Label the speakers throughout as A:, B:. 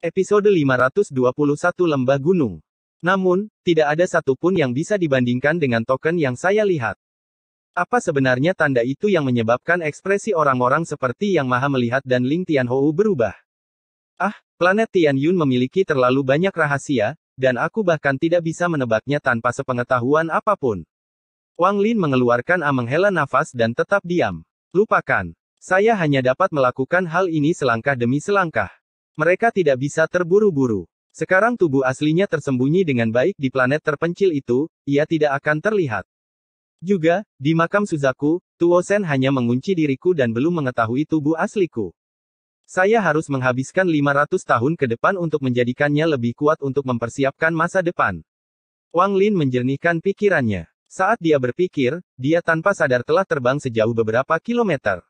A: Episode 521 Lembah Gunung. Namun, tidak ada satupun yang bisa dibandingkan dengan token yang saya lihat. Apa sebenarnya tanda itu yang menyebabkan ekspresi orang-orang seperti yang maha melihat dan Ling Tianhou berubah? Ah, planet Tianyun memiliki terlalu banyak rahasia, dan aku bahkan tidak bisa menebaknya tanpa sepengetahuan apapun. Wang Lin mengeluarkan menghela nafas dan tetap diam. Lupakan. Saya hanya dapat melakukan hal ini selangkah demi selangkah. Mereka tidak bisa terburu-buru. Sekarang tubuh aslinya tersembunyi dengan baik di planet terpencil itu, ia tidak akan terlihat. Juga, di makam Suzaku, Tuosen hanya mengunci diriku dan belum mengetahui tubuh asliku. Saya harus menghabiskan 500 tahun ke depan untuk menjadikannya lebih kuat untuk mempersiapkan masa depan. Wang Lin menjernihkan pikirannya. Saat dia berpikir, dia tanpa sadar telah terbang sejauh beberapa kilometer.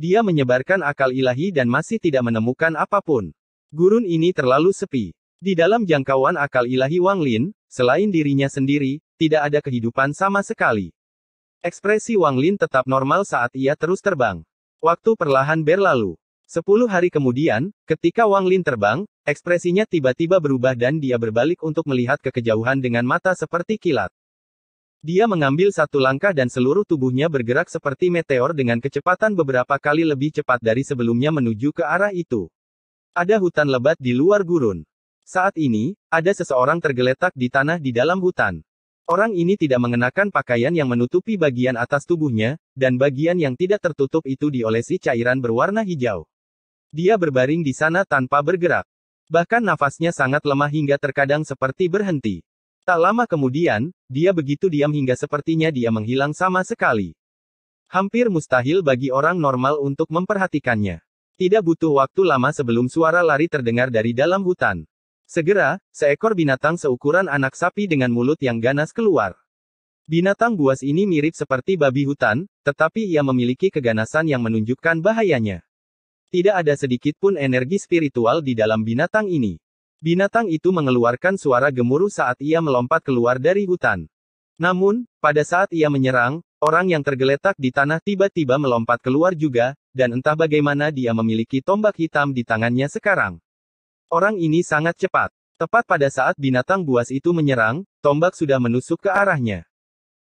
A: Dia menyebarkan akal ilahi dan masih tidak menemukan apapun. Gurun ini terlalu sepi. Di dalam jangkauan akal ilahi Wang Lin, selain dirinya sendiri, tidak ada kehidupan sama sekali. Ekspresi Wang Lin tetap normal saat ia terus terbang. Waktu perlahan berlalu. Sepuluh hari kemudian, ketika Wang Lin terbang, ekspresinya tiba-tiba berubah dan dia berbalik untuk melihat kekejauhan dengan mata seperti kilat. Dia mengambil satu langkah dan seluruh tubuhnya bergerak seperti meteor dengan kecepatan beberapa kali lebih cepat dari sebelumnya menuju ke arah itu. Ada hutan lebat di luar gurun. Saat ini, ada seseorang tergeletak di tanah di dalam hutan. Orang ini tidak mengenakan pakaian yang menutupi bagian atas tubuhnya, dan bagian yang tidak tertutup itu diolesi cairan berwarna hijau. Dia berbaring di sana tanpa bergerak. Bahkan nafasnya sangat lemah hingga terkadang seperti berhenti. Tak lama kemudian, dia begitu diam hingga sepertinya dia menghilang sama sekali. Hampir mustahil bagi orang normal untuk memperhatikannya. Tidak butuh waktu lama sebelum suara lari terdengar dari dalam hutan. Segera, seekor binatang seukuran anak sapi dengan mulut yang ganas keluar. Binatang buas ini mirip seperti babi hutan, tetapi ia memiliki keganasan yang menunjukkan bahayanya. Tidak ada sedikit pun energi spiritual di dalam binatang ini. Binatang itu mengeluarkan suara gemuruh saat ia melompat keluar dari hutan. Namun, pada saat ia menyerang, orang yang tergeletak di tanah tiba-tiba melompat keluar juga, dan entah bagaimana dia memiliki tombak hitam di tangannya sekarang. Orang ini sangat cepat. Tepat pada saat binatang buas itu menyerang, tombak sudah menusuk ke arahnya.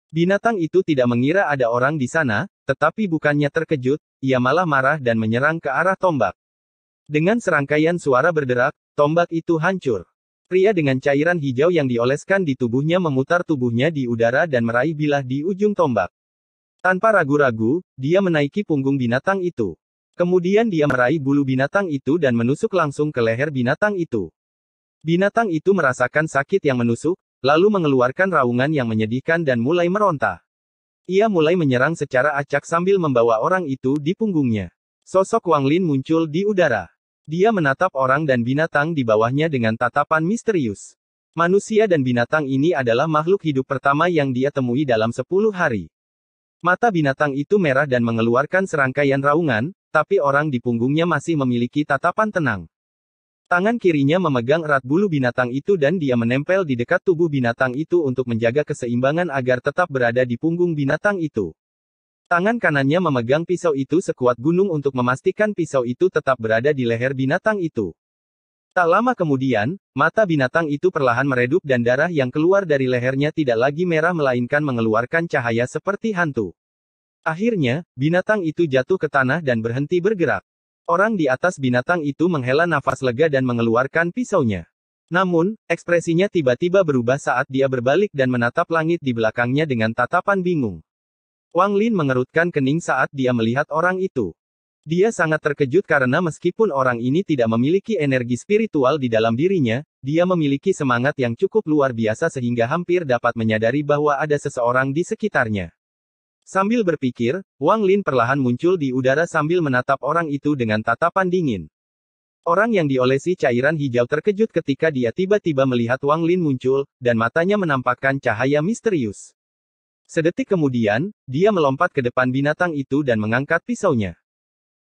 A: Binatang itu tidak mengira ada orang di sana, tetapi bukannya terkejut, ia malah marah dan menyerang ke arah tombak. Dengan serangkaian suara berderak, tombak itu hancur. Pria dengan cairan hijau yang dioleskan di tubuhnya memutar tubuhnya di udara dan meraih bilah di ujung tombak. Tanpa ragu-ragu, dia menaiki punggung binatang itu. Kemudian dia meraih bulu binatang itu dan menusuk langsung ke leher binatang itu. Binatang itu merasakan sakit yang menusuk, lalu mengeluarkan raungan yang menyedihkan dan mulai meronta. Ia mulai menyerang secara acak sambil membawa orang itu di punggungnya. Sosok Wang Lin muncul di udara. Dia menatap orang dan binatang di bawahnya dengan tatapan misterius. Manusia dan binatang ini adalah makhluk hidup pertama yang dia temui dalam sepuluh hari. Mata binatang itu merah dan mengeluarkan serangkaian raungan, tapi orang di punggungnya masih memiliki tatapan tenang. Tangan kirinya memegang erat bulu binatang itu dan dia menempel di dekat tubuh binatang itu untuk menjaga keseimbangan agar tetap berada di punggung binatang itu. Tangan kanannya memegang pisau itu sekuat gunung untuk memastikan pisau itu tetap berada di leher binatang itu. Tak lama kemudian, mata binatang itu perlahan meredup dan darah yang keluar dari lehernya tidak lagi merah melainkan mengeluarkan cahaya seperti hantu. Akhirnya, binatang itu jatuh ke tanah dan berhenti bergerak. Orang di atas binatang itu menghela nafas lega dan mengeluarkan pisaunya. Namun, ekspresinya tiba-tiba berubah saat dia berbalik dan menatap langit di belakangnya dengan tatapan bingung. Wang Lin mengerutkan kening saat dia melihat orang itu. Dia sangat terkejut karena meskipun orang ini tidak memiliki energi spiritual di dalam dirinya, dia memiliki semangat yang cukup luar biasa sehingga hampir dapat menyadari bahwa ada seseorang di sekitarnya. Sambil berpikir, Wang Lin perlahan muncul di udara sambil menatap orang itu dengan tatapan dingin. Orang yang diolesi cairan hijau terkejut ketika dia tiba-tiba melihat Wang Lin muncul, dan matanya menampakkan cahaya misterius. Sedetik kemudian, dia melompat ke depan binatang itu dan mengangkat pisaunya.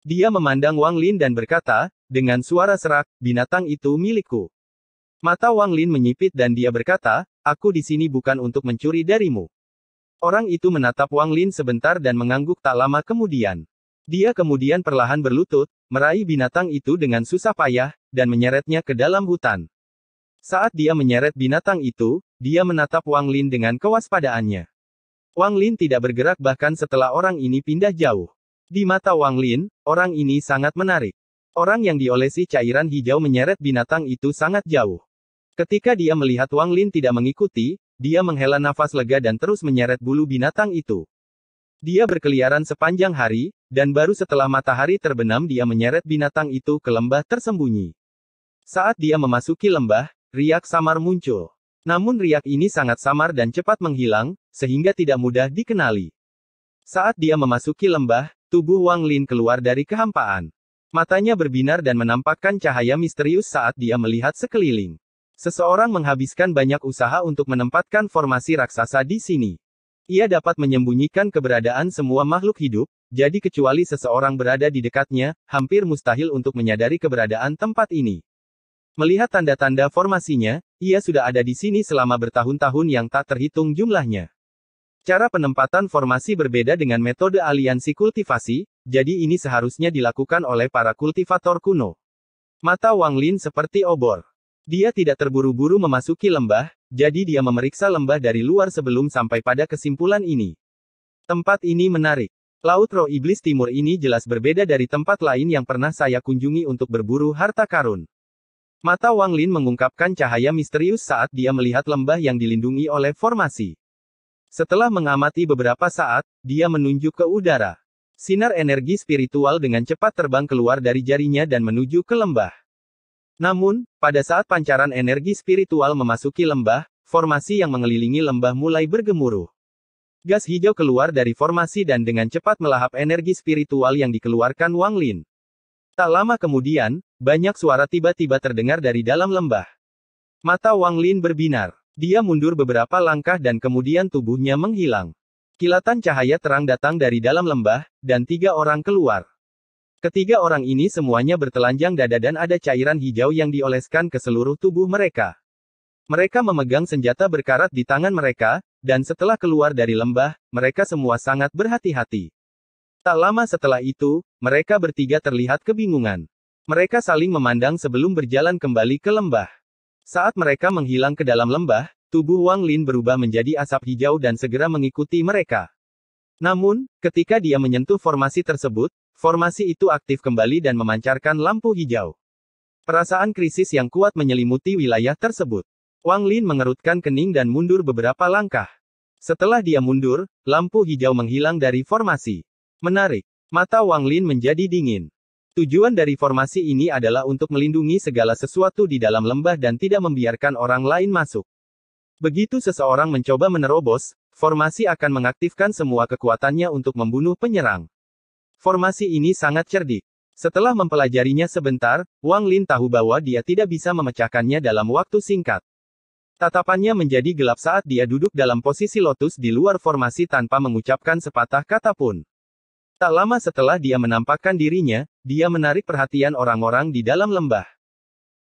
A: Dia memandang Wang Lin dan berkata, dengan suara serak, binatang itu milikku. Mata Wang Lin menyipit dan dia berkata, aku di sini bukan untuk mencuri darimu. Orang itu menatap Wang Lin sebentar dan mengangguk tak lama kemudian. Dia kemudian perlahan berlutut, meraih binatang itu dengan susah payah, dan menyeretnya ke dalam hutan. Saat dia menyeret binatang itu, dia menatap Wang Lin dengan kewaspadaannya. Wang Lin tidak bergerak bahkan setelah orang ini pindah jauh. Di mata Wang Lin, orang ini sangat menarik. Orang yang diolesi cairan hijau menyeret binatang itu sangat jauh. Ketika dia melihat Wang Lin tidak mengikuti, dia menghela nafas lega dan terus menyeret bulu binatang itu. Dia berkeliaran sepanjang hari, dan baru setelah matahari terbenam dia menyeret binatang itu ke lembah tersembunyi. Saat dia memasuki lembah, riak samar muncul. Namun riak ini sangat samar dan cepat menghilang, sehingga tidak mudah dikenali. Saat dia memasuki lembah, tubuh Wang Lin keluar dari kehampaan. Matanya berbinar dan menampakkan cahaya misterius saat dia melihat sekeliling. Seseorang menghabiskan banyak usaha untuk menempatkan formasi raksasa di sini. Ia dapat menyembunyikan keberadaan semua makhluk hidup, jadi kecuali seseorang berada di dekatnya, hampir mustahil untuk menyadari keberadaan tempat ini. Melihat tanda-tanda formasinya, ia sudah ada di sini selama bertahun-tahun yang tak terhitung jumlahnya. Cara penempatan formasi berbeda dengan metode aliansi kultivasi, jadi ini seharusnya dilakukan oleh para kultivator kuno. Mata Wang Lin seperti obor. Dia tidak terburu-buru memasuki lembah, jadi dia memeriksa lembah dari luar sebelum sampai pada kesimpulan ini. Tempat ini menarik. Laut Roh Iblis Timur ini jelas berbeda dari tempat lain yang pernah saya kunjungi untuk berburu harta karun. Mata Wang Lin mengungkapkan cahaya misterius saat dia melihat lembah yang dilindungi oleh formasi. Setelah mengamati beberapa saat, dia menunjuk ke udara. Sinar energi spiritual dengan cepat terbang keluar dari jarinya dan menuju ke lembah. Namun, pada saat pancaran energi spiritual memasuki lembah, formasi yang mengelilingi lembah mulai bergemuruh. Gas hijau keluar dari formasi dan dengan cepat melahap energi spiritual yang dikeluarkan Wang Lin. Tak lama kemudian, banyak suara tiba-tiba terdengar dari dalam lembah. Mata Wang Lin berbinar. Dia mundur beberapa langkah dan kemudian tubuhnya menghilang. Kilatan cahaya terang datang dari dalam lembah, dan tiga orang keluar. Ketiga orang ini semuanya bertelanjang dada dan ada cairan hijau yang dioleskan ke seluruh tubuh mereka. Mereka memegang senjata berkarat di tangan mereka, dan setelah keluar dari lembah, mereka semua sangat berhati-hati. Tak lama setelah itu, mereka bertiga terlihat kebingungan. Mereka saling memandang sebelum berjalan kembali ke lembah. Saat mereka menghilang ke dalam lembah, tubuh Wang Lin berubah menjadi asap hijau dan segera mengikuti mereka. Namun, ketika dia menyentuh formasi tersebut, formasi itu aktif kembali dan memancarkan lampu hijau. Perasaan krisis yang kuat menyelimuti wilayah tersebut. Wang Lin mengerutkan kening dan mundur beberapa langkah. Setelah dia mundur, lampu hijau menghilang dari formasi. Menarik. Mata Wang Lin menjadi dingin. Tujuan dari formasi ini adalah untuk melindungi segala sesuatu di dalam lembah dan tidak membiarkan orang lain masuk. Begitu seseorang mencoba menerobos, formasi akan mengaktifkan semua kekuatannya untuk membunuh penyerang. Formasi ini sangat cerdik. Setelah mempelajarinya sebentar, Wang Lin tahu bahwa dia tidak bisa memecahkannya dalam waktu singkat. Tatapannya menjadi gelap saat dia duduk dalam posisi lotus di luar formasi tanpa mengucapkan sepatah kata pun. Tak lama setelah dia menampakkan dirinya, dia menarik perhatian orang-orang di dalam lembah.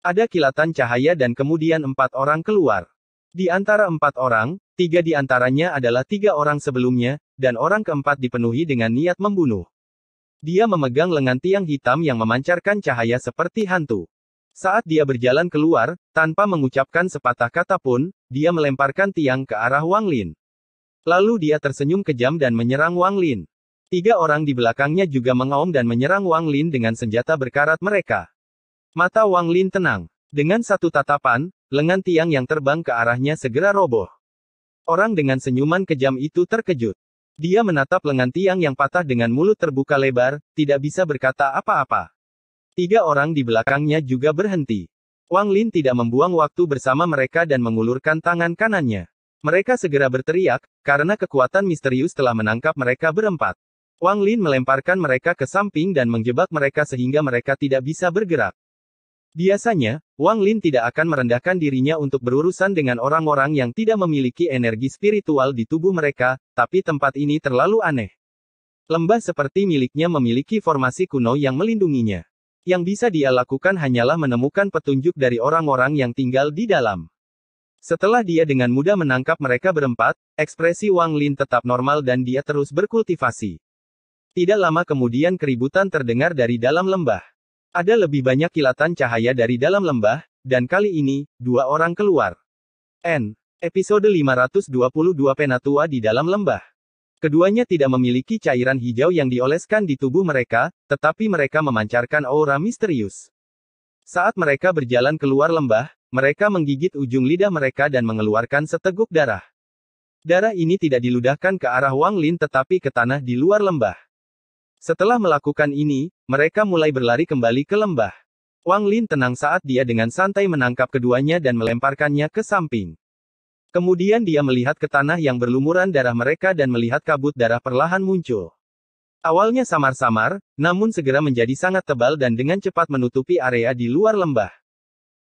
A: Ada kilatan cahaya dan kemudian empat orang keluar. Di antara empat orang, tiga di antaranya adalah tiga orang sebelumnya, dan orang keempat dipenuhi dengan niat membunuh. Dia memegang lengan tiang hitam yang memancarkan cahaya seperti hantu. Saat dia berjalan keluar, tanpa mengucapkan sepatah kata pun, dia melemparkan tiang ke arah Wang Lin. Lalu dia tersenyum kejam dan menyerang Wang Lin. Tiga orang di belakangnya juga mengaum dan menyerang Wang Lin dengan senjata berkarat mereka. Mata Wang Lin tenang. Dengan satu tatapan, lengan tiang yang terbang ke arahnya segera roboh. Orang dengan senyuman kejam itu terkejut. Dia menatap lengan tiang yang patah dengan mulut terbuka lebar, tidak bisa berkata apa-apa. Tiga orang di belakangnya juga berhenti. Wang Lin tidak membuang waktu bersama mereka dan mengulurkan tangan kanannya. Mereka segera berteriak, karena kekuatan misterius telah menangkap mereka berempat. Wang Lin melemparkan mereka ke samping dan menjebak mereka sehingga mereka tidak bisa bergerak. Biasanya, Wang Lin tidak akan merendahkan dirinya untuk berurusan dengan orang-orang yang tidak memiliki energi spiritual di tubuh mereka, tapi tempat ini terlalu aneh. Lembah seperti miliknya memiliki formasi kuno yang melindunginya. Yang bisa dia lakukan hanyalah menemukan petunjuk dari orang-orang yang tinggal di dalam. Setelah dia dengan mudah menangkap mereka berempat, ekspresi Wang Lin tetap normal dan dia terus berkultivasi. Tidak lama kemudian keributan terdengar dari dalam lembah. Ada lebih banyak kilatan cahaya dari dalam lembah, dan kali ini, dua orang keluar. N. Episode 522 Penatua di dalam lembah. Keduanya tidak memiliki cairan hijau yang dioleskan di tubuh mereka, tetapi mereka memancarkan aura misterius. Saat mereka berjalan keluar lembah, mereka menggigit ujung lidah mereka dan mengeluarkan seteguk darah. Darah ini tidak diludahkan ke arah Wang Lin tetapi ke tanah di luar lembah. Setelah melakukan ini, mereka mulai berlari kembali ke lembah. Wang Lin tenang saat dia dengan santai menangkap keduanya dan melemparkannya ke samping. Kemudian dia melihat ke tanah yang berlumuran darah mereka dan melihat kabut darah perlahan muncul. Awalnya samar-samar, namun segera menjadi sangat tebal dan dengan cepat menutupi area di luar lembah.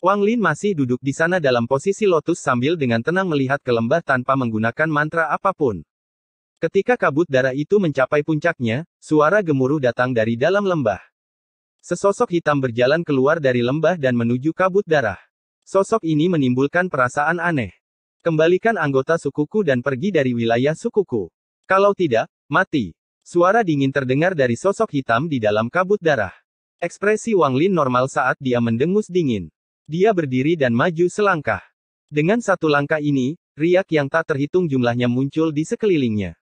A: Wang Lin masih duduk di sana dalam posisi lotus sambil dengan tenang melihat ke lembah tanpa menggunakan mantra apapun. Ketika kabut darah itu mencapai puncaknya, suara gemuruh datang dari dalam lembah. Sesosok hitam berjalan keluar dari lembah dan menuju kabut darah. Sosok ini menimbulkan perasaan aneh. Kembalikan anggota sukuku dan pergi dari wilayah sukuku. Kalau tidak, mati. Suara dingin terdengar dari sosok hitam di dalam kabut darah. Ekspresi Wang Lin normal saat dia mendengus dingin. Dia berdiri dan maju selangkah. Dengan satu langkah ini, riak yang tak terhitung jumlahnya muncul di sekelilingnya.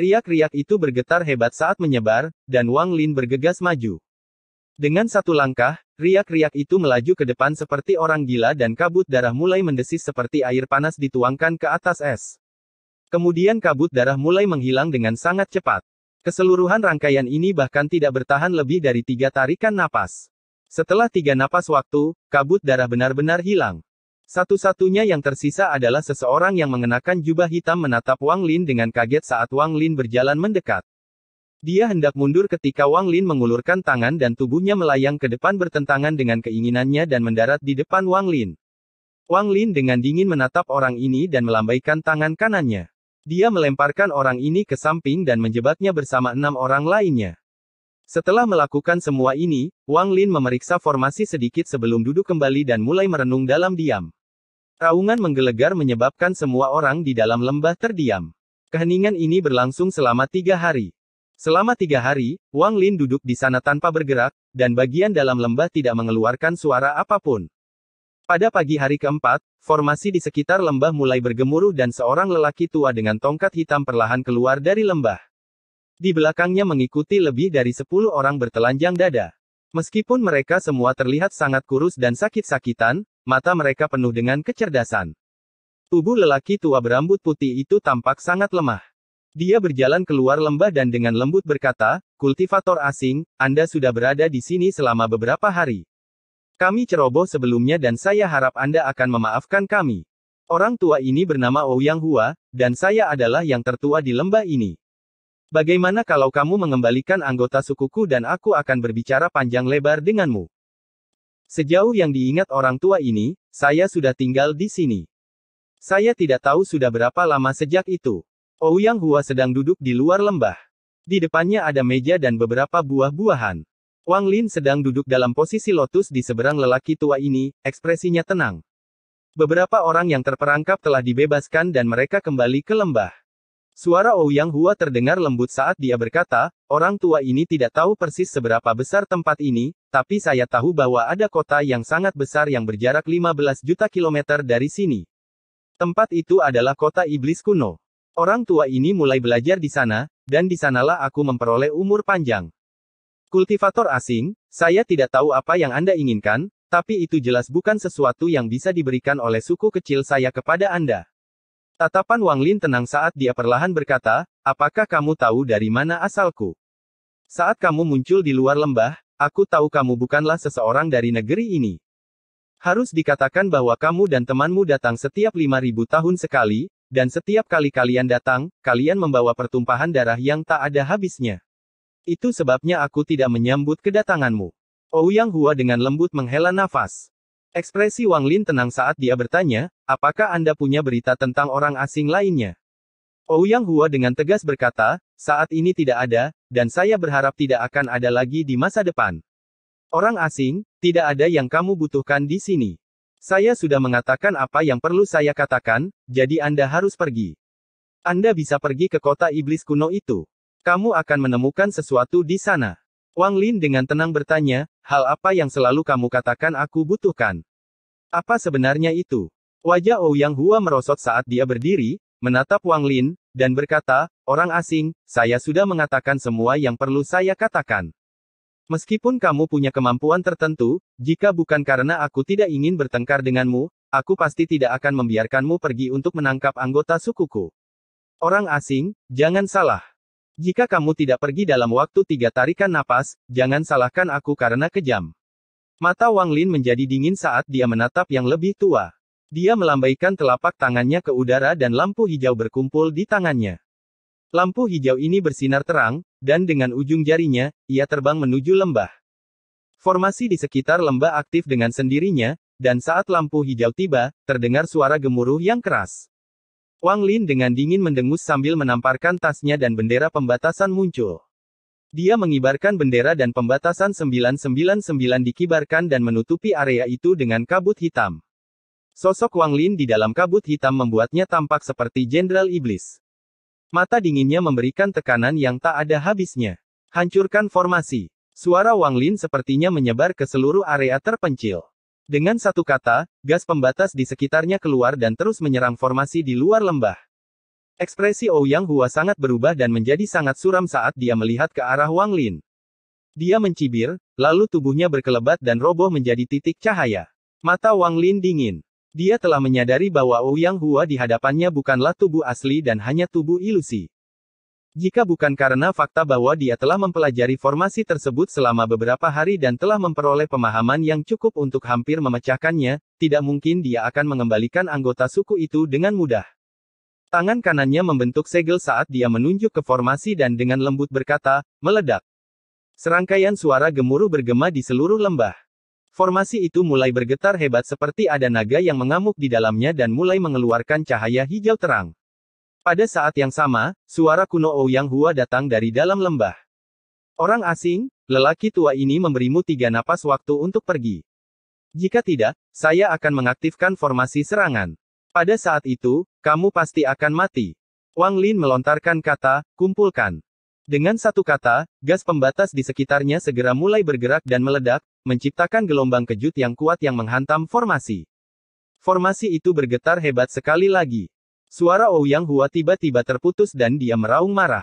A: Riak-riak itu bergetar hebat saat menyebar, dan Wang Lin bergegas maju. Dengan satu langkah, riak-riak itu melaju ke depan seperti orang gila dan kabut darah mulai mendesis seperti air panas dituangkan ke atas es. Kemudian kabut darah mulai menghilang dengan sangat cepat. Keseluruhan rangkaian ini bahkan tidak bertahan lebih dari tiga tarikan napas. Setelah tiga napas waktu, kabut darah benar-benar hilang. Satu-satunya yang tersisa adalah seseorang yang mengenakan jubah hitam menatap Wang Lin dengan kaget saat Wang Lin berjalan mendekat. Dia hendak mundur ketika Wang Lin mengulurkan tangan dan tubuhnya melayang ke depan bertentangan dengan keinginannya dan mendarat di depan Wang Lin. Wang Lin dengan dingin menatap orang ini dan melambaikan tangan kanannya. Dia melemparkan orang ini ke samping dan menjebaknya bersama enam orang lainnya. Setelah melakukan semua ini, Wang Lin memeriksa formasi sedikit sebelum duduk kembali dan mulai merenung dalam diam. Raungan menggelegar menyebabkan semua orang di dalam lembah terdiam. Keheningan ini berlangsung selama tiga hari. Selama tiga hari, Wang Lin duduk di sana tanpa bergerak, dan bagian dalam lembah tidak mengeluarkan suara apapun. Pada pagi hari keempat, formasi di sekitar lembah mulai bergemuruh dan seorang lelaki tua dengan tongkat hitam perlahan keluar dari lembah. Di belakangnya mengikuti lebih dari sepuluh orang bertelanjang dada. Meskipun mereka semua terlihat sangat kurus dan sakit-sakitan, Mata mereka penuh dengan kecerdasan. Tubuh lelaki tua berambut putih itu tampak sangat lemah. Dia berjalan keluar lembah dan dengan lembut berkata, kultivator asing, Anda sudah berada di sini selama beberapa hari. Kami ceroboh sebelumnya dan saya harap Anda akan memaafkan kami. Orang tua ini bernama Ouyang oh Hua, dan saya adalah yang tertua di lembah ini. Bagaimana kalau kamu mengembalikan anggota sukuku dan aku akan berbicara panjang lebar denganmu? Sejauh yang diingat orang tua ini, saya sudah tinggal di sini. Saya tidak tahu sudah berapa lama sejak itu. Ouyang oh, Hua sedang duduk di luar lembah. Di depannya ada meja dan beberapa buah-buahan. Wang Lin sedang duduk dalam posisi lotus di seberang lelaki tua ini, ekspresinya tenang. Beberapa orang yang terperangkap telah dibebaskan dan mereka kembali ke lembah. Suara Ouyang Hua terdengar lembut saat dia berkata, orang tua ini tidak tahu persis seberapa besar tempat ini, tapi saya tahu bahwa ada kota yang sangat besar yang berjarak 15 juta kilometer dari sini. Tempat itu adalah kota iblis kuno. Orang tua ini mulai belajar di sana, dan di sanalah aku memperoleh umur panjang. Kultivator asing, saya tidak tahu apa yang Anda inginkan, tapi itu jelas bukan sesuatu yang bisa diberikan oleh suku kecil saya kepada Anda. Tatapan Wang Lin tenang saat dia perlahan berkata, apakah kamu tahu dari mana asalku? Saat kamu muncul di luar lembah, aku tahu kamu bukanlah seseorang dari negeri ini. Harus dikatakan bahwa kamu dan temanmu datang setiap 5000 tahun sekali, dan setiap kali kalian datang, kalian membawa pertumpahan darah yang tak ada habisnya. Itu sebabnya aku tidak menyambut kedatanganmu. Ouyang Hua dengan lembut menghela nafas. Ekspresi Wang Lin tenang saat dia bertanya, apakah Anda punya berita tentang orang asing lainnya? Ouyang Hua dengan tegas berkata, saat ini tidak ada, dan saya berharap tidak akan ada lagi di masa depan. Orang asing, tidak ada yang kamu butuhkan di sini. Saya sudah mengatakan apa yang perlu saya katakan, jadi Anda harus pergi. Anda bisa pergi ke kota iblis kuno itu. Kamu akan menemukan sesuatu di sana. Wang Lin dengan tenang bertanya, hal apa yang selalu kamu katakan aku butuhkan? Apa sebenarnya itu? Wajah Ouyang Hua merosot saat dia berdiri, menatap Wang Lin, dan berkata, orang asing, saya sudah mengatakan semua yang perlu saya katakan. Meskipun kamu punya kemampuan tertentu, jika bukan karena aku tidak ingin bertengkar denganmu, aku pasti tidak akan membiarkanmu pergi untuk menangkap anggota sukuku. Orang asing, jangan salah. Jika kamu tidak pergi dalam waktu tiga tarikan napas, jangan salahkan aku karena kejam. Mata Wang Lin menjadi dingin saat dia menatap yang lebih tua. Dia melambaikan telapak tangannya ke udara dan lampu hijau berkumpul di tangannya. Lampu hijau ini bersinar terang, dan dengan ujung jarinya, ia terbang menuju lembah. Formasi di sekitar lembah aktif dengan sendirinya, dan saat lampu hijau tiba, terdengar suara gemuruh yang keras. Wang Lin dengan dingin mendengus sambil menamparkan tasnya dan bendera pembatasan muncul. Dia mengibarkan bendera dan pembatasan 999 dikibarkan dan menutupi area itu dengan kabut hitam. Sosok Wang Lin di dalam kabut hitam membuatnya tampak seperti Jenderal Iblis. Mata dinginnya memberikan tekanan yang tak ada habisnya. Hancurkan formasi. Suara Wang Lin sepertinya menyebar ke seluruh area terpencil. Dengan satu kata, gas pembatas di sekitarnya keluar dan terus menyerang formasi di luar lembah. Ekspresi Ouyang Hua sangat berubah dan menjadi sangat suram saat dia melihat ke arah Wang Lin. Dia mencibir, lalu tubuhnya berkelebat dan roboh menjadi titik cahaya. Mata Wang Lin dingin. Dia telah menyadari bahwa Ouyang Hua di hadapannya bukanlah tubuh asli dan hanya tubuh ilusi. Jika bukan karena fakta bahwa dia telah mempelajari formasi tersebut selama beberapa hari dan telah memperoleh pemahaman yang cukup untuk hampir memecahkannya, tidak mungkin dia akan mengembalikan anggota suku itu dengan mudah. Tangan kanannya membentuk segel saat dia menunjuk ke formasi dan dengan lembut berkata, meledak. Serangkaian suara gemuruh bergema di seluruh lembah. Formasi itu mulai bergetar hebat seperti ada naga yang mengamuk di dalamnya dan mulai mengeluarkan cahaya hijau terang. Pada saat yang sama, suara kuno Ouyang Hua datang dari dalam lembah. Orang asing, lelaki tua ini memberimu tiga napas waktu untuk pergi. Jika tidak, saya akan mengaktifkan formasi serangan. Pada saat itu, kamu pasti akan mati. Wang Lin melontarkan kata, kumpulkan. Dengan satu kata, gas pembatas di sekitarnya segera mulai bergerak dan meledak, menciptakan gelombang kejut yang kuat yang menghantam formasi. Formasi itu bergetar hebat sekali lagi. Suara Ouyang Hua tiba-tiba terputus dan dia meraung marah.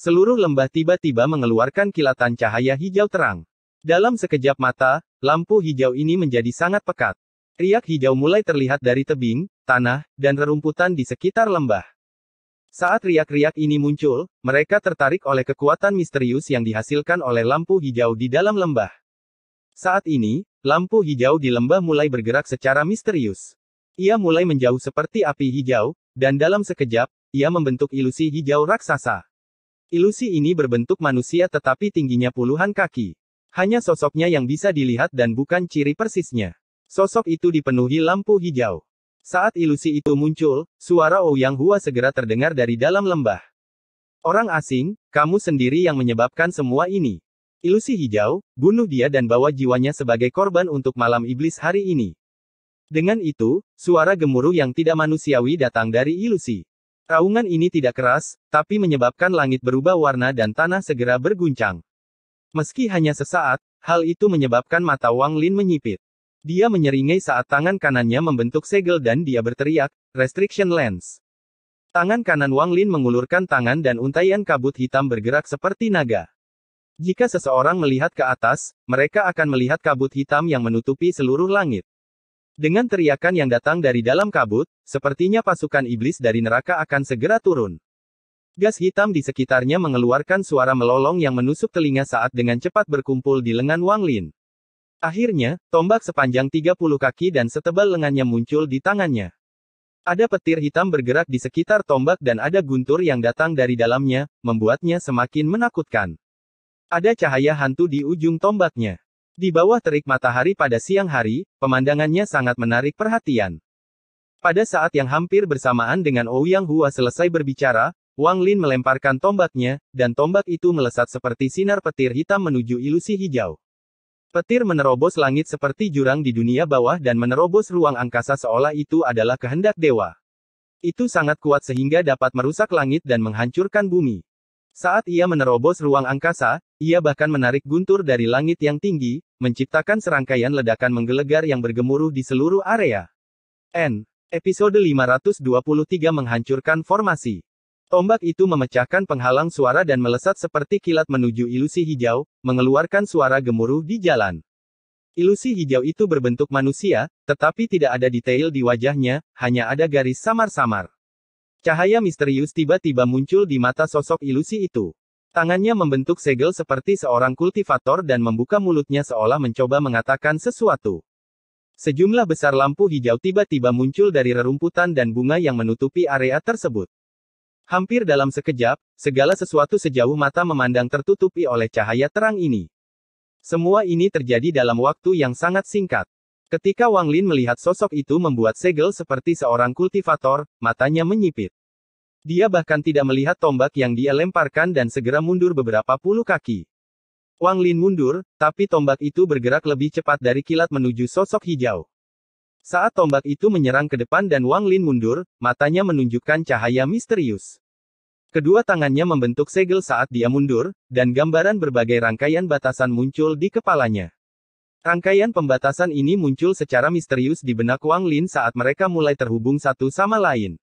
A: Seluruh lembah tiba-tiba mengeluarkan kilatan cahaya hijau terang. Dalam sekejap mata, lampu hijau ini menjadi sangat pekat. Riak hijau mulai terlihat dari tebing, tanah, dan rerumputan di sekitar lembah. Saat riak-riak ini muncul, mereka tertarik oleh kekuatan misterius yang dihasilkan oleh lampu hijau di dalam lembah. Saat ini, lampu hijau di lembah mulai bergerak secara misterius. Ia mulai menjauh seperti api hijau, dan dalam sekejap, ia membentuk ilusi hijau raksasa. Ilusi ini berbentuk manusia tetapi tingginya puluhan kaki. Hanya sosoknya yang bisa dilihat dan bukan ciri persisnya. Sosok itu dipenuhi lampu hijau. Saat ilusi itu muncul, suara Ouyang Hua segera terdengar dari dalam lembah. Orang asing, kamu sendiri yang menyebabkan semua ini. Ilusi hijau, bunuh dia dan bawa jiwanya sebagai korban untuk malam iblis hari ini. Dengan itu, suara gemuruh yang tidak manusiawi datang dari ilusi. Raungan ini tidak keras, tapi menyebabkan langit berubah warna dan tanah segera berguncang. Meski hanya sesaat, hal itu menyebabkan mata Wang Lin menyipit. Dia menyeringai saat tangan kanannya membentuk segel dan dia berteriak, Restriction Lens. Tangan kanan Wang Lin mengulurkan tangan dan untaian kabut hitam bergerak seperti naga. Jika seseorang melihat ke atas, mereka akan melihat kabut hitam yang menutupi seluruh langit. Dengan teriakan yang datang dari dalam kabut, sepertinya pasukan iblis dari neraka akan segera turun. Gas hitam di sekitarnya mengeluarkan suara melolong yang menusuk telinga saat dengan cepat berkumpul di lengan Wang Lin. Akhirnya, tombak sepanjang 30 kaki dan setebal lengannya muncul di tangannya. Ada petir hitam bergerak di sekitar tombak dan ada guntur yang datang dari dalamnya, membuatnya semakin menakutkan. Ada cahaya hantu di ujung tombaknya. Di bawah terik matahari pada siang hari, pemandangannya sangat menarik perhatian. Pada saat yang hampir bersamaan dengan Ouyang Hua selesai berbicara, Wang Lin melemparkan tombaknya, dan tombak itu melesat seperti sinar petir hitam menuju ilusi hijau. Petir menerobos langit seperti jurang di dunia bawah dan menerobos ruang angkasa seolah itu adalah kehendak dewa. Itu sangat kuat sehingga dapat merusak langit dan menghancurkan bumi. Saat ia menerobos ruang angkasa, ia bahkan menarik guntur dari langit yang tinggi, menciptakan serangkaian ledakan menggelegar yang bergemuruh di seluruh area. N. Episode 523 menghancurkan formasi. Tombak itu memecahkan penghalang suara dan melesat seperti kilat menuju ilusi hijau, mengeluarkan suara gemuruh di jalan. Ilusi hijau itu berbentuk manusia, tetapi tidak ada detail di wajahnya, hanya ada garis samar-samar. Cahaya misterius tiba-tiba muncul di mata sosok ilusi itu. Tangannya membentuk segel seperti seorang kultivator dan membuka mulutnya seolah mencoba mengatakan sesuatu. Sejumlah besar lampu hijau tiba-tiba muncul dari rerumputan dan bunga yang menutupi area tersebut. Hampir dalam sekejap, segala sesuatu sejauh mata memandang tertutupi oleh cahaya terang ini. Semua ini terjadi dalam waktu yang sangat singkat. Ketika Wang Lin melihat sosok itu membuat segel seperti seorang kultivator, matanya menyipit. Dia bahkan tidak melihat tombak yang dia lemparkan dan segera mundur beberapa puluh kaki. Wang Lin mundur, tapi tombak itu bergerak lebih cepat dari kilat menuju sosok hijau. Saat tombak itu menyerang ke depan dan Wang Lin mundur, matanya menunjukkan cahaya misterius. Kedua tangannya membentuk segel saat dia mundur, dan gambaran berbagai rangkaian batasan muncul di kepalanya. Rangkaian pembatasan ini muncul secara misterius di benak Wang Lin saat mereka mulai terhubung satu sama lain.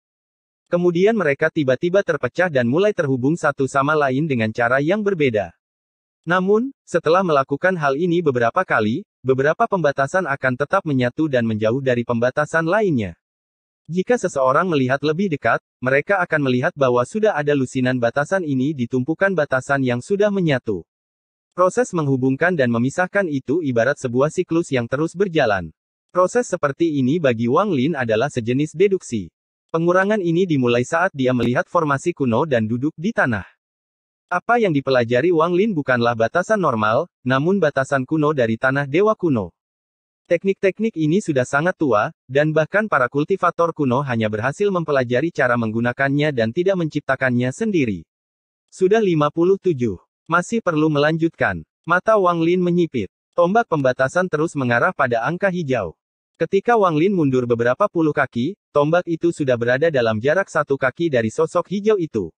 A: Kemudian mereka tiba-tiba terpecah dan mulai terhubung satu sama lain dengan cara yang berbeda. Namun, setelah melakukan hal ini beberapa kali, beberapa pembatasan akan tetap menyatu dan menjauh dari pembatasan lainnya. Jika seseorang melihat lebih dekat, mereka akan melihat bahwa sudah ada lusinan batasan ini ditumpukan batasan yang sudah menyatu. Proses menghubungkan dan memisahkan itu ibarat sebuah siklus yang terus berjalan. Proses seperti ini bagi Wang Lin adalah sejenis deduksi. Pengurangan ini dimulai saat dia melihat formasi kuno dan duduk di tanah. Apa yang dipelajari Wang Lin bukanlah batasan normal, namun batasan kuno dari tanah dewa kuno. Teknik-teknik ini sudah sangat tua, dan bahkan para kultivator kuno hanya berhasil mempelajari cara menggunakannya dan tidak menciptakannya sendiri. Sudah 57. Masih perlu melanjutkan. Mata Wang Lin menyipit. Tombak pembatasan terus mengarah pada angka hijau. Ketika Wang Lin mundur beberapa puluh kaki, tombak itu sudah berada dalam jarak satu kaki dari sosok hijau itu.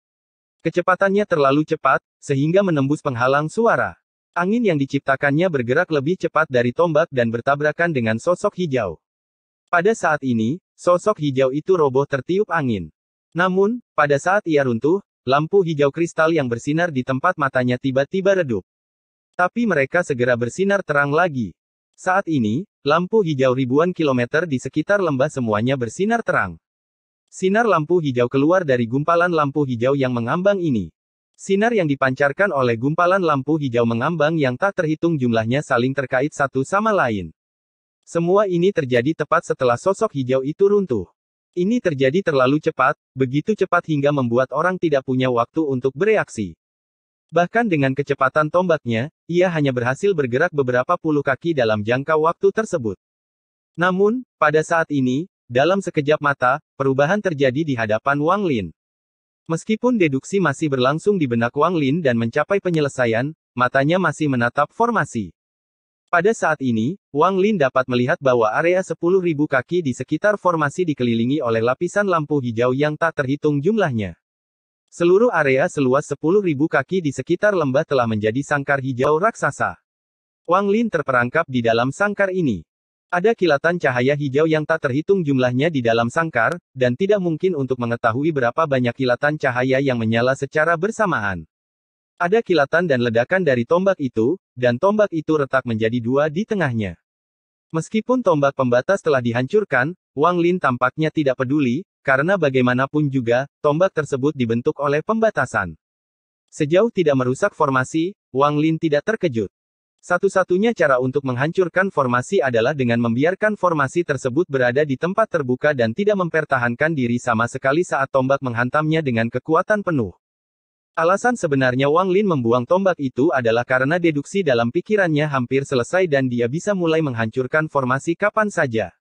A: Kecepatannya terlalu cepat, sehingga menembus penghalang suara. Angin yang diciptakannya bergerak lebih cepat dari tombak dan bertabrakan dengan sosok hijau. Pada saat ini, sosok hijau itu roboh tertiup angin. Namun, pada saat ia runtuh, Lampu hijau kristal yang bersinar di tempat matanya tiba-tiba redup. Tapi mereka segera bersinar terang lagi. Saat ini, lampu hijau ribuan kilometer di sekitar lembah semuanya bersinar terang. Sinar lampu hijau keluar dari gumpalan lampu hijau yang mengambang ini. Sinar yang dipancarkan oleh gumpalan lampu hijau mengambang yang tak terhitung jumlahnya saling terkait satu sama lain. Semua ini terjadi tepat setelah sosok hijau itu runtuh. Ini terjadi terlalu cepat, begitu cepat hingga membuat orang tidak punya waktu untuk bereaksi. Bahkan dengan kecepatan tombaknya, ia hanya berhasil bergerak beberapa puluh kaki dalam jangka waktu tersebut. Namun, pada saat ini, dalam sekejap mata, perubahan terjadi di hadapan Wang Lin. Meskipun deduksi masih berlangsung di benak Wang Lin dan mencapai penyelesaian, matanya masih menatap formasi. Pada saat ini, Wang Lin dapat melihat bahwa area 10.000 kaki di sekitar formasi dikelilingi oleh lapisan lampu hijau yang tak terhitung jumlahnya. Seluruh area seluas 10.000 kaki di sekitar lembah telah menjadi sangkar hijau raksasa. Wang Lin terperangkap di dalam sangkar ini. Ada kilatan cahaya hijau yang tak terhitung jumlahnya di dalam sangkar, dan tidak mungkin untuk mengetahui berapa banyak kilatan cahaya yang menyala secara bersamaan. Ada kilatan dan ledakan dari tombak itu, dan tombak itu retak menjadi dua di tengahnya. Meskipun tombak pembatas telah dihancurkan, Wang Lin tampaknya tidak peduli, karena bagaimanapun juga, tombak tersebut dibentuk oleh pembatasan. Sejauh tidak merusak formasi, Wang Lin tidak terkejut. Satu-satunya cara untuk menghancurkan formasi adalah dengan membiarkan formasi tersebut berada di tempat terbuka dan tidak mempertahankan diri sama sekali saat tombak menghantamnya dengan kekuatan penuh. Alasan sebenarnya Wang Lin membuang tombak itu adalah karena deduksi dalam pikirannya hampir selesai dan dia bisa mulai menghancurkan formasi kapan saja.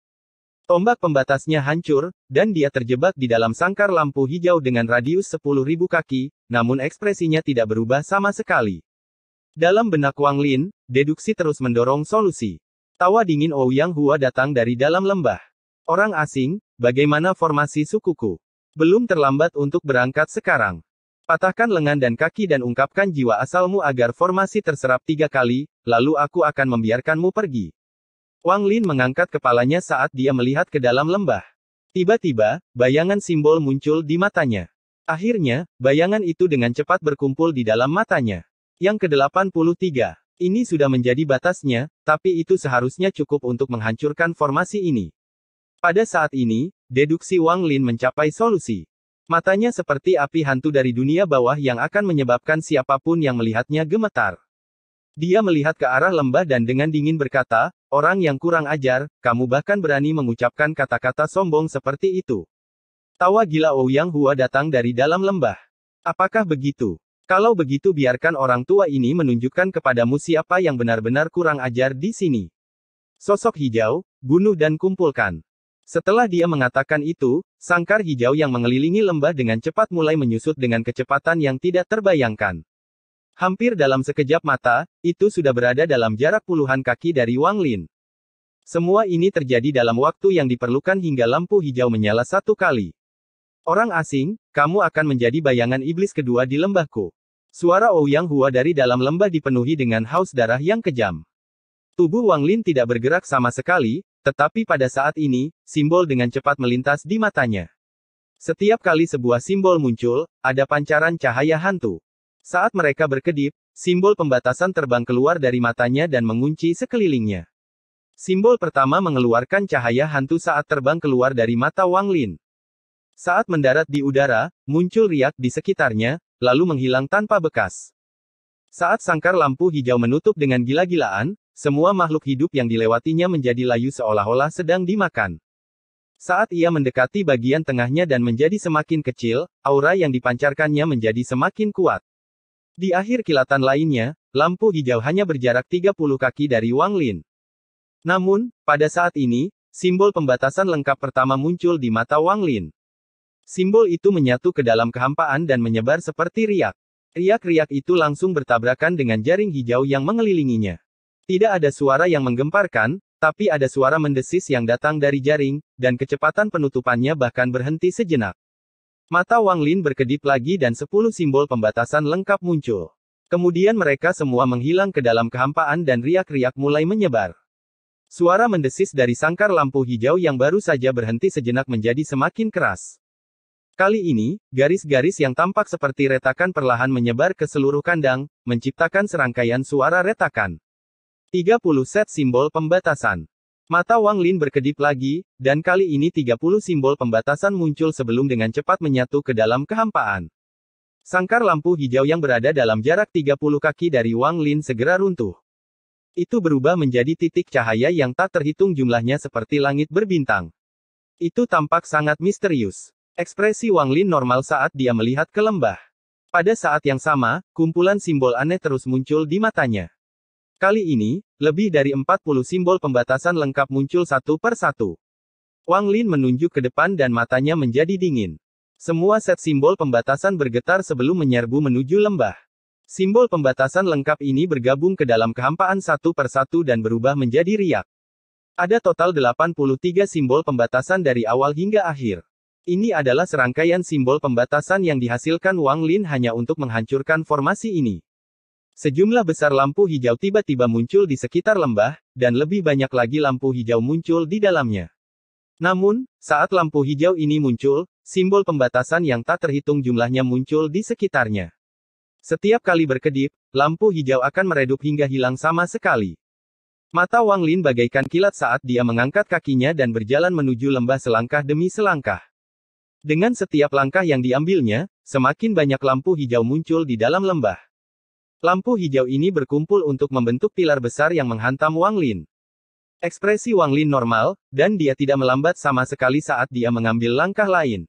A: Tombak pembatasnya hancur, dan dia terjebak di dalam sangkar lampu hijau dengan radius 10.000 kaki, namun ekspresinya tidak berubah sama sekali. Dalam benak Wang Lin, deduksi terus mendorong solusi. Tawa dingin Ouyang Hua datang dari dalam lembah. Orang asing, bagaimana formasi sukuku? Belum terlambat untuk berangkat sekarang. Patahkan lengan dan kaki dan ungkapkan jiwa asalmu agar formasi terserap tiga kali, lalu aku akan membiarkanmu pergi. Wang Lin mengangkat kepalanya saat dia melihat ke dalam lembah. Tiba-tiba, bayangan simbol muncul di matanya. Akhirnya, bayangan itu dengan cepat berkumpul di dalam matanya. Yang ke-83. Ini sudah menjadi batasnya, tapi itu seharusnya cukup untuk menghancurkan formasi ini. Pada saat ini, deduksi Wang Lin mencapai solusi. Matanya seperti api hantu dari dunia bawah yang akan menyebabkan siapapun yang melihatnya gemetar. Dia melihat ke arah lembah dan dengan dingin berkata, orang yang kurang ajar, kamu bahkan berani mengucapkan kata-kata sombong seperti itu. Tawa gila Ouyang Hua datang dari dalam lembah. Apakah begitu? Kalau begitu biarkan orang tua ini menunjukkan kepadamu siapa yang benar-benar kurang ajar di sini. Sosok hijau, bunuh dan kumpulkan. Setelah dia mengatakan itu, sangkar hijau yang mengelilingi lembah dengan cepat mulai menyusut dengan kecepatan yang tidak terbayangkan. Hampir dalam sekejap mata, itu sudah berada dalam jarak puluhan kaki dari Wang Lin. Semua ini terjadi dalam waktu yang diperlukan hingga lampu hijau menyala satu kali. Orang asing, kamu akan menjadi bayangan iblis kedua di lembahku. Suara Ouyang Hua dari dalam lembah dipenuhi dengan haus darah yang kejam. Tubuh Wang Lin tidak bergerak sama sekali, tetapi pada saat ini, simbol dengan cepat melintas di matanya. Setiap kali sebuah simbol muncul, ada pancaran cahaya hantu. Saat mereka berkedip, simbol pembatasan terbang keluar dari matanya dan mengunci sekelilingnya. Simbol pertama mengeluarkan cahaya hantu saat terbang keluar dari mata Wang Lin. Saat mendarat di udara, muncul riak di sekitarnya, lalu menghilang tanpa bekas. Saat sangkar lampu hijau menutup dengan gila-gilaan, semua makhluk hidup yang dilewatinya menjadi layu seolah-olah sedang dimakan. Saat ia mendekati bagian tengahnya dan menjadi semakin kecil, aura yang dipancarkannya menjadi semakin kuat. Di akhir kilatan lainnya, lampu hijau hanya berjarak 30 kaki dari Wang Lin. Namun, pada saat ini, simbol pembatasan lengkap pertama muncul di mata Wang Lin. Simbol itu menyatu ke dalam kehampaan dan menyebar seperti riak. Riak-riak itu langsung bertabrakan dengan jaring hijau yang mengelilinginya. Tidak ada suara yang menggemparkan, tapi ada suara mendesis yang datang dari jaring, dan kecepatan penutupannya bahkan berhenti sejenak. Mata Wang Lin berkedip lagi dan sepuluh simbol pembatasan lengkap muncul. Kemudian mereka semua menghilang ke dalam kehampaan dan riak-riak mulai menyebar. Suara mendesis dari sangkar lampu hijau yang baru saja berhenti sejenak menjadi semakin keras. Kali ini, garis-garis yang tampak seperti retakan perlahan menyebar ke seluruh kandang, menciptakan serangkaian suara retakan. 30 set simbol pembatasan. Mata Wang Lin berkedip lagi, dan kali ini 30 simbol pembatasan muncul sebelum dengan cepat menyatu ke dalam kehampaan. Sangkar lampu hijau yang berada dalam jarak 30 kaki dari Wang Lin segera runtuh. Itu berubah menjadi titik cahaya yang tak terhitung jumlahnya seperti langit berbintang. Itu tampak sangat misterius. Ekspresi Wang Lin normal saat dia melihat ke lembah. Pada saat yang sama, kumpulan simbol aneh terus muncul di matanya. Kali ini, lebih dari 40 simbol pembatasan lengkap muncul satu per satu. Wang Lin menunjuk ke depan dan matanya menjadi dingin. Semua set simbol pembatasan bergetar sebelum menyerbu menuju lembah. Simbol pembatasan lengkap ini bergabung ke dalam kehampaan satu per satu dan berubah menjadi riak. Ada total 83 simbol pembatasan dari awal hingga akhir. Ini adalah serangkaian simbol pembatasan yang dihasilkan Wang Lin hanya untuk menghancurkan formasi ini. Sejumlah besar lampu hijau tiba-tiba muncul di sekitar lembah, dan lebih banyak lagi lampu hijau muncul di dalamnya. Namun, saat lampu hijau ini muncul, simbol pembatasan yang tak terhitung jumlahnya muncul di sekitarnya. Setiap kali berkedip, lampu hijau akan meredup hingga hilang sama sekali. Mata Wang Lin bagaikan kilat saat dia mengangkat kakinya dan berjalan menuju lembah selangkah demi selangkah. Dengan setiap langkah yang diambilnya, semakin banyak lampu hijau muncul di dalam lembah. Lampu hijau ini berkumpul untuk membentuk pilar besar yang menghantam Wang Lin. Ekspresi Wang Lin normal, dan dia tidak melambat sama sekali saat dia mengambil langkah lain.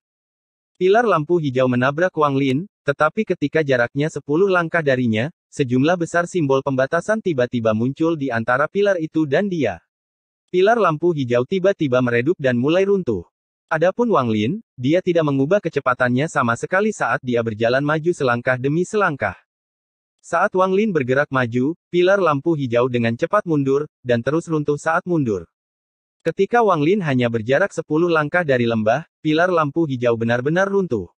A: Pilar lampu hijau menabrak Wang Lin, tetapi ketika jaraknya 10 langkah darinya, sejumlah besar simbol pembatasan tiba-tiba muncul di antara pilar itu dan dia. Pilar lampu hijau tiba-tiba meredup dan mulai runtuh. Adapun Wang Lin, dia tidak mengubah kecepatannya sama sekali saat dia berjalan maju selangkah demi selangkah. Saat Wang Lin bergerak maju, pilar lampu hijau dengan cepat mundur, dan terus runtuh saat mundur. Ketika Wang Lin hanya berjarak 10 langkah dari lembah, pilar lampu hijau benar-benar runtuh.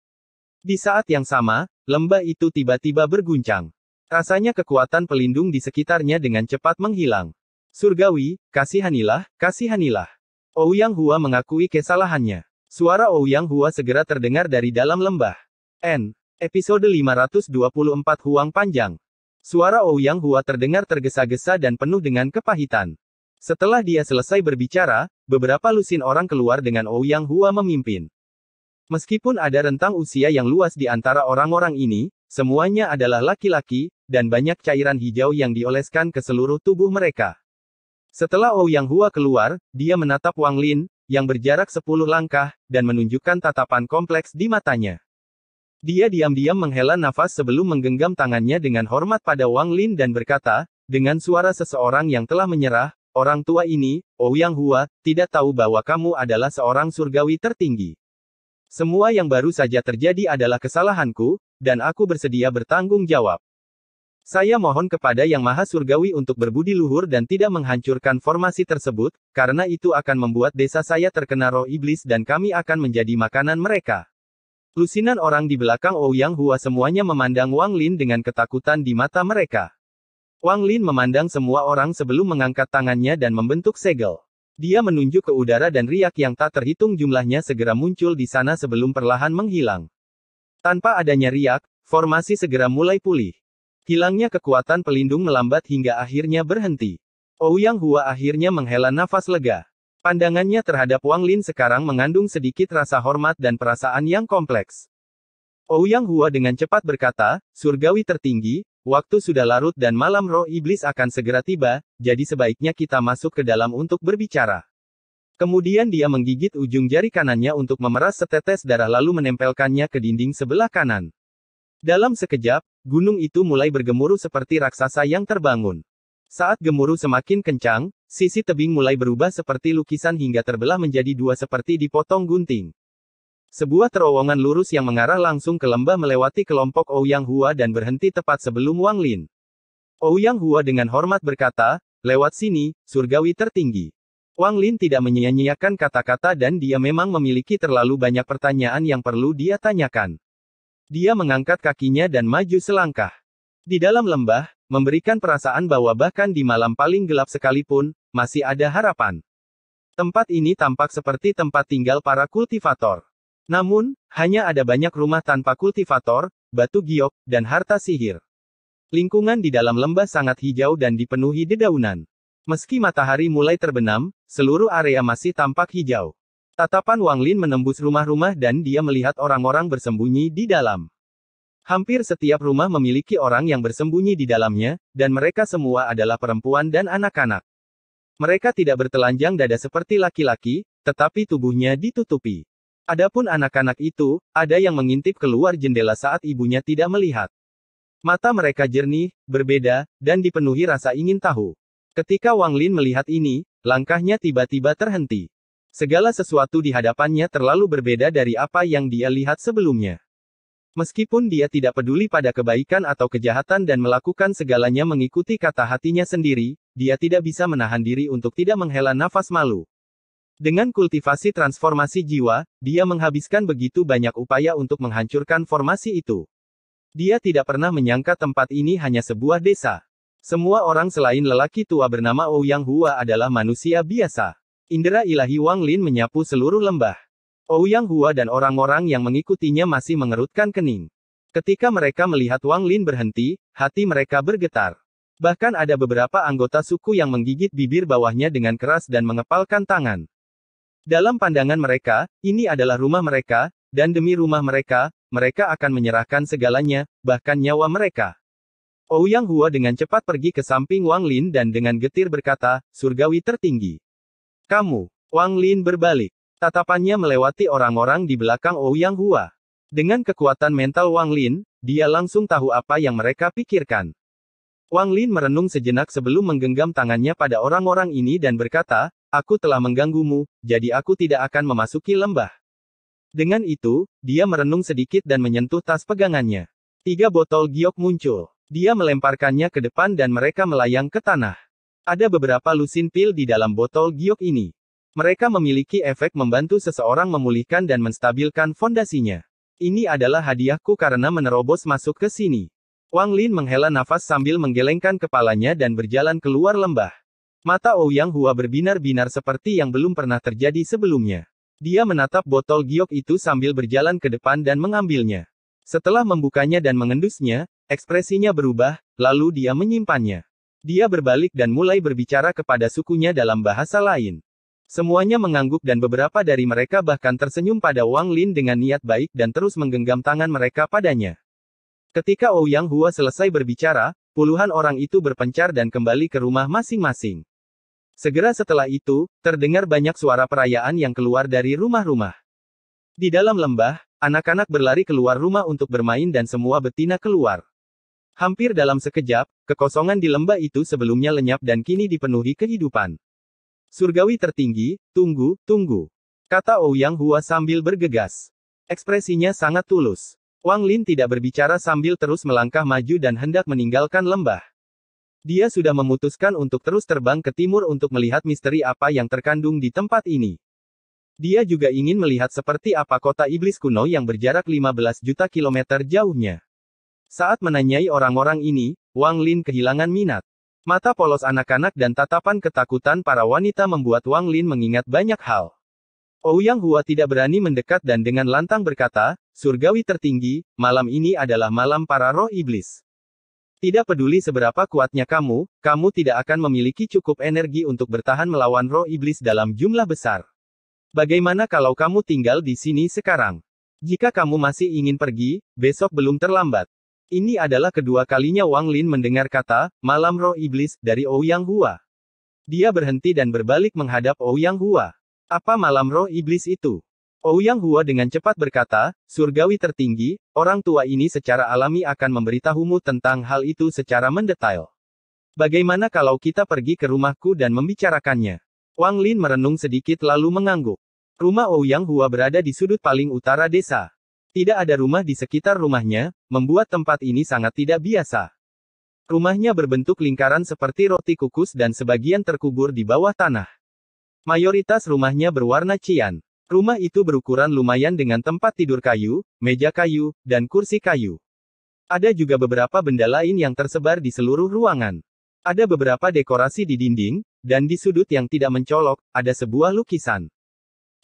A: Di saat yang sama, lembah itu tiba-tiba berguncang. Rasanya kekuatan pelindung di sekitarnya dengan cepat menghilang. Surgawi, kasihanilah, kasihanilah. Ouyang Hua mengakui kesalahannya. Suara Ouyang Hua segera terdengar dari dalam lembah. N. Episode 524 Huang Panjang. Suara Ouyang Hua terdengar tergesa-gesa dan penuh dengan kepahitan. Setelah dia selesai berbicara, beberapa lusin orang keluar dengan Ouyang Hua memimpin. Meskipun ada rentang usia yang luas di antara orang-orang ini, semuanya adalah laki-laki, dan banyak cairan hijau yang dioleskan ke seluruh tubuh mereka. Setelah Ouyang Hua keluar, dia menatap Wang Lin, yang berjarak 10 langkah, dan menunjukkan tatapan kompleks di matanya. Dia diam-diam menghela nafas sebelum menggenggam tangannya dengan hormat pada Wang Lin dan berkata, dengan suara seseorang yang telah menyerah, orang tua ini, Ouyang oh Hua, tidak tahu bahwa kamu adalah seorang surgawi tertinggi. Semua yang baru saja terjadi adalah kesalahanku, dan aku bersedia bertanggung jawab. Saya mohon kepada Yang Maha Surgawi untuk berbudi luhur dan tidak menghancurkan formasi tersebut, karena itu akan membuat desa saya terkena roh iblis dan kami akan menjadi makanan mereka. Lusinan orang di belakang Ouyang Hua semuanya memandang Wang Lin dengan ketakutan di mata mereka. Wang Lin memandang semua orang sebelum mengangkat tangannya dan membentuk segel. Dia menunjuk ke udara dan riak yang tak terhitung jumlahnya segera muncul di sana sebelum perlahan menghilang. Tanpa adanya riak, formasi segera mulai pulih. Hilangnya kekuatan pelindung melambat hingga akhirnya berhenti. Ouyang Hua akhirnya menghela nafas lega. Pandangannya terhadap Wang Lin sekarang mengandung sedikit rasa hormat dan perasaan yang kompleks. Ouyang Hua dengan cepat berkata, surgawi tertinggi, waktu sudah larut dan malam roh iblis akan segera tiba, jadi sebaiknya kita masuk ke dalam untuk berbicara. Kemudian dia menggigit ujung jari kanannya untuk memeras setetes darah lalu menempelkannya ke dinding sebelah kanan. Dalam sekejap, gunung itu mulai bergemuruh seperti raksasa yang terbangun. Saat gemuruh semakin kencang, Sisi tebing mulai berubah seperti lukisan hingga terbelah menjadi dua seperti dipotong gunting. Sebuah terowongan lurus yang mengarah langsung ke lembah melewati kelompok Ouyang Hua dan berhenti tepat sebelum Wang Lin. Ouyang Hua dengan hormat berkata, lewat sini, surgawi tertinggi. Wang Lin tidak menyia-nyiakan kata-kata dan dia memang memiliki terlalu banyak pertanyaan yang perlu dia tanyakan. Dia mengangkat kakinya dan maju selangkah. Di dalam lembah, memberikan perasaan bahwa bahkan di malam paling gelap sekalipun, masih ada harapan. Tempat ini tampak seperti tempat tinggal para kultivator. Namun, hanya ada banyak rumah tanpa kultivator, batu giok, dan harta sihir. Lingkungan di dalam lembah sangat hijau dan dipenuhi dedaunan. Meski matahari mulai terbenam, seluruh area masih tampak hijau. Tatapan Wang Lin menembus rumah-rumah dan dia melihat orang-orang bersembunyi di dalam. Hampir setiap rumah memiliki orang yang bersembunyi di dalamnya, dan mereka semua adalah perempuan dan anak-anak. Mereka tidak bertelanjang dada seperti laki-laki, tetapi tubuhnya ditutupi. Adapun anak-anak itu, ada yang mengintip keluar jendela saat ibunya tidak melihat. Mata mereka jernih, berbeda, dan dipenuhi rasa ingin tahu. Ketika Wang Lin melihat ini, langkahnya tiba-tiba terhenti. Segala sesuatu di hadapannya terlalu berbeda dari apa yang dia lihat sebelumnya. Meskipun dia tidak peduli pada kebaikan atau kejahatan dan melakukan segalanya mengikuti kata hatinya sendiri, dia tidak bisa menahan diri untuk tidak menghela nafas malu. Dengan kultivasi transformasi jiwa, dia menghabiskan begitu banyak upaya untuk menghancurkan formasi itu. Dia tidak pernah menyangka tempat ini hanya sebuah desa. Semua orang selain lelaki tua bernama Ouyang Hua adalah manusia biasa. Indera ilahi Wang Lin menyapu seluruh lembah. Ouyang Hua dan orang-orang yang mengikutinya masih mengerutkan kening. Ketika mereka melihat Wang Lin berhenti, hati mereka bergetar. Bahkan ada beberapa anggota suku yang menggigit bibir bawahnya dengan keras dan mengepalkan tangan. Dalam pandangan mereka, ini adalah rumah mereka, dan demi rumah mereka, mereka akan menyerahkan segalanya, bahkan nyawa mereka. Ouyang Hua dengan cepat pergi ke samping Wang Lin dan dengan getir berkata, surgawi tertinggi. Kamu, Wang Lin berbalik. Tatapannya melewati orang-orang di belakang Ouyang Hua. Dengan kekuatan mental Wang Lin, dia langsung tahu apa yang mereka pikirkan. Wang Lin merenung sejenak sebelum menggenggam tangannya pada orang-orang ini dan berkata, Aku telah mengganggumu, jadi aku tidak akan memasuki lembah. Dengan itu, dia merenung sedikit dan menyentuh tas pegangannya. Tiga botol giok muncul. Dia melemparkannya ke depan dan mereka melayang ke tanah. Ada beberapa lusin pil di dalam botol giok ini. Mereka memiliki efek membantu seseorang memulihkan dan menstabilkan fondasinya. Ini adalah hadiahku karena menerobos masuk ke sini. Wang Lin menghela nafas sambil menggelengkan kepalanya dan berjalan keluar lembah. Mata Ouyang oh Hua berbinar-binar seperti yang belum pernah terjadi sebelumnya. Dia menatap botol giok itu sambil berjalan ke depan dan mengambilnya. Setelah membukanya dan mengendusnya, ekspresinya berubah, lalu dia menyimpannya. Dia berbalik dan mulai berbicara kepada sukunya dalam bahasa lain. Semuanya mengangguk dan beberapa dari mereka bahkan tersenyum pada Wang Lin dengan niat baik dan terus menggenggam tangan mereka padanya. Ketika Ouyang Hua selesai berbicara, puluhan orang itu berpencar dan kembali ke rumah masing-masing. Segera setelah itu, terdengar banyak suara perayaan yang keluar dari rumah-rumah. Di dalam lembah, anak-anak berlari keluar rumah untuk bermain dan semua betina keluar. Hampir dalam sekejap, kekosongan di lembah itu sebelumnya lenyap dan kini dipenuhi kehidupan. Surgawi tertinggi, tunggu, tunggu. Kata Ouyang Hua sambil bergegas. Ekspresinya sangat tulus. Wang Lin tidak berbicara sambil terus melangkah maju dan hendak meninggalkan lembah. Dia sudah memutuskan untuk terus terbang ke timur untuk melihat misteri apa yang terkandung di tempat ini. Dia juga ingin melihat seperti apa kota iblis kuno yang berjarak 15 juta kilometer jauhnya. Saat menanyai orang-orang ini, Wang Lin kehilangan minat. Mata polos anak-anak dan tatapan ketakutan para wanita membuat Wang Lin mengingat banyak hal. Ouyang Hua tidak berani mendekat dan dengan lantang berkata, surgawi tertinggi, malam ini adalah malam para roh iblis. Tidak peduli seberapa kuatnya kamu, kamu tidak akan memiliki cukup energi untuk bertahan melawan roh iblis dalam jumlah besar. Bagaimana kalau kamu tinggal di sini sekarang? Jika kamu masih ingin pergi, besok belum terlambat. Ini adalah kedua kalinya Wang Lin mendengar kata, malam roh iblis, dari Ouyang Hua. Dia berhenti dan berbalik menghadap Ouyang Hua. Apa malam roh iblis itu? Ouyang Hua dengan cepat berkata, surgawi tertinggi, orang tua ini secara alami akan memberitahumu tentang hal itu secara mendetail. Bagaimana kalau kita pergi ke rumahku dan membicarakannya? Wang Lin merenung sedikit lalu mengangguk. Rumah Ouyang Hua berada di sudut paling utara desa. Tidak ada rumah di sekitar rumahnya, membuat tempat ini sangat tidak biasa. Rumahnya berbentuk lingkaran seperti roti kukus dan sebagian terkubur di bawah tanah. Mayoritas rumahnya berwarna cian. Rumah itu berukuran lumayan dengan tempat tidur kayu, meja kayu, dan kursi kayu. Ada juga beberapa benda lain yang tersebar di seluruh ruangan. Ada beberapa dekorasi di dinding, dan di sudut yang tidak mencolok, ada sebuah lukisan.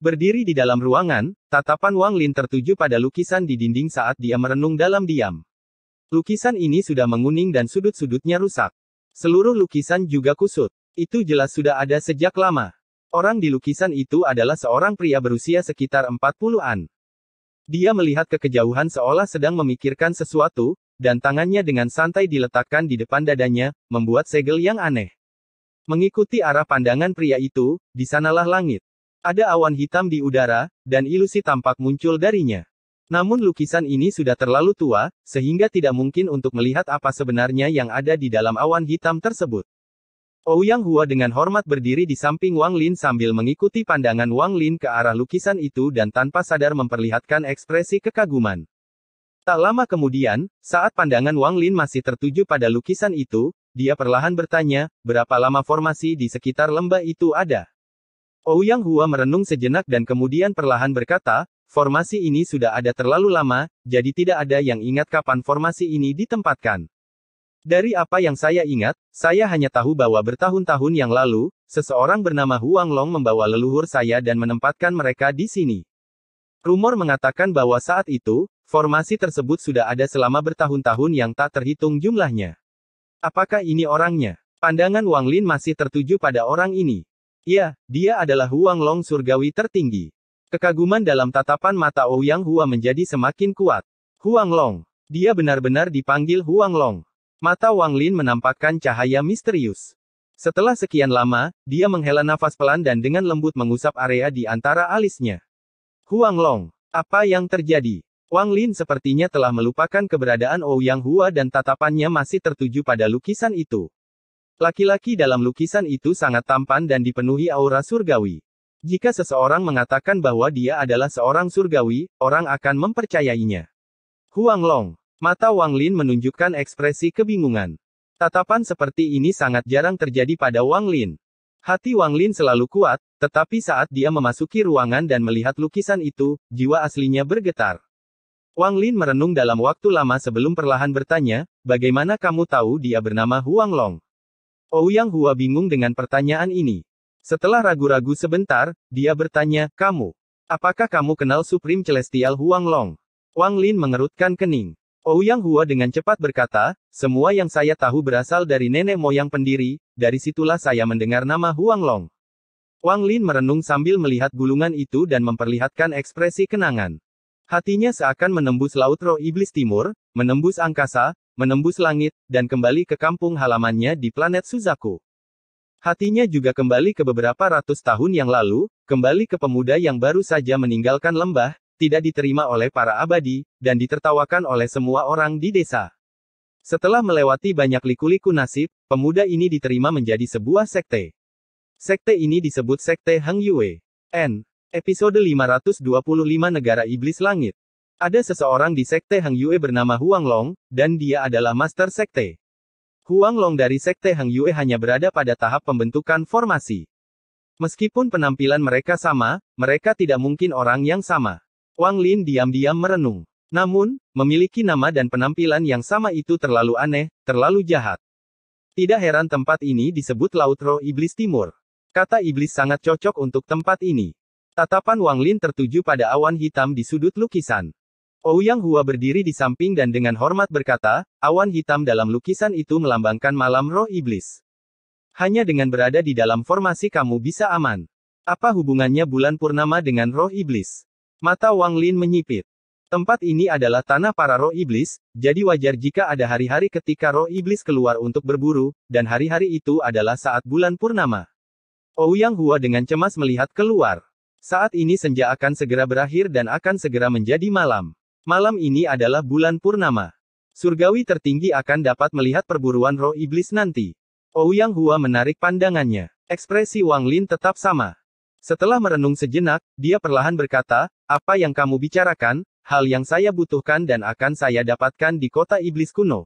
A: Berdiri di dalam ruangan, tatapan Wang Lin tertuju pada lukisan di dinding saat dia merenung dalam diam. Lukisan ini sudah menguning dan sudut-sudutnya rusak. Seluruh lukisan juga kusut. Itu jelas sudah ada sejak lama. Orang di lukisan itu adalah seorang pria berusia sekitar 40-an. Dia melihat ke kejauhan seolah sedang memikirkan sesuatu, dan tangannya dengan santai diletakkan di depan dadanya, membuat segel yang aneh. Mengikuti arah pandangan pria itu, di sanalah langit. Ada awan hitam di udara, dan ilusi tampak muncul darinya. Namun lukisan ini sudah terlalu tua, sehingga tidak mungkin untuk melihat apa sebenarnya yang ada di dalam awan hitam tersebut. Ouyang Hua dengan hormat berdiri di samping Wang Lin sambil mengikuti pandangan Wang Lin ke arah lukisan itu dan tanpa sadar memperlihatkan ekspresi kekaguman. Tak lama kemudian, saat pandangan Wang Lin masih tertuju pada lukisan itu, dia perlahan bertanya, berapa lama formasi di sekitar lembah itu ada? Ouyang Hua merenung sejenak dan kemudian perlahan berkata, formasi ini sudah ada terlalu lama, jadi tidak ada yang ingat kapan formasi ini ditempatkan. Dari apa yang saya ingat, saya hanya tahu bahwa bertahun-tahun yang lalu, seseorang bernama Huang Long membawa leluhur saya dan menempatkan mereka di sini. Rumor mengatakan bahwa saat itu, formasi tersebut sudah ada selama bertahun-tahun yang tak terhitung jumlahnya. Apakah ini orangnya? Pandangan Wang Lin masih tertuju pada orang ini. Ya, dia adalah Huang Long surgawi tertinggi. Kekaguman dalam tatapan mata Ouyang Hua menjadi semakin kuat. Huang Long. Dia benar-benar dipanggil Huang Long. Mata Wang Lin menampakkan cahaya misterius. Setelah sekian lama, dia menghela nafas pelan dan dengan lembut mengusap area di antara alisnya. Huang Long, apa yang terjadi? Wang Lin sepertinya telah melupakan keberadaan Ouyang Hua dan tatapannya masih tertuju pada lukisan itu. Laki-laki dalam lukisan itu sangat tampan dan dipenuhi aura surgawi. Jika seseorang mengatakan bahwa dia adalah seorang surgawi, orang akan mempercayainya. Huang Long, Mata Wang Lin menunjukkan ekspresi kebingungan. Tatapan seperti ini sangat jarang terjadi pada Wang Lin. Hati Wang Lin selalu kuat, tetapi saat dia memasuki ruangan dan melihat lukisan itu, jiwa aslinya bergetar. Wang Lin merenung dalam waktu lama sebelum perlahan bertanya, bagaimana kamu tahu dia bernama Huang Long? Ouyang oh Hua bingung dengan pertanyaan ini. Setelah ragu-ragu sebentar, dia bertanya, kamu, apakah kamu kenal Supreme Celestial Huang Long? Wang Lin mengerutkan kening. Ouyang Hua dengan cepat berkata, semua yang saya tahu berasal dari nenek moyang pendiri, dari situlah saya mendengar nama Huang Long. Wang Lin merenung sambil melihat gulungan itu dan memperlihatkan ekspresi kenangan. Hatinya seakan menembus laut roh iblis timur, menembus angkasa, menembus langit, dan kembali ke kampung halamannya di planet Suzaku. Hatinya juga kembali ke beberapa ratus tahun yang lalu, kembali ke pemuda yang baru saja meninggalkan lembah, tidak diterima oleh para abadi, dan ditertawakan oleh semua orang di desa. Setelah melewati banyak liku-liku nasib, pemuda ini diterima menjadi sebuah sekte. Sekte ini disebut Sekte Hang Yue. N. Episode 525 Negara Iblis Langit. Ada seseorang di Sekte Hang Yue bernama Huang Long, dan dia adalah Master Sekte. Huang Long dari Sekte Hang Yue hanya berada pada tahap pembentukan formasi. Meskipun penampilan mereka sama, mereka tidak mungkin orang yang sama. Wang Lin diam-diam merenung. Namun, memiliki nama dan penampilan yang sama itu terlalu aneh, terlalu jahat. Tidak heran tempat ini disebut Laut Roh Iblis Timur. Kata iblis sangat cocok untuk tempat ini. Tatapan Wang Lin tertuju pada awan hitam di sudut lukisan. Ouyang Hua berdiri di samping dan dengan hormat berkata, awan hitam dalam lukisan itu melambangkan malam roh iblis. Hanya dengan berada di dalam formasi kamu bisa aman. Apa hubungannya bulan purnama dengan roh iblis? Mata Wang Lin menyipit. Tempat ini adalah tanah para roh iblis, jadi wajar jika ada hari-hari ketika roh iblis keluar untuk berburu, dan hari-hari itu adalah saat bulan purnama. Ouyang Hua dengan cemas melihat keluar. Saat ini senja akan segera berakhir dan akan segera menjadi malam. Malam ini adalah bulan purnama. Surgawi tertinggi akan dapat melihat perburuan roh iblis nanti. Ouyang Hua menarik pandangannya. Ekspresi Wang Lin tetap sama. Setelah merenung sejenak, dia perlahan berkata, apa yang kamu bicarakan, hal yang saya butuhkan dan akan saya dapatkan di kota iblis kuno.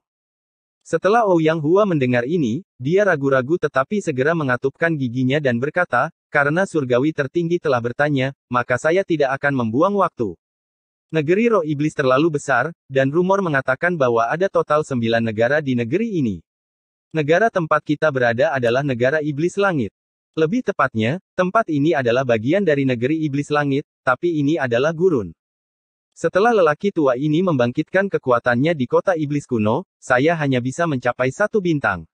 A: Setelah Ouyang Hua mendengar ini, dia ragu-ragu tetapi segera mengatupkan giginya dan berkata, karena surgawi tertinggi telah bertanya, maka saya tidak akan membuang waktu. Negeri roh iblis terlalu besar, dan rumor mengatakan bahwa ada total sembilan negara di negeri ini. Negara tempat kita berada adalah negara iblis langit. Lebih tepatnya, tempat ini adalah bagian dari negeri iblis langit, tapi ini adalah gurun. Setelah lelaki tua ini membangkitkan kekuatannya di kota iblis kuno, saya hanya bisa mencapai satu bintang.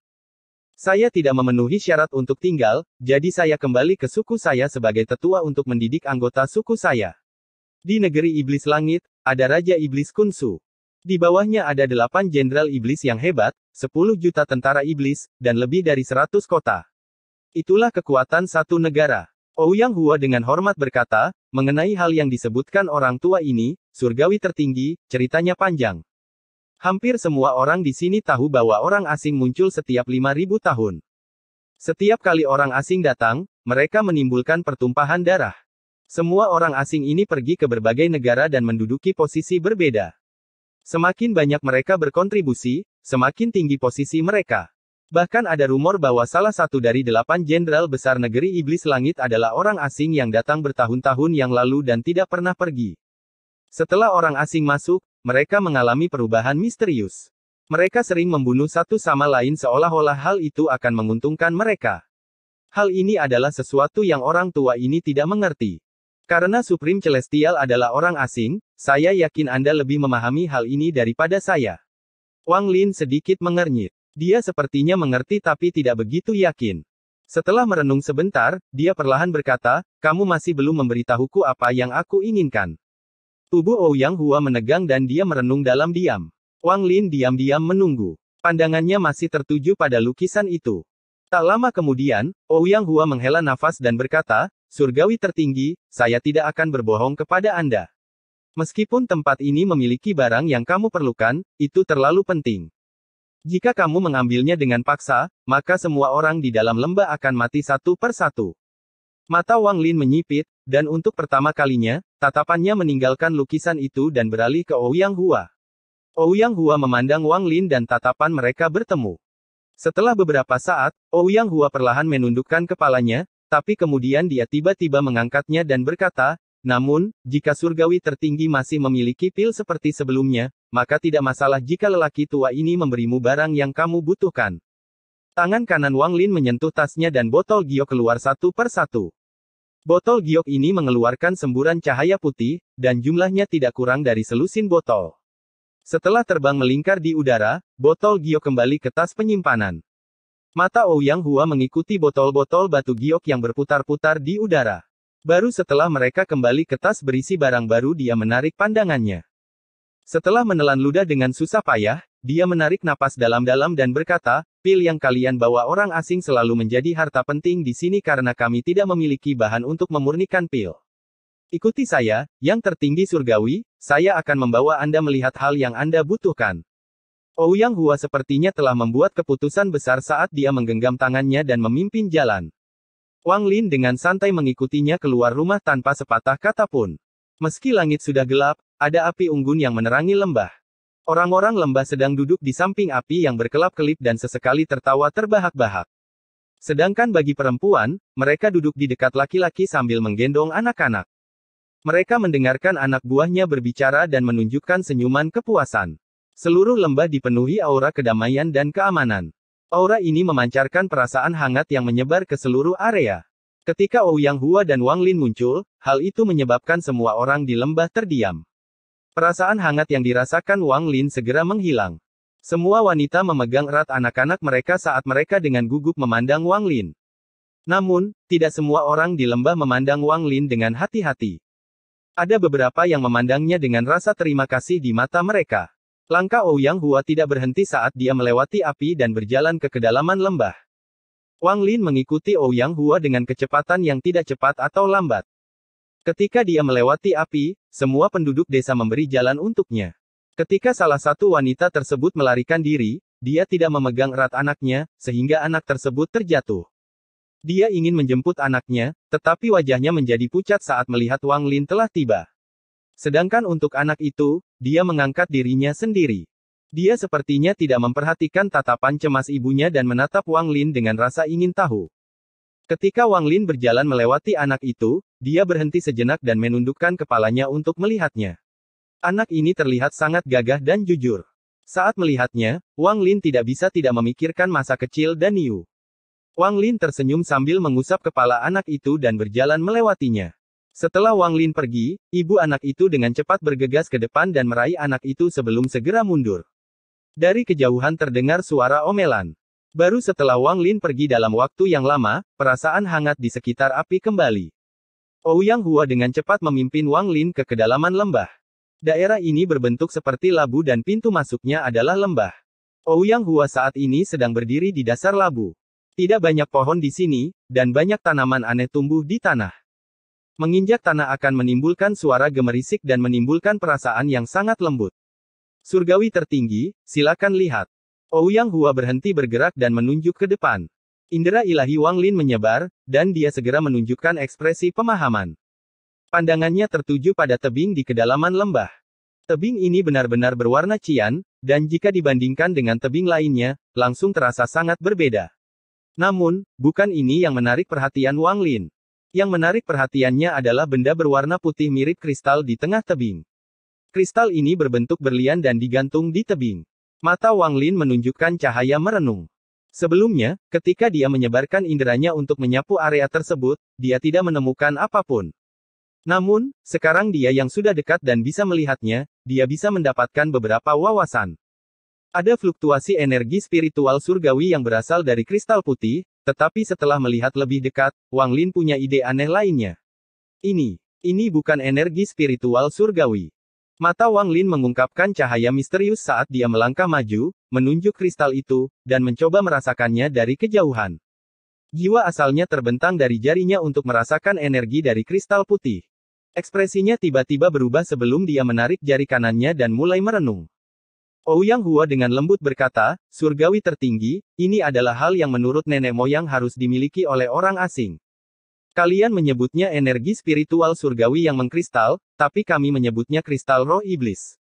A: Saya tidak memenuhi syarat untuk tinggal, jadi saya kembali ke suku saya sebagai tetua untuk mendidik anggota suku saya. Di negeri iblis langit, ada Raja Iblis Kunsu. Di bawahnya ada delapan jenderal iblis yang hebat, sepuluh juta tentara iblis, dan lebih dari seratus kota. Itulah kekuatan satu negara. Ouyang Hua dengan hormat berkata, mengenai hal yang disebutkan orang tua ini, surgawi tertinggi, ceritanya panjang. Hampir semua orang di sini tahu bahwa orang asing muncul setiap 5000 tahun. Setiap kali orang asing datang, mereka menimbulkan pertumpahan darah. Semua orang asing ini pergi ke berbagai negara dan menduduki posisi berbeda. Semakin banyak mereka berkontribusi, semakin tinggi posisi mereka. Bahkan ada rumor bahwa salah satu dari delapan jenderal besar negeri iblis langit adalah orang asing yang datang bertahun-tahun yang lalu dan tidak pernah pergi. Setelah orang asing masuk, mereka mengalami perubahan misterius. Mereka sering membunuh satu sama lain seolah-olah hal itu akan menguntungkan mereka. Hal ini adalah sesuatu yang orang tua ini tidak mengerti. Karena Supreme Celestial adalah orang asing, saya yakin Anda lebih memahami hal ini daripada saya. Wang Lin sedikit mengernyit. Dia sepertinya mengerti tapi tidak begitu yakin. Setelah merenung sebentar, dia perlahan berkata, kamu masih belum memberitahuku apa yang aku inginkan. Tubuh Ouyang Hua menegang dan dia merenung dalam diam. Wang Lin diam-diam menunggu. Pandangannya masih tertuju pada lukisan itu. Tak lama kemudian, Ouyang Hua menghela nafas dan berkata, Surgawi tertinggi, saya tidak akan berbohong kepada Anda. Meskipun tempat ini memiliki barang yang kamu perlukan, itu terlalu penting. Jika kamu mengambilnya dengan paksa, maka semua orang di dalam lembah akan mati satu per satu. Mata Wang Lin menyipit, dan untuk pertama kalinya, tatapannya meninggalkan lukisan itu dan beralih ke Ouyang Hua. Ouyang Hua memandang Wang Lin dan tatapan mereka bertemu. Setelah beberapa saat, Ouyang Hua perlahan menundukkan kepalanya, tapi kemudian dia tiba-tiba mengangkatnya dan berkata, namun, jika surgawi tertinggi masih memiliki pil seperti sebelumnya, maka tidak masalah jika lelaki tua ini memberimu barang yang kamu butuhkan. Tangan kanan Wang Lin menyentuh tasnya dan botol giok keluar satu per satu. Botol giok ini mengeluarkan semburan cahaya putih, dan jumlahnya tidak kurang dari selusin botol. Setelah terbang melingkar di udara, botol giok kembali ke tas penyimpanan. Mata Ouyang Hua mengikuti botol-botol batu giok yang berputar-putar di udara. Baru setelah mereka kembali ke tas berisi barang baru dia menarik pandangannya. Setelah menelan ludah dengan susah payah, dia menarik napas dalam-dalam dan berkata, pil yang kalian bawa orang asing selalu menjadi harta penting di sini karena kami tidak memiliki bahan untuk memurnikan pil. Ikuti saya, yang tertinggi surgawi, saya akan membawa Anda melihat hal yang Anda butuhkan. Ouyang Hua sepertinya telah membuat keputusan besar saat dia menggenggam tangannya dan memimpin jalan. Wang Lin dengan santai mengikutinya keluar rumah tanpa sepatah kata pun. Meski langit sudah gelap, ada api unggun yang menerangi lembah. Orang-orang lembah sedang duduk di samping api yang berkelap-kelip dan sesekali tertawa terbahak-bahak. Sedangkan bagi perempuan, mereka duduk di dekat laki-laki sambil menggendong anak-anak. Mereka mendengarkan anak buahnya berbicara dan menunjukkan senyuman kepuasan. Seluruh lembah dipenuhi aura kedamaian dan keamanan. Aura ini memancarkan perasaan hangat yang menyebar ke seluruh area. Ketika Ouyang Hua dan Wang Lin muncul, hal itu menyebabkan semua orang di lembah terdiam. Perasaan hangat yang dirasakan Wang Lin segera menghilang. Semua wanita memegang erat anak-anak mereka saat mereka dengan gugup memandang Wang Lin. Namun, tidak semua orang di lembah memandang Wang Lin dengan hati-hati. Ada beberapa yang memandangnya dengan rasa terima kasih di mata mereka. Langkah Ouyang Hua tidak berhenti saat dia melewati api dan berjalan ke kedalaman lembah. Wang Lin mengikuti Ouyang Hua dengan kecepatan yang tidak cepat atau lambat. Ketika dia melewati api, semua penduduk desa memberi jalan untuknya. Ketika salah satu wanita tersebut melarikan diri, dia tidak memegang erat anaknya, sehingga anak tersebut terjatuh. Dia ingin menjemput anaknya, tetapi wajahnya menjadi pucat saat melihat Wang Lin telah tiba. Sedangkan untuk anak itu, dia mengangkat dirinya sendiri. Dia sepertinya tidak memperhatikan tatapan cemas ibunya dan menatap Wang Lin dengan rasa ingin tahu. Ketika Wang Lin berjalan melewati anak itu, dia berhenti sejenak dan menundukkan kepalanya untuk melihatnya. Anak ini terlihat sangat gagah dan jujur. Saat melihatnya, Wang Lin tidak bisa tidak memikirkan masa kecil dan Niu. Wang Lin tersenyum sambil mengusap kepala anak itu dan berjalan melewatinya. Setelah Wang Lin pergi, ibu anak itu dengan cepat bergegas ke depan dan meraih anak itu sebelum segera mundur. Dari kejauhan terdengar suara omelan. Baru setelah Wang Lin pergi dalam waktu yang lama, perasaan hangat di sekitar api kembali. Ouyang Hua dengan cepat memimpin Wang Lin ke kedalaman lembah. Daerah ini berbentuk seperti labu dan pintu masuknya adalah lembah. Ouyang Hua saat ini sedang berdiri di dasar labu. Tidak banyak pohon di sini, dan banyak tanaman aneh tumbuh di tanah. Menginjak tanah akan menimbulkan suara gemerisik dan menimbulkan perasaan yang sangat lembut. Surgawi tertinggi, silakan lihat. Ouyang oh Hua berhenti bergerak dan menunjuk ke depan. Indera ilahi Wang Lin menyebar, dan dia segera menunjukkan ekspresi pemahaman. Pandangannya tertuju pada tebing di kedalaman lembah. Tebing ini benar-benar berwarna cian, dan jika dibandingkan dengan tebing lainnya, langsung terasa sangat berbeda. Namun, bukan ini yang menarik perhatian Wang Lin. Yang menarik perhatiannya adalah benda berwarna putih mirip kristal di tengah tebing. Kristal ini berbentuk berlian dan digantung di tebing. Mata Wang Lin menunjukkan cahaya merenung. Sebelumnya, ketika dia menyebarkan inderanya untuk menyapu area tersebut, dia tidak menemukan apapun. Namun, sekarang dia yang sudah dekat dan bisa melihatnya, dia bisa mendapatkan beberapa wawasan. Ada fluktuasi energi spiritual surgawi yang berasal dari kristal putih, tetapi setelah melihat lebih dekat, Wang Lin punya ide aneh lainnya. Ini, ini bukan energi spiritual surgawi. Mata Wang Lin mengungkapkan cahaya misterius saat dia melangkah maju, menunjuk kristal itu, dan mencoba merasakannya dari kejauhan. Jiwa asalnya terbentang dari jarinya untuk merasakan energi dari kristal putih. Ekspresinya tiba-tiba berubah sebelum dia menarik jari kanannya dan mulai merenung. Ouyang Hua dengan lembut berkata, surgawi tertinggi, ini adalah hal yang menurut nenek moyang harus dimiliki oleh orang asing. Kalian menyebutnya energi spiritual surgawi yang mengkristal, tapi kami menyebutnya kristal roh iblis.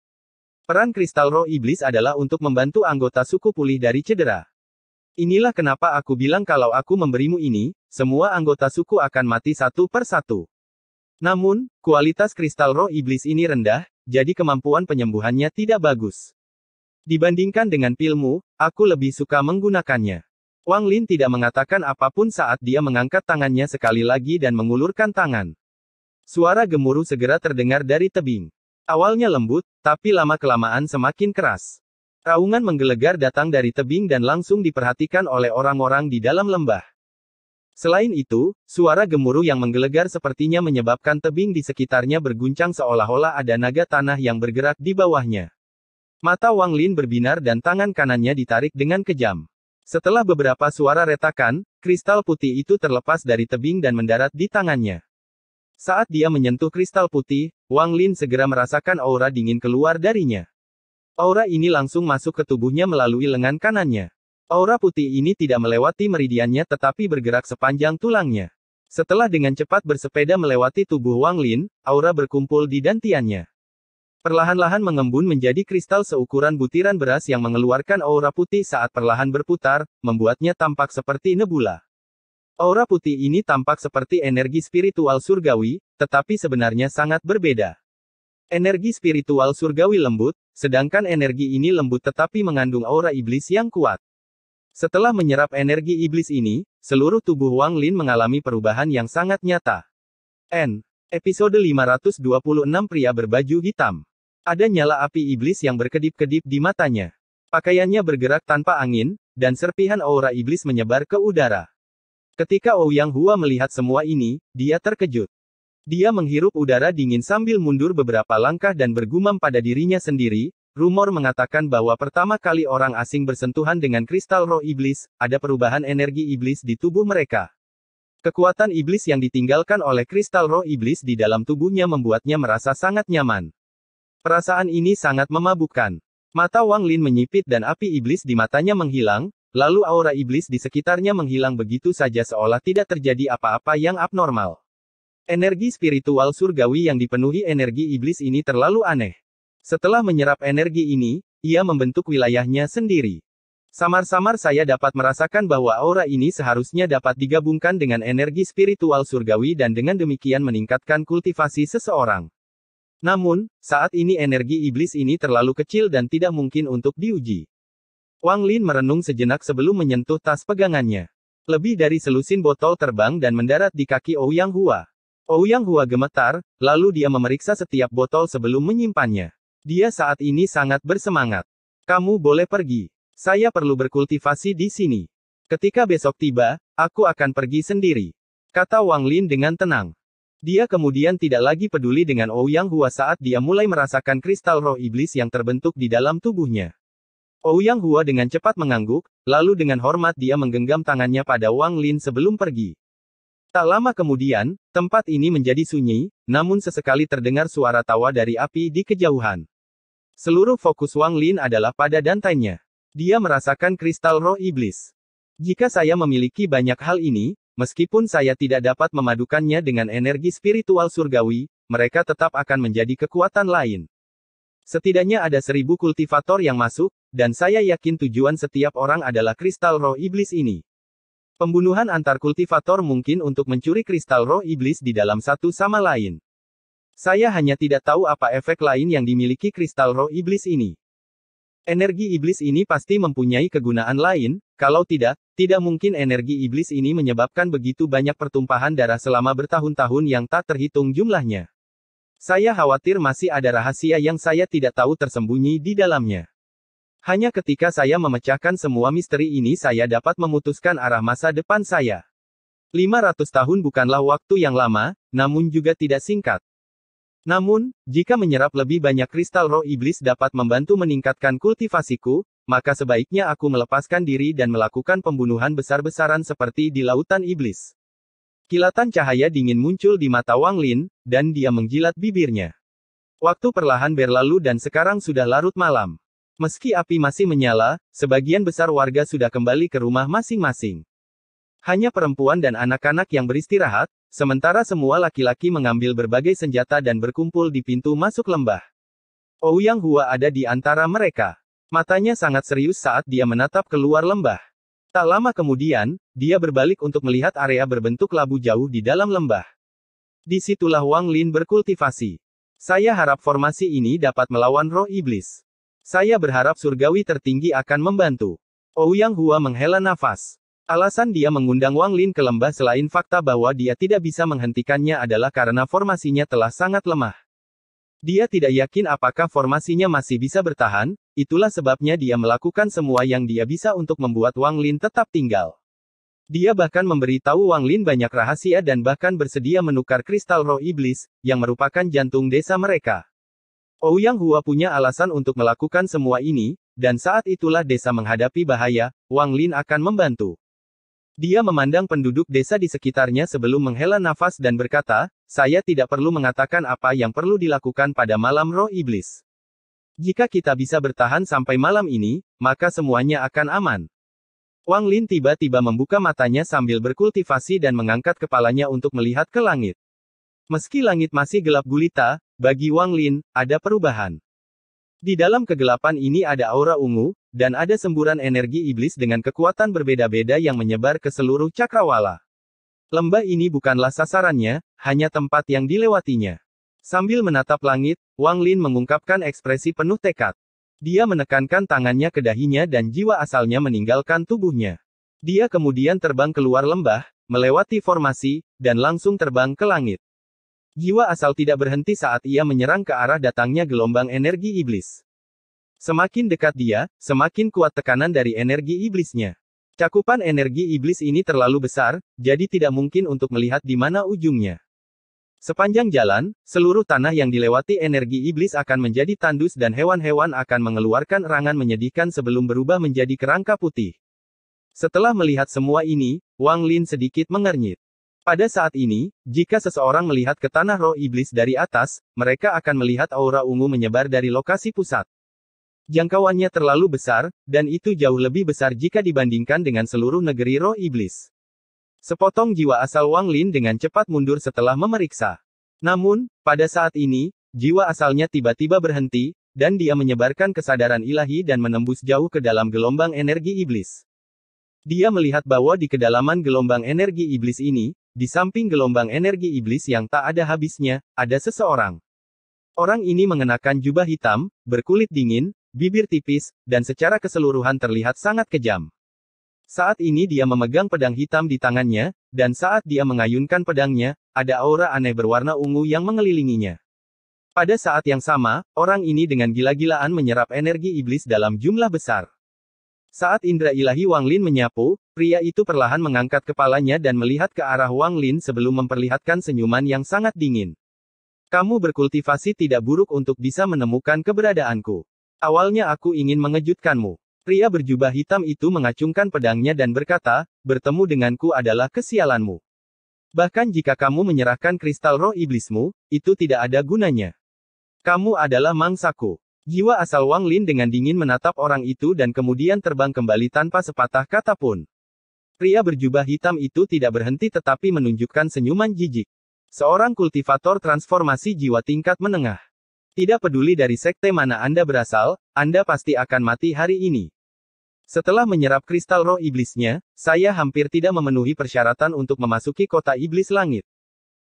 A: Peran kristal roh iblis adalah untuk membantu anggota suku pulih dari cedera. Inilah kenapa aku bilang kalau aku memberimu ini, semua anggota suku akan mati satu per satu. Namun, kualitas kristal roh iblis ini rendah, jadi kemampuan penyembuhannya tidak bagus. Dibandingkan dengan pilmu, aku lebih suka menggunakannya. Wang Lin tidak mengatakan apapun saat dia mengangkat tangannya sekali lagi dan mengulurkan tangan. Suara gemuruh segera terdengar dari tebing. Awalnya lembut, tapi lama-kelamaan semakin keras. Raungan menggelegar datang dari tebing dan langsung diperhatikan oleh orang-orang di dalam lembah. Selain itu, suara gemuruh yang menggelegar sepertinya menyebabkan tebing di sekitarnya berguncang seolah-olah ada naga tanah yang bergerak di bawahnya. Mata Wang Lin berbinar dan tangan kanannya ditarik dengan kejam. Setelah beberapa suara retakan, kristal putih itu terlepas dari tebing dan mendarat di tangannya. Saat dia menyentuh kristal putih, Wang Lin segera merasakan aura dingin keluar darinya. Aura ini langsung masuk ke tubuhnya melalui lengan kanannya. Aura putih ini tidak melewati meridiannya tetapi bergerak sepanjang tulangnya. Setelah dengan cepat bersepeda melewati tubuh Wang Lin, aura berkumpul di dantiannya perlahan-lahan mengembun menjadi kristal seukuran butiran beras yang mengeluarkan aura putih saat perlahan berputar, membuatnya tampak seperti nebula. Aura putih ini tampak seperti energi spiritual surgawi, tetapi sebenarnya sangat berbeda. Energi spiritual surgawi lembut, sedangkan energi ini lembut tetapi mengandung aura iblis yang kuat. Setelah menyerap energi iblis ini, seluruh tubuh Wang Lin mengalami perubahan yang sangat nyata. N. Episode 526 Pria Berbaju Hitam ada nyala api iblis yang berkedip-kedip di matanya. Pakaiannya bergerak tanpa angin, dan serpihan aura iblis menyebar ke udara. Ketika Ouyang Hua melihat semua ini, dia terkejut. Dia menghirup udara dingin sambil mundur beberapa langkah dan bergumam pada dirinya sendiri, rumor mengatakan bahwa pertama kali orang asing bersentuhan dengan kristal roh iblis, ada perubahan energi iblis di tubuh mereka. Kekuatan iblis yang ditinggalkan oleh kristal roh iblis di dalam tubuhnya membuatnya merasa sangat nyaman. Perasaan ini sangat memabukkan. Mata Wang Lin menyipit dan api iblis di matanya menghilang, lalu aura iblis di sekitarnya menghilang begitu saja seolah tidak terjadi apa-apa yang abnormal. Energi spiritual surgawi yang dipenuhi energi iblis ini terlalu aneh. Setelah menyerap energi ini, ia membentuk wilayahnya sendiri. Samar-samar saya dapat merasakan bahwa aura ini seharusnya dapat digabungkan dengan energi spiritual surgawi dan dengan demikian meningkatkan kultivasi seseorang. Namun, saat ini energi iblis ini terlalu kecil dan tidak mungkin untuk diuji. Wang Lin merenung sejenak sebelum menyentuh tas pegangannya. Lebih dari selusin botol terbang dan mendarat di kaki Ouyang Hua. Ouyang Hua gemetar, lalu dia memeriksa setiap botol sebelum menyimpannya. Dia saat ini sangat bersemangat. Kamu boleh pergi. Saya perlu berkultivasi di sini. Ketika besok tiba, aku akan pergi sendiri. Kata Wang Lin dengan tenang. Dia kemudian tidak lagi peduli dengan Ouyang Hua saat dia mulai merasakan kristal roh iblis yang terbentuk di dalam tubuhnya. Ouyang Hua dengan cepat mengangguk, lalu dengan hormat dia menggenggam tangannya pada Wang Lin sebelum pergi. Tak lama kemudian, tempat ini menjadi sunyi, namun sesekali terdengar suara tawa dari api di kejauhan. Seluruh fokus Wang Lin adalah pada dantainya. Dia merasakan kristal roh iblis. Jika saya memiliki banyak hal ini, Meskipun saya tidak dapat memadukannya dengan energi spiritual surgawi, mereka tetap akan menjadi kekuatan lain. Setidaknya ada seribu kultivator yang masuk, dan saya yakin tujuan setiap orang adalah kristal roh iblis ini. Pembunuhan antar kultivator mungkin untuk mencuri kristal roh iblis di dalam satu sama lain. Saya hanya tidak tahu apa efek lain yang dimiliki kristal roh iblis ini. Energi iblis ini pasti mempunyai kegunaan lain, kalau tidak, tidak mungkin energi iblis ini menyebabkan begitu banyak pertumpahan darah selama bertahun-tahun yang tak terhitung jumlahnya. Saya khawatir masih ada rahasia yang saya tidak tahu tersembunyi di dalamnya. Hanya ketika saya memecahkan semua misteri ini saya dapat memutuskan arah masa depan saya. 500 tahun bukanlah waktu yang lama, namun juga tidak singkat. Namun, jika menyerap lebih banyak kristal roh iblis dapat membantu meningkatkan kultivasiku, maka sebaiknya aku melepaskan diri dan melakukan pembunuhan besar-besaran seperti di lautan iblis. Kilatan cahaya dingin muncul di mata Wang Lin, dan dia menjilat bibirnya. Waktu perlahan berlalu dan sekarang sudah larut malam. Meski api masih menyala, sebagian besar warga sudah kembali ke rumah masing-masing. Hanya perempuan dan anak-anak yang beristirahat, sementara semua laki-laki mengambil berbagai senjata dan berkumpul di pintu masuk lembah. Ouyang Hua ada di antara mereka. Matanya sangat serius saat dia menatap keluar lembah. Tak lama kemudian, dia berbalik untuk melihat area berbentuk labu jauh di dalam lembah. Disitulah Wang Lin berkultivasi. Saya harap formasi ini dapat melawan roh iblis. Saya berharap surgawi tertinggi akan membantu. Ouyang Hua menghela nafas. Alasan dia mengundang Wang Lin ke lembah selain fakta bahwa dia tidak bisa menghentikannya adalah karena formasinya telah sangat lemah. Dia tidak yakin apakah formasinya masih bisa bertahan, itulah sebabnya dia melakukan semua yang dia bisa untuk membuat Wang Lin tetap tinggal. Dia bahkan memberitahu Wang Lin banyak rahasia dan bahkan bersedia menukar kristal roh iblis, yang merupakan jantung desa mereka. Ouyang Hua punya alasan untuk melakukan semua ini, dan saat itulah desa menghadapi bahaya, Wang Lin akan membantu. Dia memandang penduduk desa di sekitarnya sebelum menghela nafas dan berkata, saya tidak perlu mengatakan apa yang perlu dilakukan pada malam roh iblis. Jika kita bisa bertahan sampai malam ini, maka semuanya akan aman. Wang Lin tiba-tiba membuka matanya sambil berkultivasi dan mengangkat kepalanya untuk melihat ke langit. Meski langit masih gelap gulita, bagi Wang Lin, ada perubahan. Di dalam kegelapan ini ada aura ungu, dan ada semburan energi iblis dengan kekuatan berbeda-beda yang menyebar ke seluruh cakrawala. Lembah ini bukanlah sasarannya, hanya tempat yang dilewatinya. Sambil menatap langit, Wang Lin mengungkapkan ekspresi penuh tekad. Dia menekankan tangannya ke dahinya dan jiwa asalnya meninggalkan tubuhnya. Dia kemudian terbang keluar lembah, melewati formasi, dan langsung terbang ke langit. Jiwa asal tidak berhenti saat ia menyerang ke arah datangnya gelombang energi iblis. Semakin dekat dia, semakin kuat tekanan dari energi iblisnya. Cakupan energi iblis ini terlalu besar, jadi tidak mungkin untuk melihat di mana ujungnya. Sepanjang jalan, seluruh tanah yang dilewati energi iblis akan menjadi tandus dan hewan-hewan akan mengeluarkan rangan menyedihkan sebelum berubah menjadi kerangka putih. Setelah melihat semua ini, Wang Lin sedikit mengernyit. Pada saat ini, jika seseorang melihat ke tanah roh iblis dari atas, mereka akan melihat aura ungu menyebar dari lokasi pusat. Jangkauannya terlalu besar, dan itu jauh lebih besar jika dibandingkan dengan seluruh negeri roh iblis. Sepotong jiwa asal Wang Lin dengan cepat mundur setelah memeriksa. Namun, pada saat ini, jiwa asalnya tiba-tiba berhenti, dan dia menyebarkan kesadaran ilahi dan menembus jauh ke dalam gelombang energi iblis. Dia melihat bahwa di kedalaman gelombang energi iblis ini, di samping gelombang energi iblis yang tak ada habisnya, ada seseorang. Orang ini mengenakan jubah hitam, berkulit dingin, bibir tipis, dan secara keseluruhan terlihat sangat kejam. Saat ini dia memegang pedang hitam di tangannya, dan saat dia mengayunkan pedangnya, ada aura aneh berwarna ungu yang mengelilinginya. Pada saat yang sama, orang ini dengan gila-gilaan menyerap energi iblis dalam jumlah besar. Saat indra ilahi Wang Lin menyapu, pria itu perlahan mengangkat kepalanya dan melihat ke arah Wang Lin sebelum memperlihatkan senyuman yang sangat dingin. Kamu berkultivasi tidak buruk untuk bisa menemukan keberadaanku. Awalnya aku ingin mengejutkanmu. Pria berjubah hitam itu mengacungkan pedangnya dan berkata, bertemu denganku adalah kesialanmu. Bahkan jika kamu menyerahkan kristal roh iblismu, itu tidak ada gunanya. Kamu adalah mangsaku. Jiwa asal Wang Lin dengan dingin menatap orang itu dan kemudian terbang kembali tanpa sepatah kata pun. Pria berjubah hitam itu tidak berhenti tetapi menunjukkan senyuman jijik. Seorang kultivator transformasi jiwa tingkat menengah. Tidak peduli dari sekte mana Anda berasal, Anda pasti akan mati hari ini. Setelah menyerap kristal roh iblisnya, saya hampir tidak memenuhi persyaratan untuk memasuki kota iblis langit.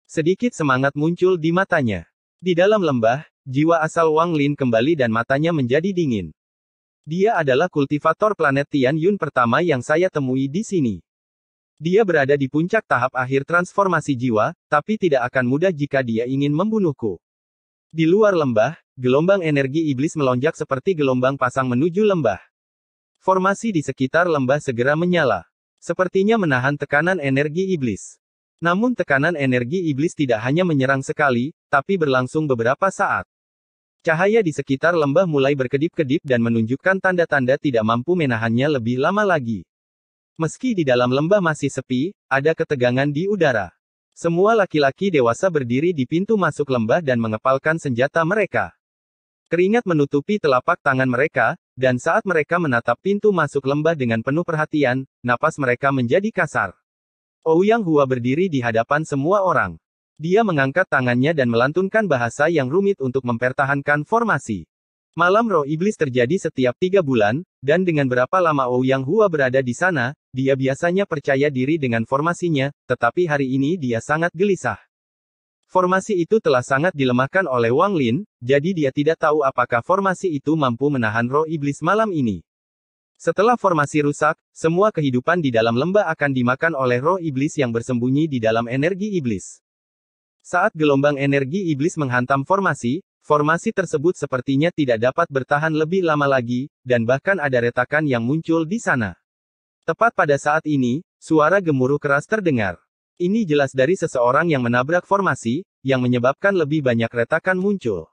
A: Sedikit semangat muncul di matanya. Di dalam lembah, jiwa asal Wang Lin kembali dan matanya menjadi dingin. Dia adalah kultivator planet Tian Yun pertama yang saya temui di sini. Dia berada di puncak tahap akhir transformasi jiwa, tapi tidak akan mudah jika dia ingin membunuhku. Di luar lembah, gelombang energi iblis melonjak seperti gelombang pasang menuju lembah. Formasi di sekitar lembah segera menyala. Sepertinya menahan tekanan energi iblis. Namun tekanan energi iblis tidak hanya menyerang sekali, tapi berlangsung beberapa saat. Cahaya di sekitar lembah mulai berkedip-kedip dan menunjukkan tanda-tanda tidak mampu menahannya lebih lama lagi. Meski di dalam lembah masih sepi, ada ketegangan di udara. Semua laki-laki dewasa berdiri di pintu masuk lembah dan mengepalkan senjata mereka. Keringat menutupi telapak tangan mereka, dan saat mereka menatap pintu masuk lembah dengan penuh perhatian, napas mereka menjadi kasar. Ouyang Hua berdiri di hadapan semua orang. Dia mengangkat tangannya dan melantunkan bahasa yang rumit untuk mempertahankan formasi. Malam roh iblis terjadi setiap tiga bulan, dan dengan berapa lama Ou Yang Hua berada di sana, dia biasanya percaya diri dengan formasinya, tetapi hari ini dia sangat gelisah. Formasi itu telah sangat dilemahkan oleh Wang Lin, jadi dia tidak tahu apakah formasi itu mampu menahan roh iblis malam ini. Setelah formasi rusak, semua kehidupan di dalam lembah akan dimakan oleh roh iblis yang bersembunyi di dalam energi iblis. Saat gelombang energi iblis menghantam formasi, Formasi tersebut sepertinya tidak dapat bertahan lebih lama lagi, dan bahkan ada retakan yang muncul di sana. Tepat pada saat ini, suara gemuruh keras terdengar. Ini jelas dari seseorang yang menabrak formasi, yang menyebabkan lebih banyak retakan muncul.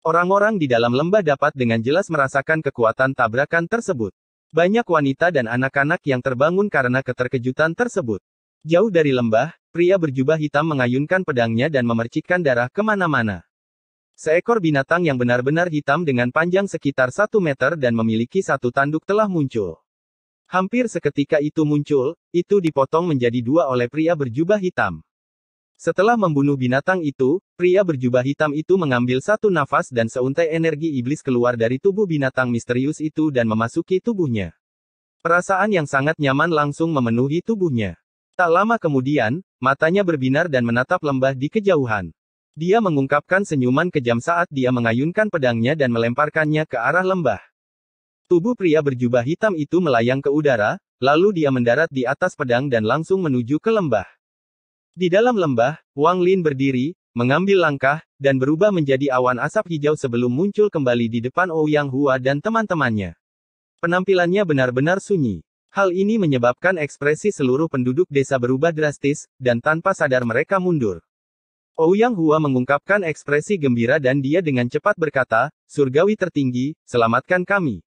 A: Orang-orang di dalam lembah dapat dengan jelas merasakan kekuatan tabrakan tersebut. Banyak wanita dan anak-anak yang terbangun karena keterkejutan tersebut. Jauh dari lembah, pria berjubah hitam mengayunkan pedangnya dan memercikkan darah kemana-mana. Seekor binatang yang benar-benar hitam dengan panjang sekitar satu meter dan memiliki satu tanduk telah muncul. Hampir seketika itu muncul, itu dipotong menjadi dua oleh pria berjubah hitam. Setelah membunuh binatang itu, pria berjubah hitam itu mengambil satu nafas dan seuntai energi iblis keluar dari tubuh binatang misterius itu dan memasuki tubuhnya. Perasaan yang sangat nyaman langsung memenuhi tubuhnya. Tak lama kemudian, matanya berbinar dan menatap lembah di kejauhan. Dia mengungkapkan senyuman kejam saat dia mengayunkan pedangnya dan melemparkannya ke arah lembah. Tubuh pria berjubah hitam itu melayang ke udara, lalu dia mendarat di atas pedang dan langsung menuju ke lembah. Di dalam lembah, Wang Lin berdiri, mengambil langkah, dan berubah menjadi awan asap hijau sebelum muncul kembali di depan Ouyang Hua dan teman-temannya. Penampilannya benar-benar sunyi. Hal ini menyebabkan ekspresi seluruh penduduk desa berubah drastis, dan tanpa sadar mereka mundur. Ouyang Hua mengungkapkan ekspresi gembira dan dia dengan cepat berkata, surgawi tertinggi, selamatkan kami.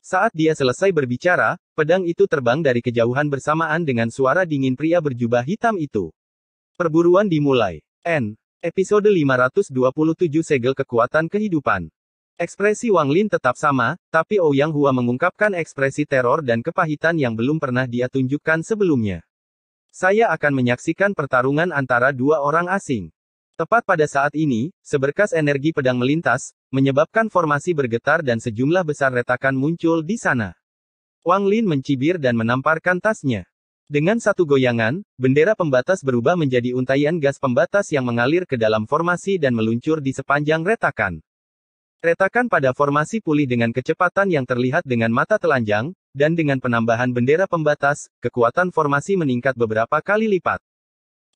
A: Saat dia selesai berbicara, pedang itu terbang dari kejauhan bersamaan dengan suara dingin pria berjubah hitam itu. Perburuan dimulai. N. Episode 527 Segel Kekuatan Kehidupan. Ekspresi Wang Lin tetap sama, tapi Ouyang Hua mengungkapkan ekspresi teror dan kepahitan yang belum pernah dia tunjukkan sebelumnya. Saya akan menyaksikan pertarungan antara dua orang asing. Tepat pada saat ini, seberkas energi pedang melintas, menyebabkan formasi bergetar dan sejumlah besar retakan muncul di sana. Wang Lin mencibir dan menamparkan tasnya. Dengan satu goyangan, bendera pembatas berubah menjadi untaian gas pembatas yang mengalir ke dalam formasi dan meluncur di sepanjang retakan. Retakan pada formasi pulih dengan kecepatan yang terlihat dengan mata telanjang, dan dengan penambahan bendera pembatas, kekuatan formasi meningkat beberapa kali lipat.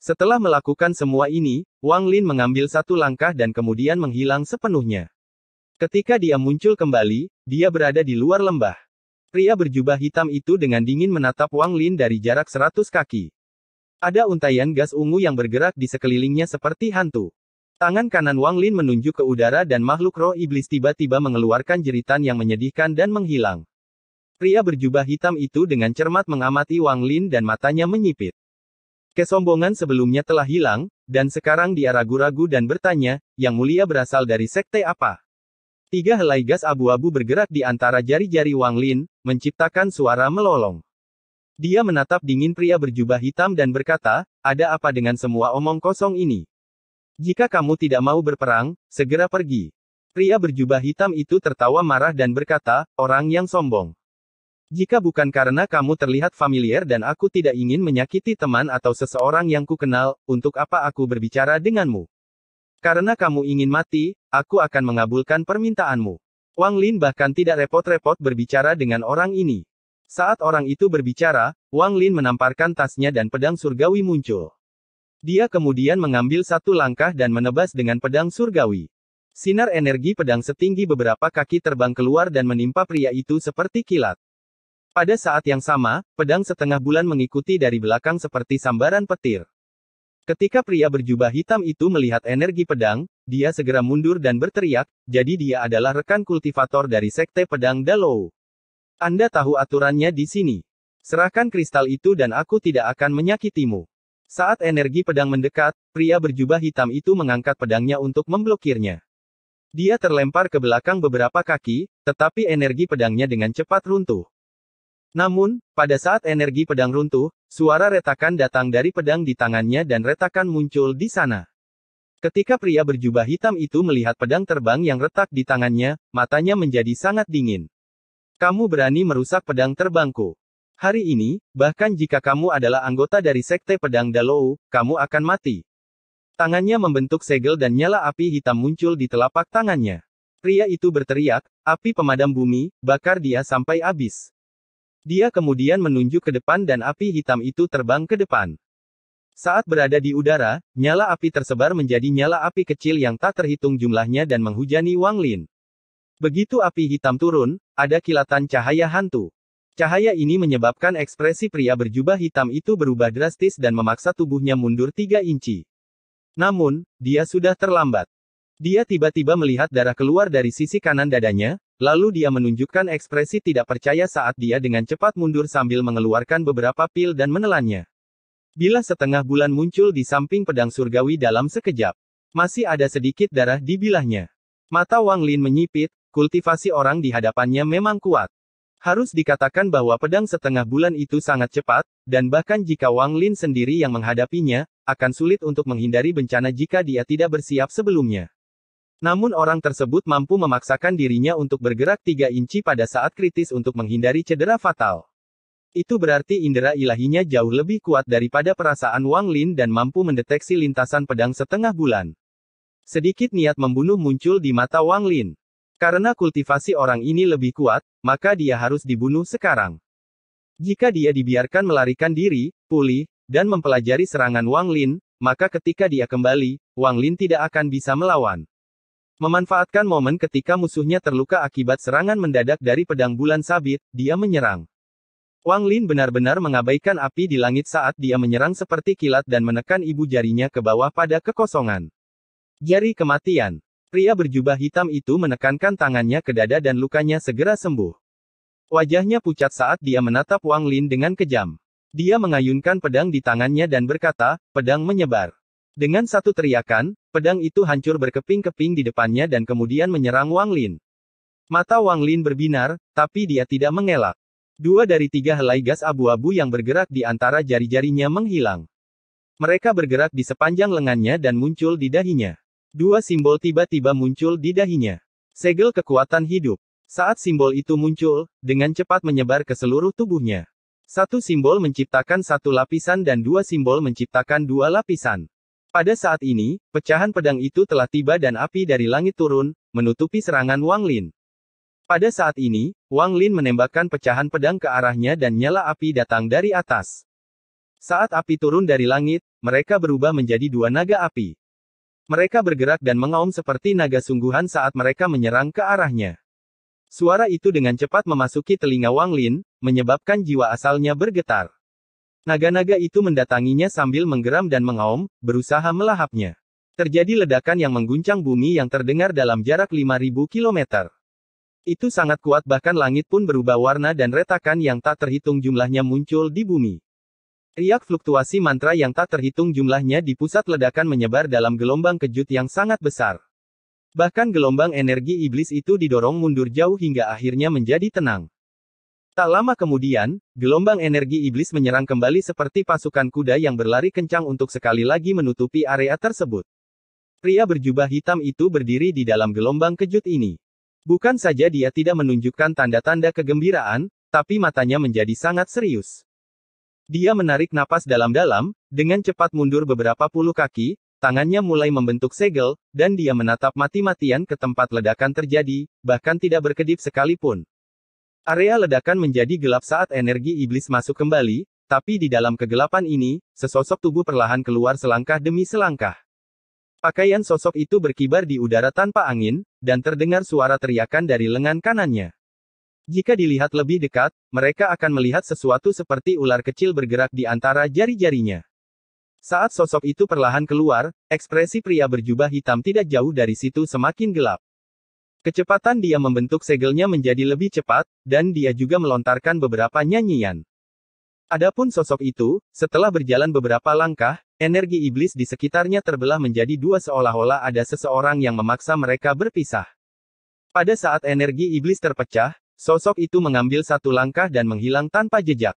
A: Setelah melakukan semua ini, Wang Lin mengambil satu langkah dan kemudian menghilang sepenuhnya. Ketika dia muncul kembali, dia berada di luar lembah. Pria berjubah hitam itu dengan dingin menatap Wang Lin dari jarak seratus kaki. Ada untaian gas ungu yang bergerak di sekelilingnya seperti hantu. Tangan kanan Wang Lin menunjuk ke udara dan makhluk roh iblis tiba-tiba mengeluarkan jeritan yang menyedihkan dan menghilang. Pria berjubah hitam itu dengan cermat mengamati Wang Lin dan matanya menyipit. Kesombongan sebelumnya telah hilang, dan sekarang dia ragu-ragu dan bertanya, yang mulia berasal dari sekte apa? Tiga helai gas abu-abu bergerak di antara jari-jari Wang Lin, menciptakan suara melolong. Dia menatap dingin pria berjubah hitam dan berkata, ada apa dengan semua omong kosong ini? Jika kamu tidak mau berperang, segera pergi. Pria berjubah hitam itu tertawa marah dan berkata, orang yang sombong. Jika bukan karena kamu terlihat familiar dan aku tidak ingin menyakiti teman atau seseorang yang kukenal, untuk apa aku berbicara denganmu? Karena kamu ingin mati, aku akan mengabulkan permintaanmu. Wang Lin bahkan tidak repot-repot berbicara dengan orang ini. Saat orang itu berbicara, Wang Lin menamparkan tasnya dan pedang surgawi muncul. Dia kemudian mengambil satu langkah dan menebas dengan pedang surgawi. Sinar energi pedang setinggi beberapa kaki terbang keluar dan menimpa pria itu seperti kilat. Pada saat yang sama, pedang setengah bulan mengikuti dari belakang seperti sambaran petir. Ketika pria berjubah hitam itu melihat energi pedang, dia segera mundur dan berteriak, jadi dia adalah rekan kultivator dari sekte pedang Dalou. Anda tahu aturannya di sini. Serahkan kristal itu dan aku tidak akan menyakitimu. Saat energi pedang mendekat, pria berjubah hitam itu mengangkat pedangnya untuk memblokirnya. Dia terlempar ke belakang beberapa kaki, tetapi energi pedangnya dengan cepat runtuh. Namun, pada saat energi pedang runtuh, suara retakan datang dari pedang di tangannya dan retakan muncul di sana. Ketika pria berjubah hitam itu melihat pedang terbang yang retak di tangannya, matanya menjadi sangat dingin. Kamu berani merusak pedang terbangku. Hari ini, bahkan jika kamu adalah anggota dari sekte pedang Dalou, kamu akan mati. Tangannya membentuk segel dan nyala api hitam muncul di telapak tangannya. Pria itu berteriak, api pemadam bumi, bakar dia sampai habis. Dia kemudian menunjuk ke depan dan api hitam itu terbang ke depan. Saat berada di udara, nyala api tersebar menjadi nyala api kecil yang tak terhitung jumlahnya dan menghujani Wang Lin. Begitu api hitam turun, ada kilatan cahaya hantu. Cahaya ini menyebabkan ekspresi pria berjubah hitam itu berubah drastis dan memaksa tubuhnya mundur tiga inci. Namun, dia sudah terlambat. Dia tiba-tiba melihat darah keluar dari sisi kanan dadanya, lalu dia menunjukkan ekspresi tidak percaya saat dia dengan cepat mundur sambil mengeluarkan beberapa pil dan menelannya. Bila setengah bulan muncul di samping pedang surgawi dalam sekejap, masih ada sedikit darah di bilahnya. Mata Wang Lin menyipit, kultivasi orang di hadapannya memang kuat. Harus dikatakan bahwa pedang setengah bulan itu sangat cepat, dan bahkan jika Wang Lin sendiri yang menghadapinya, akan sulit untuk menghindari bencana jika dia tidak bersiap sebelumnya. Namun orang tersebut mampu memaksakan dirinya untuk bergerak tiga inci pada saat kritis untuk menghindari cedera fatal. Itu berarti indera ilahinya jauh lebih kuat daripada perasaan Wang Lin dan mampu mendeteksi lintasan pedang setengah bulan. Sedikit niat membunuh muncul di mata Wang Lin. Karena kultivasi orang ini lebih kuat, maka dia harus dibunuh sekarang. Jika dia dibiarkan melarikan diri, pulih, dan mempelajari serangan Wang Lin, maka ketika dia kembali, Wang Lin tidak akan bisa melawan. Memanfaatkan momen ketika musuhnya terluka akibat serangan mendadak dari pedang bulan sabit, dia menyerang. Wang Lin benar-benar mengabaikan api di langit saat dia menyerang seperti kilat dan menekan ibu jarinya ke bawah pada kekosongan. Jari kematian. Pria berjubah hitam itu menekankan tangannya ke dada dan lukanya segera sembuh. Wajahnya pucat saat dia menatap Wang Lin dengan kejam. Dia mengayunkan pedang di tangannya dan berkata, pedang menyebar. Dengan satu teriakan, pedang itu hancur berkeping-keping di depannya dan kemudian menyerang Wang Lin. Mata Wang Lin berbinar, tapi dia tidak mengelak. Dua dari tiga helai gas abu-abu yang bergerak di antara jari-jarinya menghilang. Mereka bergerak di sepanjang lengannya dan muncul di dahinya. Dua simbol tiba-tiba muncul di dahinya. Segel kekuatan hidup. Saat simbol itu muncul, dengan cepat menyebar ke seluruh tubuhnya. Satu simbol menciptakan satu lapisan dan dua simbol menciptakan dua lapisan. Pada saat ini, pecahan pedang itu telah tiba dan api dari langit turun, menutupi serangan Wang Lin. Pada saat ini, Wang Lin menembakkan pecahan pedang ke arahnya dan nyala api datang dari atas. Saat api turun dari langit, mereka berubah menjadi dua naga api. Mereka bergerak dan mengaum seperti naga sungguhan saat mereka menyerang ke arahnya. Suara itu dengan cepat memasuki telinga Wang Lin, menyebabkan jiwa asalnya bergetar. Naga-naga itu mendatanginya sambil menggeram dan mengaum, berusaha melahapnya. Terjadi ledakan yang mengguncang bumi yang terdengar dalam jarak 5.000 km. Itu sangat kuat bahkan langit pun berubah warna dan retakan yang tak terhitung jumlahnya muncul di bumi. Riak fluktuasi mantra yang tak terhitung jumlahnya di pusat ledakan menyebar dalam gelombang kejut yang sangat besar. Bahkan gelombang energi iblis itu didorong mundur jauh hingga akhirnya menjadi tenang. Tak lama kemudian, gelombang energi iblis menyerang kembali seperti pasukan kuda yang berlari kencang untuk sekali lagi menutupi area tersebut. Pria berjubah hitam itu berdiri di dalam gelombang kejut ini. Bukan saja dia tidak menunjukkan tanda-tanda kegembiraan, tapi matanya menjadi sangat serius. Dia menarik napas dalam-dalam, dengan cepat mundur beberapa puluh kaki, tangannya mulai membentuk segel, dan dia menatap mati-matian ke tempat ledakan terjadi, bahkan tidak berkedip sekalipun. Area ledakan menjadi gelap saat energi iblis masuk kembali, tapi di dalam kegelapan ini, sesosok tubuh perlahan keluar selangkah demi selangkah. Pakaian sosok itu berkibar di udara tanpa angin, dan terdengar suara teriakan dari lengan kanannya. Jika dilihat lebih dekat, mereka akan melihat sesuatu seperti ular kecil bergerak di antara jari-jarinya. Saat sosok itu perlahan keluar, ekspresi pria berjubah hitam tidak jauh dari situ semakin gelap. Kecepatan dia membentuk segelnya menjadi lebih cepat, dan dia juga melontarkan beberapa nyanyian. Adapun sosok itu, setelah berjalan beberapa langkah, energi iblis di sekitarnya terbelah menjadi dua seolah-olah ada seseorang yang memaksa mereka berpisah. Pada saat energi iblis terpecah, sosok itu mengambil satu langkah dan menghilang tanpa jejak.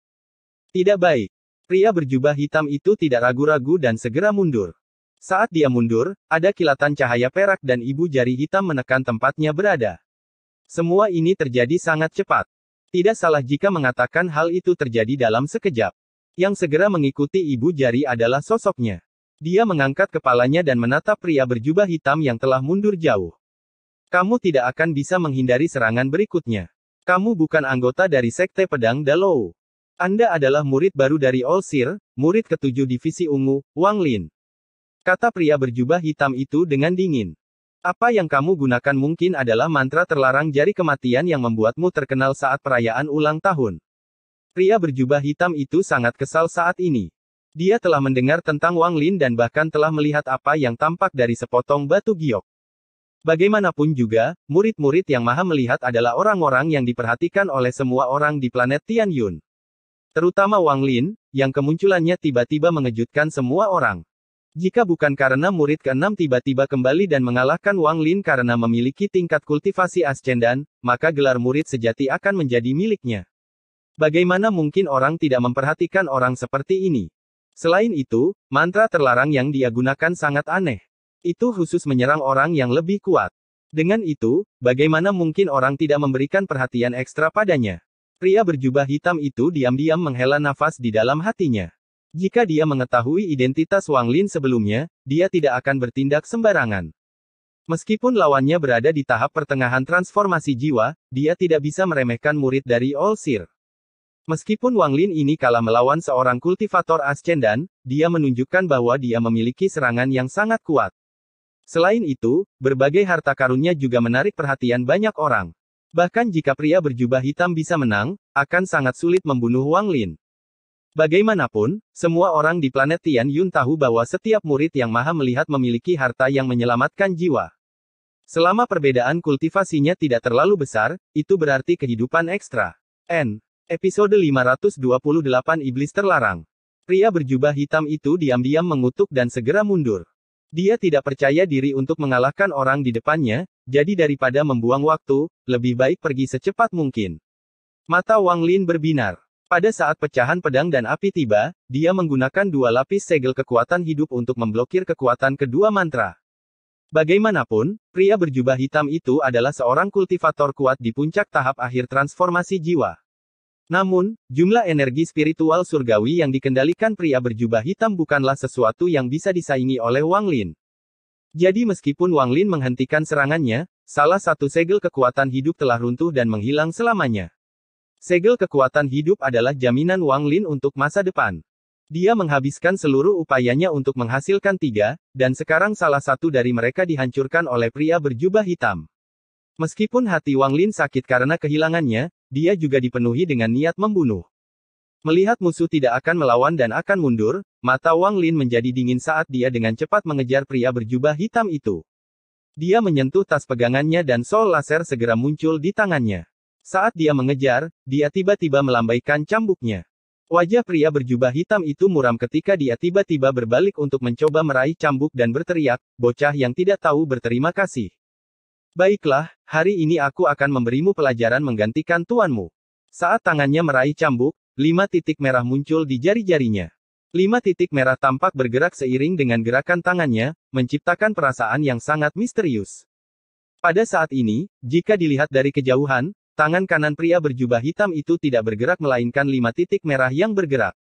A: Tidak baik. Pria berjubah hitam itu tidak ragu-ragu dan segera mundur. Saat dia mundur, ada kilatan cahaya perak dan ibu jari hitam menekan tempatnya berada. Semua ini terjadi sangat cepat. Tidak salah jika mengatakan hal itu terjadi dalam sekejap. Yang segera mengikuti ibu jari adalah sosoknya. Dia mengangkat kepalanya dan menatap pria berjubah hitam yang telah mundur jauh. Kamu tidak akan bisa menghindari serangan berikutnya. Kamu bukan anggota dari Sekte Pedang Dalou. Anda adalah murid baru dari Olsir, murid ketujuh Divisi Ungu, Wang Lin. Kata pria berjubah hitam itu dengan dingin. Apa yang kamu gunakan mungkin adalah mantra terlarang jari kematian yang membuatmu terkenal saat perayaan ulang tahun. Pria berjubah hitam itu sangat kesal saat ini. Dia telah mendengar tentang Wang Lin dan bahkan telah melihat apa yang tampak dari sepotong batu giok. Bagaimanapun juga, murid-murid yang maha melihat adalah orang-orang yang diperhatikan oleh semua orang di planet Tianyun. Terutama Wang Lin, yang kemunculannya tiba-tiba mengejutkan semua orang. Jika bukan karena murid keenam tiba-tiba kembali dan mengalahkan Wang Lin karena memiliki tingkat kultivasi ascendan, maka gelar murid sejati akan menjadi miliknya. Bagaimana mungkin orang tidak memperhatikan orang seperti ini? Selain itu, mantra terlarang yang dia gunakan sangat aneh. Itu khusus menyerang orang yang lebih kuat. Dengan itu, bagaimana mungkin orang tidak memberikan perhatian ekstra padanya? Pria berjubah hitam itu diam-diam menghela nafas di dalam hatinya. Jika dia mengetahui identitas Wang Lin sebelumnya, dia tidak akan bertindak sembarangan. Meskipun lawannya berada di tahap pertengahan transformasi jiwa, dia tidak bisa meremehkan murid dari All Sir. Meskipun Wang Lin ini kalah melawan seorang kultivator ascendan, dia menunjukkan bahwa dia memiliki serangan yang sangat kuat. Selain itu, berbagai harta karunnya juga menarik perhatian banyak orang. Bahkan jika pria berjubah hitam bisa menang, akan sangat sulit membunuh Wang Lin. Bagaimanapun, semua orang di planet Tian Yun tahu bahwa setiap murid yang maha melihat memiliki harta yang menyelamatkan jiwa. Selama perbedaan kultivasinya tidak terlalu besar, itu berarti kehidupan ekstra. N. Episode 528 Iblis Terlarang. Pria berjubah hitam itu diam-diam mengutuk dan segera mundur. Dia tidak percaya diri untuk mengalahkan orang di depannya, jadi daripada membuang waktu, lebih baik pergi secepat mungkin. Mata Wang Lin berbinar. Pada saat pecahan pedang dan api tiba, dia menggunakan dua lapis segel kekuatan hidup untuk memblokir kekuatan kedua mantra. Bagaimanapun, pria berjubah hitam itu adalah seorang kultivator kuat di puncak tahap akhir transformasi jiwa. Namun, jumlah energi spiritual surgawi yang dikendalikan pria berjubah hitam bukanlah sesuatu yang bisa disaingi oleh Wang Lin. Jadi meskipun Wang Lin menghentikan serangannya, salah satu segel kekuatan hidup telah runtuh dan menghilang selamanya. Segel kekuatan hidup adalah jaminan Wang Lin untuk masa depan. Dia menghabiskan seluruh upayanya untuk menghasilkan tiga, dan sekarang salah satu dari mereka dihancurkan oleh pria berjubah hitam. Meskipun hati Wang Lin sakit karena kehilangannya, dia juga dipenuhi dengan niat membunuh. Melihat musuh tidak akan melawan dan akan mundur, mata Wang Lin menjadi dingin saat dia dengan cepat mengejar pria berjubah hitam itu. Dia menyentuh tas pegangannya dan sol laser segera muncul di tangannya. Saat dia mengejar, dia tiba-tiba melambaikan cambuknya. Wajah pria berjubah hitam itu muram ketika dia tiba-tiba berbalik untuk mencoba meraih cambuk dan berteriak, bocah yang tidak tahu berterima kasih. Baiklah, hari ini aku akan memberimu pelajaran menggantikan tuanmu. Saat tangannya meraih cambuk, lima titik merah muncul di jari-jarinya. Lima titik merah tampak bergerak seiring dengan gerakan tangannya, menciptakan perasaan yang sangat misterius. Pada saat ini, jika dilihat dari kejauhan, Tangan kanan pria berjubah hitam itu tidak bergerak melainkan lima titik merah yang bergerak.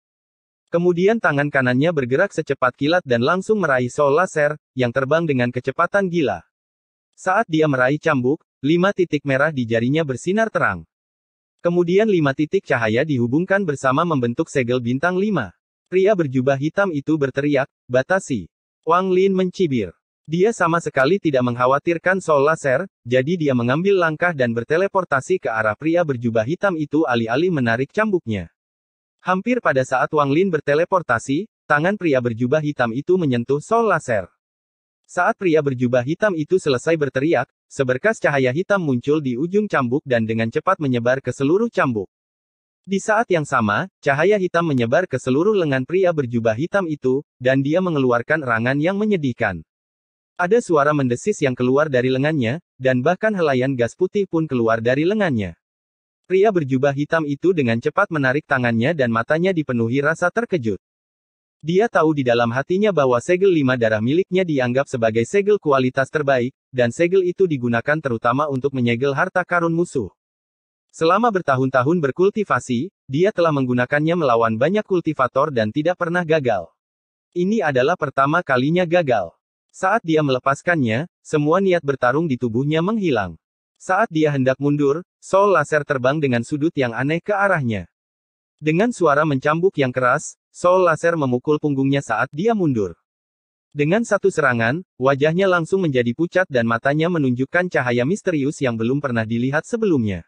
A: Kemudian tangan kanannya bergerak secepat kilat dan langsung meraih Sol Laser, yang terbang dengan kecepatan gila. Saat dia meraih cambuk, lima titik merah di jarinya bersinar terang. Kemudian lima titik cahaya dihubungkan bersama membentuk segel bintang lima. Pria berjubah hitam itu berteriak, batasi. Wang Lin mencibir. Dia sama sekali tidak mengkhawatirkan Sol Laser, jadi dia mengambil langkah dan berteleportasi ke arah pria berjubah hitam itu alih-alih menarik cambuknya. Hampir pada saat Wang Lin berteleportasi, tangan pria berjubah hitam itu menyentuh Sol Laser. Saat pria berjubah hitam itu selesai berteriak, seberkas cahaya hitam muncul di ujung cambuk dan dengan cepat menyebar ke seluruh cambuk. Di saat yang sama, cahaya hitam menyebar ke seluruh lengan pria berjubah hitam itu, dan dia mengeluarkan rangan yang menyedihkan. Ada suara mendesis yang keluar dari lengannya, dan bahkan helaian gas putih pun keluar dari lengannya. Pria berjubah hitam itu dengan cepat menarik tangannya dan matanya dipenuhi rasa terkejut. Dia tahu di dalam hatinya bahwa segel lima darah miliknya dianggap sebagai segel kualitas terbaik, dan segel itu digunakan terutama untuk menyegel harta karun musuh. Selama bertahun-tahun berkultivasi, dia telah menggunakannya melawan banyak kultivator dan tidak pernah gagal. Ini adalah pertama kalinya gagal. Saat dia melepaskannya, semua niat bertarung di tubuhnya menghilang. Saat dia hendak mundur, Sol Laser terbang dengan sudut yang aneh ke arahnya. Dengan suara mencambuk yang keras, Sol Laser memukul punggungnya saat dia mundur. Dengan satu serangan, wajahnya langsung menjadi pucat dan matanya menunjukkan cahaya misterius yang belum pernah dilihat sebelumnya.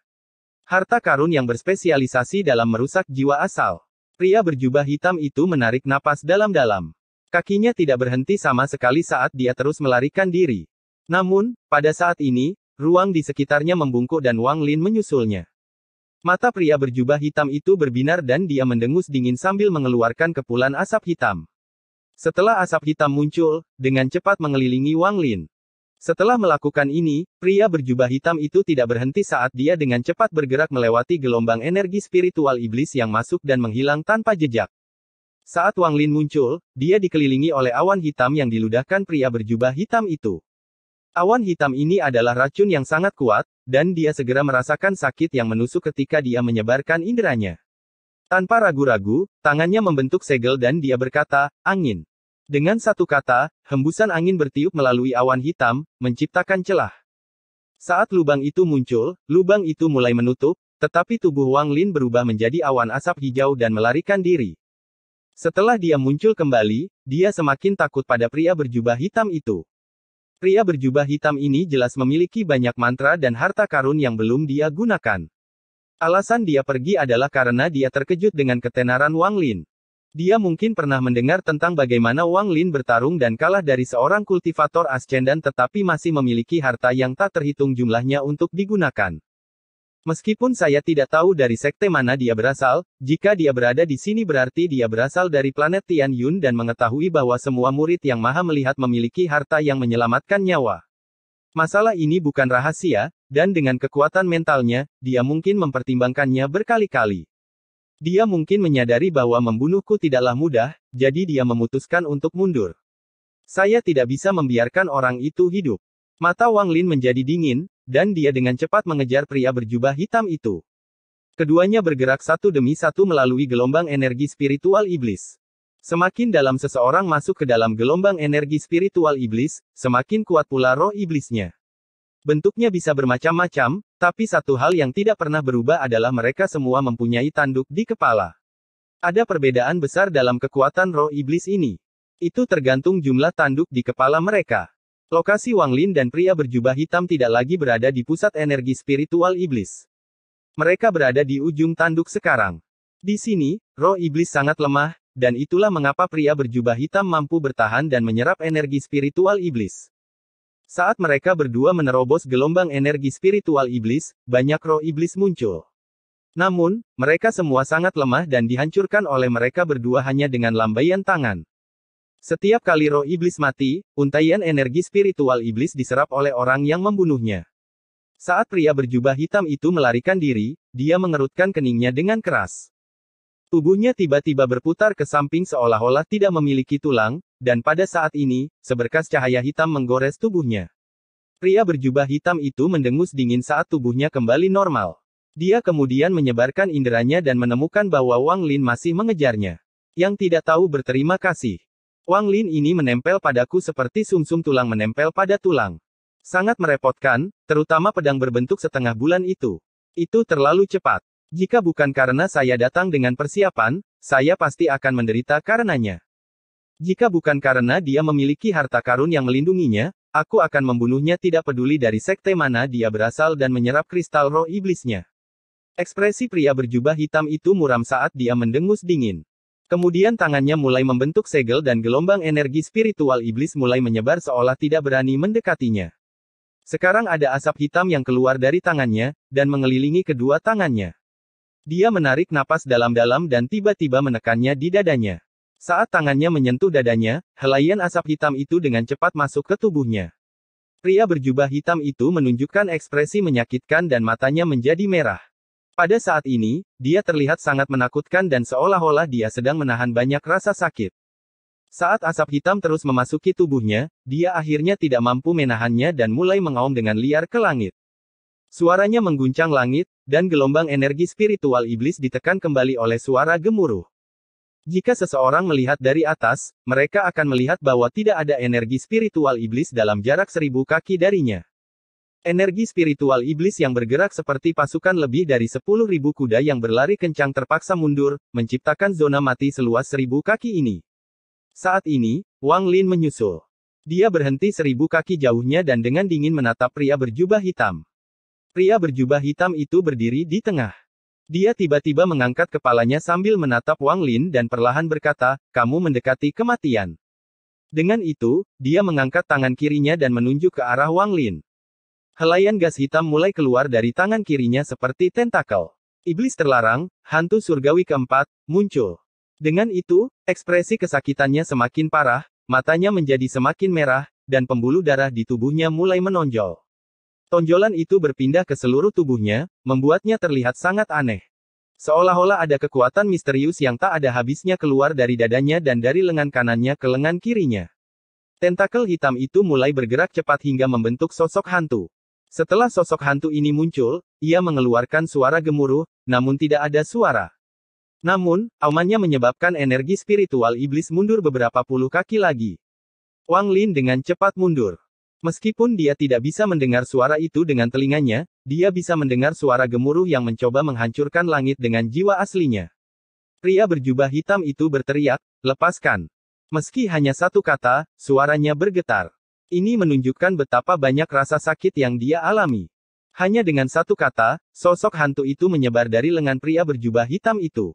A: Harta karun yang berspesialisasi dalam merusak jiwa asal. Pria berjubah hitam itu menarik napas dalam-dalam. Kakinya tidak berhenti sama sekali saat dia terus melarikan diri. Namun, pada saat ini, ruang di sekitarnya membungkuk dan Wang Lin menyusulnya. Mata pria berjubah hitam itu berbinar dan dia mendengus dingin sambil mengeluarkan kepulan asap hitam. Setelah asap hitam muncul, dengan cepat mengelilingi Wang Lin. Setelah melakukan ini, pria berjubah hitam itu tidak berhenti saat dia dengan cepat bergerak melewati gelombang energi spiritual iblis yang masuk dan menghilang tanpa jejak. Saat Wang Lin muncul, dia dikelilingi oleh awan hitam yang diludahkan pria berjubah hitam itu. Awan hitam ini adalah racun yang sangat kuat, dan dia segera merasakan sakit yang menusuk ketika dia menyebarkan inderanya. Tanpa ragu-ragu, tangannya membentuk segel dan dia berkata, angin. Dengan satu kata, hembusan angin bertiup melalui awan hitam, menciptakan celah. Saat lubang itu muncul, lubang itu mulai menutup, tetapi tubuh Wang Lin berubah menjadi awan asap hijau dan melarikan diri. Setelah dia muncul kembali, dia semakin takut pada pria berjubah hitam itu. Pria berjubah hitam ini jelas memiliki banyak mantra dan harta karun yang belum dia gunakan. Alasan dia pergi adalah karena dia terkejut dengan ketenaran Wang Lin. Dia mungkin pernah mendengar tentang bagaimana Wang Lin bertarung dan kalah dari seorang kultivator ascendant, tetapi masih memiliki harta yang tak terhitung jumlahnya untuk digunakan. Meskipun saya tidak tahu dari sekte mana dia berasal, jika dia berada di sini berarti dia berasal dari planet Tian Yun dan mengetahui bahwa semua murid yang maha melihat memiliki harta yang menyelamatkan nyawa. Masalah ini bukan rahasia, dan dengan kekuatan mentalnya, dia mungkin mempertimbangkannya berkali-kali. Dia mungkin menyadari bahwa membunuhku tidaklah mudah, jadi dia memutuskan untuk mundur. Saya tidak bisa membiarkan orang itu hidup. Mata Wang Lin menjadi dingin, dan dia dengan cepat mengejar pria berjubah hitam itu. Keduanya bergerak satu demi satu melalui gelombang energi spiritual iblis. Semakin dalam seseorang masuk ke dalam gelombang energi spiritual iblis, semakin kuat pula roh iblisnya. Bentuknya bisa bermacam-macam, tapi satu hal yang tidak pernah berubah adalah mereka semua mempunyai tanduk di kepala. Ada perbedaan besar dalam kekuatan roh iblis ini. Itu tergantung jumlah tanduk di kepala mereka. Lokasi Wang Lin dan pria berjubah hitam tidak lagi berada di pusat energi spiritual iblis. Mereka berada di ujung tanduk sekarang. Di sini, roh iblis sangat lemah, dan itulah mengapa pria berjubah hitam mampu bertahan dan menyerap energi spiritual iblis. Saat mereka berdua menerobos gelombang energi spiritual iblis, banyak roh iblis muncul. Namun, mereka semua sangat lemah dan dihancurkan oleh mereka berdua hanya dengan lambaian tangan. Setiap kali roh iblis mati, untaian energi spiritual iblis diserap oleh orang yang membunuhnya. Saat pria berjubah hitam itu melarikan diri, dia mengerutkan keningnya dengan keras. Tubuhnya tiba-tiba berputar ke samping seolah-olah tidak memiliki tulang, dan pada saat ini, seberkas cahaya hitam menggores tubuhnya. Pria berjubah hitam itu mendengus dingin saat tubuhnya kembali normal. Dia kemudian menyebarkan inderanya dan menemukan bahwa Wang Lin masih mengejarnya. Yang tidak tahu berterima kasih. Wang Lin ini menempel padaku seperti sumsum -sum tulang menempel pada tulang. Sangat merepotkan, terutama pedang berbentuk setengah bulan itu. Itu terlalu cepat. Jika bukan karena saya datang dengan persiapan, saya pasti akan menderita karenanya. Jika bukan karena dia memiliki harta karun yang melindunginya, aku akan membunuhnya tidak peduli dari sekte mana dia berasal dan menyerap kristal roh iblisnya. Ekspresi pria berjubah hitam itu muram saat dia mendengus dingin. Kemudian tangannya mulai membentuk segel dan gelombang energi spiritual iblis mulai menyebar seolah tidak berani mendekatinya. Sekarang ada asap hitam yang keluar dari tangannya, dan mengelilingi kedua tangannya. Dia menarik napas dalam-dalam dan tiba-tiba menekannya di dadanya. Saat tangannya menyentuh dadanya, helaian asap hitam itu dengan cepat masuk ke tubuhnya. Pria berjubah hitam itu menunjukkan ekspresi menyakitkan dan matanya menjadi merah. Pada saat ini, dia terlihat sangat menakutkan dan seolah-olah dia sedang menahan banyak rasa sakit. Saat asap hitam terus memasuki tubuhnya, dia akhirnya tidak mampu menahannya dan mulai mengaum dengan liar ke langit. Suaranya mengguncang langit, dan gelombang energi spiritual iblis ditekan kembali oleh suara gemuruh. Jika seseorang melihat dari atas, mereka akan melihat bahwa tidak ada energi spiritual iblis dalam jarak seribu kaki darinya. Energi spiritual iblis yang bergerak seperti pasukan lebih dari 10.000 kuda yang berlari kencang terpaksa mundur, menciptakan zona mati seluas 1.000 kaki ini. Saat ini, Wang Lin menyusul. Dia berhenti 1.000 kaki jauhnya dan dengan dingin menatap pria berjubah hitam. Pria berjubah hitam itu berdiri di tengah. Dia tiba-tiba mengangkat kepalanya sambil menatap Wang Lin dan perlahan berkata, kamu mendekati kematian. Dengan itu, dia mengangkat tangan kirinya dan menunjuk ke arah Wang Lin. Helaian gas hitam mulai keluar dari tangan kirinya seperti tentakel. Iblis terlarang, hantu surgawi keempat, muncul. Dengan itu, ekspresi kesakitannya semakin parah, matanya menjadi semakin merah, dan pembuluh darah di tubuhnya mulai menonjol. Tonjolan itu berpindah ke seluruh tubuhnya, membuatnya terlihat sangat aneh. Seolah-olah ada kekuatan misterius yang tak ada habisnya keluar dari dadanya dan dari lengan kanannya ke lengan kirinya. Tentakel hitam itu mulai bergerak cepat hingga membentuk sosok hantu. Setelah sosok hantu ini muncul, ia mengeluarkan suara gemuruh, namun tidak ada suara. Namun, aumannya menyebabkan energi spiritual iblis mundur beberapa puluh kaki lagi. Wang Lin dengan cepat mundur. Meskipun dia tidak bisa mendengar suara itu dengan telinganya, dia bisa mendengar suara gemuruh yang mencoba menghancurkan langit dengan jiwa aslinya. Pria berjubah hitam itu berteriak, lepaskan. Meski hanya satu kata, suaranya bergetar. Ini menunjukkan betapa banyak rasa sakit yang dia alami. Hanya dengan satu kata, sosok hantu itu menyebar dari lengan pria berjubah hitam itu.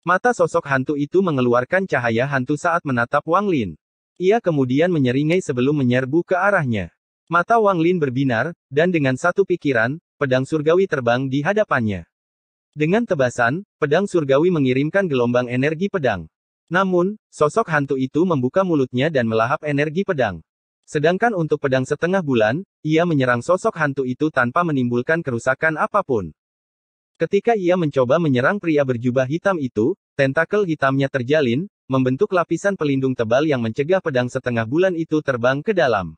A: Mata sosok hantu itu mengeluarkan cahaya hantu saat menatap Wang Lin. Ia kemudian menyeringai sebelum menyerbu ke arahnya. Mata Wang Lin berbinar, dan dengan satu pikiran, pedang surgawi terbang di hadapannya. Dengan tebasan, pedang surgawi mengirimkan gelombang energi pedang. Namun, sosok hantu itu membuka mulutnya dan melahap energi pedang. Sedangkan untuk pedang setengah bulan, ia menyerang sosok hantu itu tanpa menimbulkan kerusakan apapun. Ketika ia mencoba menyerang pria berjubah hitam itu, tentakel hitamnya terjalin, membentuk lapisan pelindung tebal yang mencegah pedang setengah bulan itu terbang ke dalam.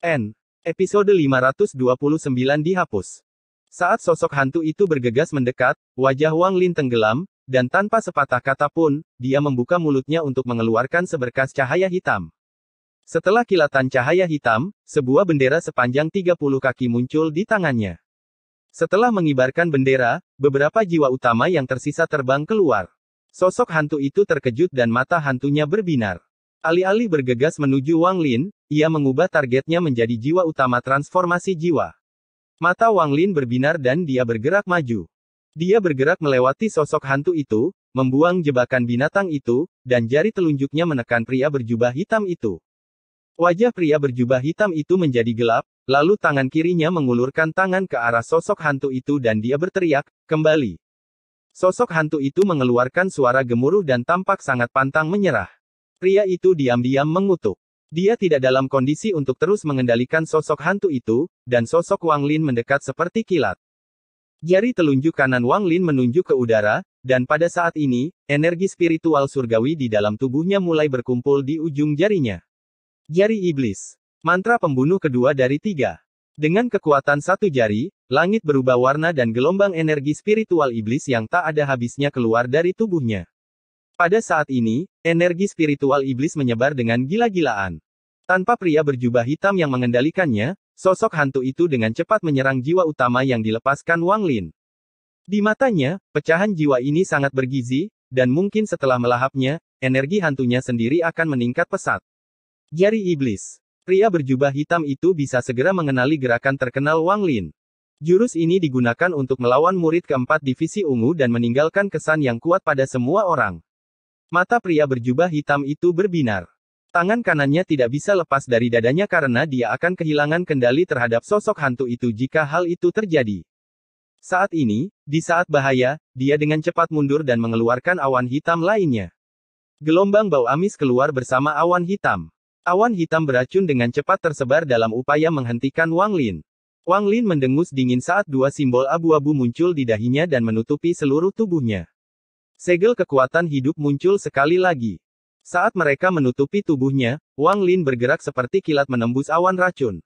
A: N. Episode 529 dihapus. Saat sosok hantu itu bergegas mendekat, wajah Wang Lin tenggelam, dan tanpa sepatah kata pun, dia membuka mulutnya untuk mengeluarkan seberkas cahaya hitam. Setelah kilatan cahaya hitam, sebuah bendera sepanjang 30 kaki muncul di tangannya. Setelah mengibarkan bendera, beberapa jiwa utama yang tersisa terbang keluar. Sosok hantu itu terkejut dan mata hantunya berbinar. Alih-alih bergegas menuju Wang Lin, ia mengubah targetnya menjadi jiwa utama transformasi jiwa. Mata Wang Lin berbinar dan dia bergerak maju. Dia bergerak melewati sosok hantu itu, membuang jebakan binatang itu, dan jari telunjuknya menekan pria berjubah hitam itu. Wajah pria berjubah hitam itu menjadi gelap, lalu tangan kirinya mengulurkan tangan ke arah sosok hantu itu dan dia berteriak, kembali. Sosok hantu itu mengeluarkan suara gemuruh dan tampak sangat pantang menyerah. Pria itu diam-diam mengutuk. Dia tidak dalam kondisi untuk terus mengendalikan sosok hantu itu, dan sosok Wang Lin mendekat seperti kilat. Jari telunjuk kanan Wang Lin menunjuk ke udara, dan pada saat ini, energi spiritual surgawi di dalam tubuhnya mulai berkumpul di ujung jarinya. Jari Iblis. Mantra pembunuh kedua dari tiga. Dengan kekuatan satu jari, langit berubah warna dan gelombang energi spiritual iblis yang tak ada habisnya keluar dari tubuhnya. Pada saat ini, energi spiritual iblis menyebar dengan gila-gilaan. Tanpa pria berjubah hitam yang mengendalikannya, sosok hantu itu dengan cepat menyerang jiwa utama yang dilepaskan Wang Lin. Di matanya, pecahan jiwa ini sangat bergizi, dan mungkin setelah melahapnya, energi hantunya sendiri akan meningkat pesat. Jari Iblis. Pria berjubah hitam itu bisa segera mengenali gerakan terkenal Wang Lin. Jurus ini digunakan untuk melawan murid keempat divisi ungu dan meninggalkan kesan yang kuat pada semua orang. Mata pria berjubah hitam itu berbinar. Tangan kanannya tidak bisa lepas dari dadanya karena dia akan kehilangan kendali terhadap sosok hantu itu jika hal itu terjadi. Saat ini, di saat bahaya, dia dengan cepat mundur dan mengeluarkan awan hitam lainnya. Gelombang bau amis keluar bersama awan hitam. Awan hitam beracun dengan cepat tersebar dalam upaya menghentikan Wang Lin. Wang Lin mendengus dingin saat dua simbol abu-abu muncul di dahinya dan menutupi seluruh tubuhnya. Segel kekuatan hidup muncul sekali lagi. Saat mereka menutupi tubuhnya, Wang Lin bergerak seperti kilat menembus awan racun.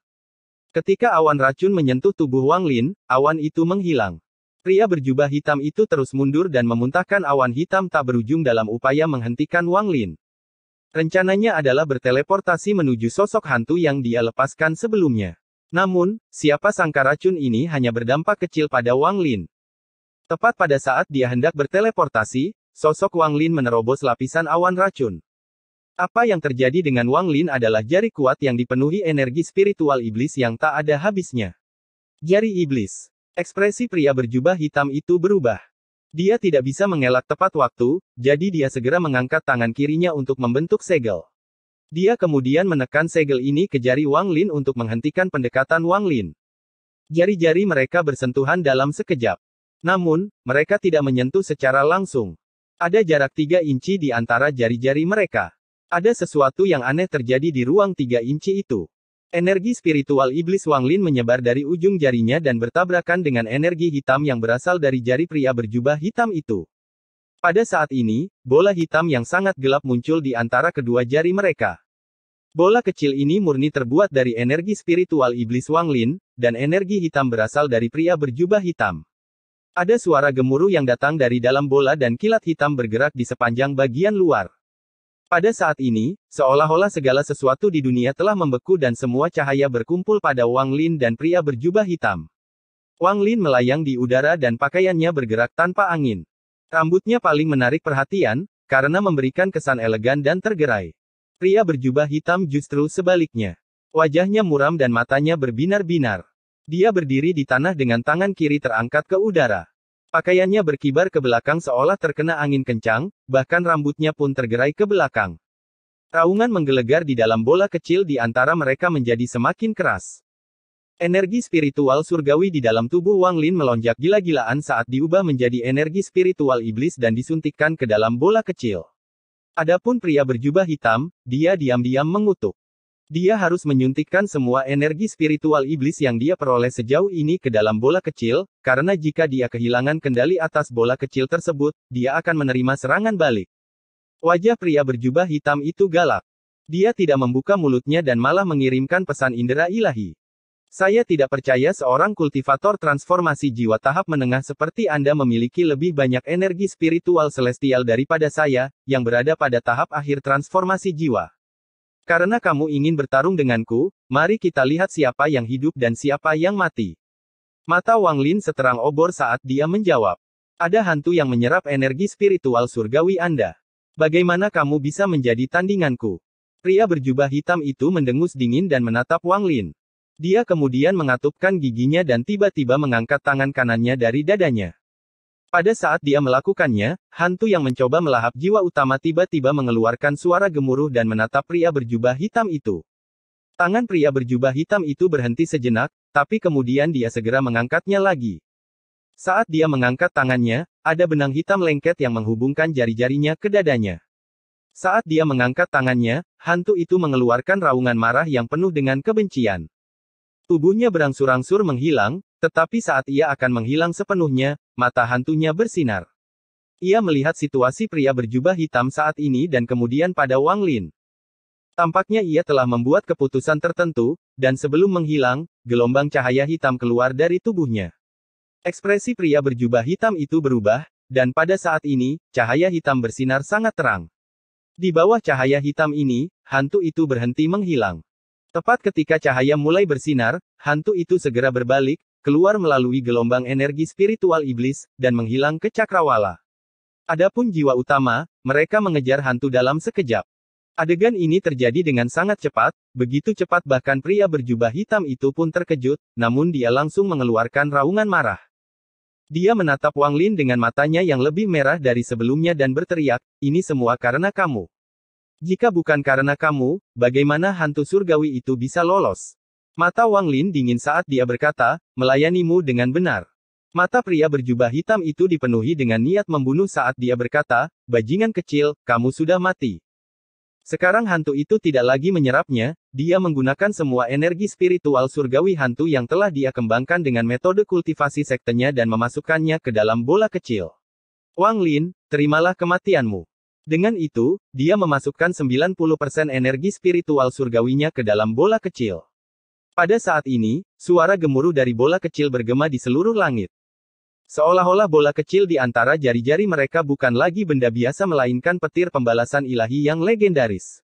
A: Ketika awan racun menyentuh tubuh Wang Lin, awan itu menghilang. Pria berjubah hitam itu terus mundur dan memuntahkan awan hitam tak berujung dalam upaya menghentikan Wang Lin. Rencananya adalah berteleportasi menuju sosok hantu yang dia lepaskan sebelumnya. Namun, siapa sangka racun ini hanya berdampak kecil pada Wang Lin. Tepat pada saat dia hendak berteleportasi, sosok Wang Lin menerobos lapisan awan racun. Apa yang terjadi dengan Wang Lin adalah jari kuat yang dipenuhi energi spiritual iblis yang tak ada habisnya. Jari iblis. Ekspresi pria berjubah hitam itu berubah. Dia tidak bisa mengelak tepat waktu, jadi dia segera mengangkat tangan kirinya untuk membentuk segel. Dia kemudian menekan segel ini ke jari Wang Lin untuk menghentikan pendekatan Wang Lin. Jari-jari mereka bersentuhan dalam sekejap. Namun, mereka tidak menyentuh secara langsung. Ada jarak tiga inci di antara jari-jari mereka. Ada sesuatu yang aneh terjadi di ruang tiga inci itu. Energi spiritual iblis Wang Lin menyebar dari ujung jarinya dan bertabrakan dengan energi hitam yang berasal dari jari pria berjubah hitam itu. Pada saat ini, bola hitam yang sangat gelap muncul di antara kedua jari mereka. Bola kecil ini murni terbuat dari energi spiritual iblis Wang Lin, dan energi hitam berasal dari pria berjubah hitam. Ada suara gemuruh yang datang dari dalam bola dan kilat hitam bergerak di sepanjang bagian luar. Pada saat ini, seolah-olah segala sesuatu di dunia telah membeku dan semua cahaya berkumpul pada Wang Lin dan pria berjubah hitam. Wang Lin melayang di udara dan pakaiannya bergerak tanpa angin. Rambutnya paling menarik perhatian, karena memberikan kesan elegan dan tergerai. Pria berjubah hitam justru sebaliknya. Wajahnya muram dan matanya berbinar-binar. Dia berdiri di tanah dengan tangan kiri terangkat ke udara. Pakaiannya berkibar ke belakang seolah terkena angin kencang, bahkan rambutnya pun tergerai ke belakang. Raungan menggelegar di dalam bola kecil di antara mereka menjadi semakin keras. Energi spiritual surgawi di dalam tubuh Wang Lin melonjak gila-gilaan saat diubah menjadi energi spiritual iblis dan disuntikkan ke dalam bola kecil. Adapun pria berjubah hitam, dia diam-diam mengutuk. Dia harus menyuntikkan semua energi spiritual iblis yang dia peroleh sejauh ini ke dalam bola kecil, karena jika dia kehilangan kendali atas bola kecil tersebut, dia akan menerima serangan balik. Wajah pria berjubah hitam itu galak. Dia tidak membuka mulutnya dan malah mengirimkan pesan indera ilahi. Saya tidak percaya seorang kultivator transformasi jiwa tahap menengah seperti Anda memiliki lebih banyak energi spiritual celestial daripada saya, yang berada pada tahap akhir transformasi jiwa. Karena kamu ingin bertarung denganku, mari kita lihat siapa yang hidup dan siapa yang mati. Mata Wang Lin seterang obor saat dia menjawab. Ada hantu yang menyerap energi spiritual surgawi Anda. Bagaimana kamu bisa menjadi tandinganku? Pria berjubah hitam itu mendengus dingin dan menatap Wang Lin. Dia kemudian mengatupkan giginya dan tiba-tiba mengangkat tangan kanannya dari dadanya. Pada saat dia melakukannya, hantu yang mencoba melahap jiwa utama tiba-tiba mengeluarkan suara gemuruh dan menatap pria berjubah hitam itu. Tangan pria berjubah hitam itu berhenti sejenak, tapi kemudian dia segera mengangkatnya lagi. Saat dia mengangkat tangannya, ada benang hitam lengket yang menghubungkan jari-jarinya ke dadanya. Saat dia mengangkat tangannya, hantu itu mengeluarkan raungan marah yang penuh dengan kebencian. Tubuhnya berangsur-angsur menghilang, tetapi saat ia akan menghilang sepenuhnya, mata hantunya bersinar. Ia melihat situasi pria berjubah hitam saat ini dan kemudian pada Wang Lin. Tampaknya ia telah membuat keputusan tertentu, dan sebelum menghilang, gelombang cahaya hitam keluar dari tubuhnya. Ekspresi pria berjubah hitam itu berubah, dan pada saat ini, cahaya hitam bersinar sangat terang. Di bawah cahaya hitam ini, hantu itu berhenti menghilang. Tepat ketika cahaya mulai bersinar, hantu itu segera berbalik, keluar melalui gelombang energi spiritual iblis, dan menghilang ke cakrawala. Adapun jiwa utama, mereka mengejar hantu dalam sekejap. Adegan ini terjadi dengan sangat cepat, begitu cepat bahkan pria berjubah hitam itu pun terkejut, namun dia langsung mengeluarkan raungan marah. Dia menatap Wang Lin dengan matanya yang lebih merah dari sebelumnya dan berteriak, ini semua karena kamu. Jika bukan karena kamu, bagaimana hantu surgawi itu bisa lolos? Mata Wang Lin dingin saat dia berkata, melayanimu dengan benar. Mata pria berjubah hitam itu dipenuhi dengan niat membunuh saat dia berkata, bajingan kecil, kamu sudah mati. Sekarang hantu itu tidak lagi menyerapnya, dia menggunakan semua energi spiritual surgawi hantu yang telah dia kembangkan dengan metode kultivasi sektenya dan memasukkannya ke dalam bola kecil. Wang Lin, terimalah kematianmu. Dengan itu, dia memasukkan 90% energi spiritual surgawinya ke dalam bola kecil. Pada saat ini, suara gemuruh dari bola kecil bergema di seluruh langit. Seolah-olah bola kecil di antara jari-jari mereka bukan lagi benda biasa melainkan petir pembalasan ilahi yang legendaris.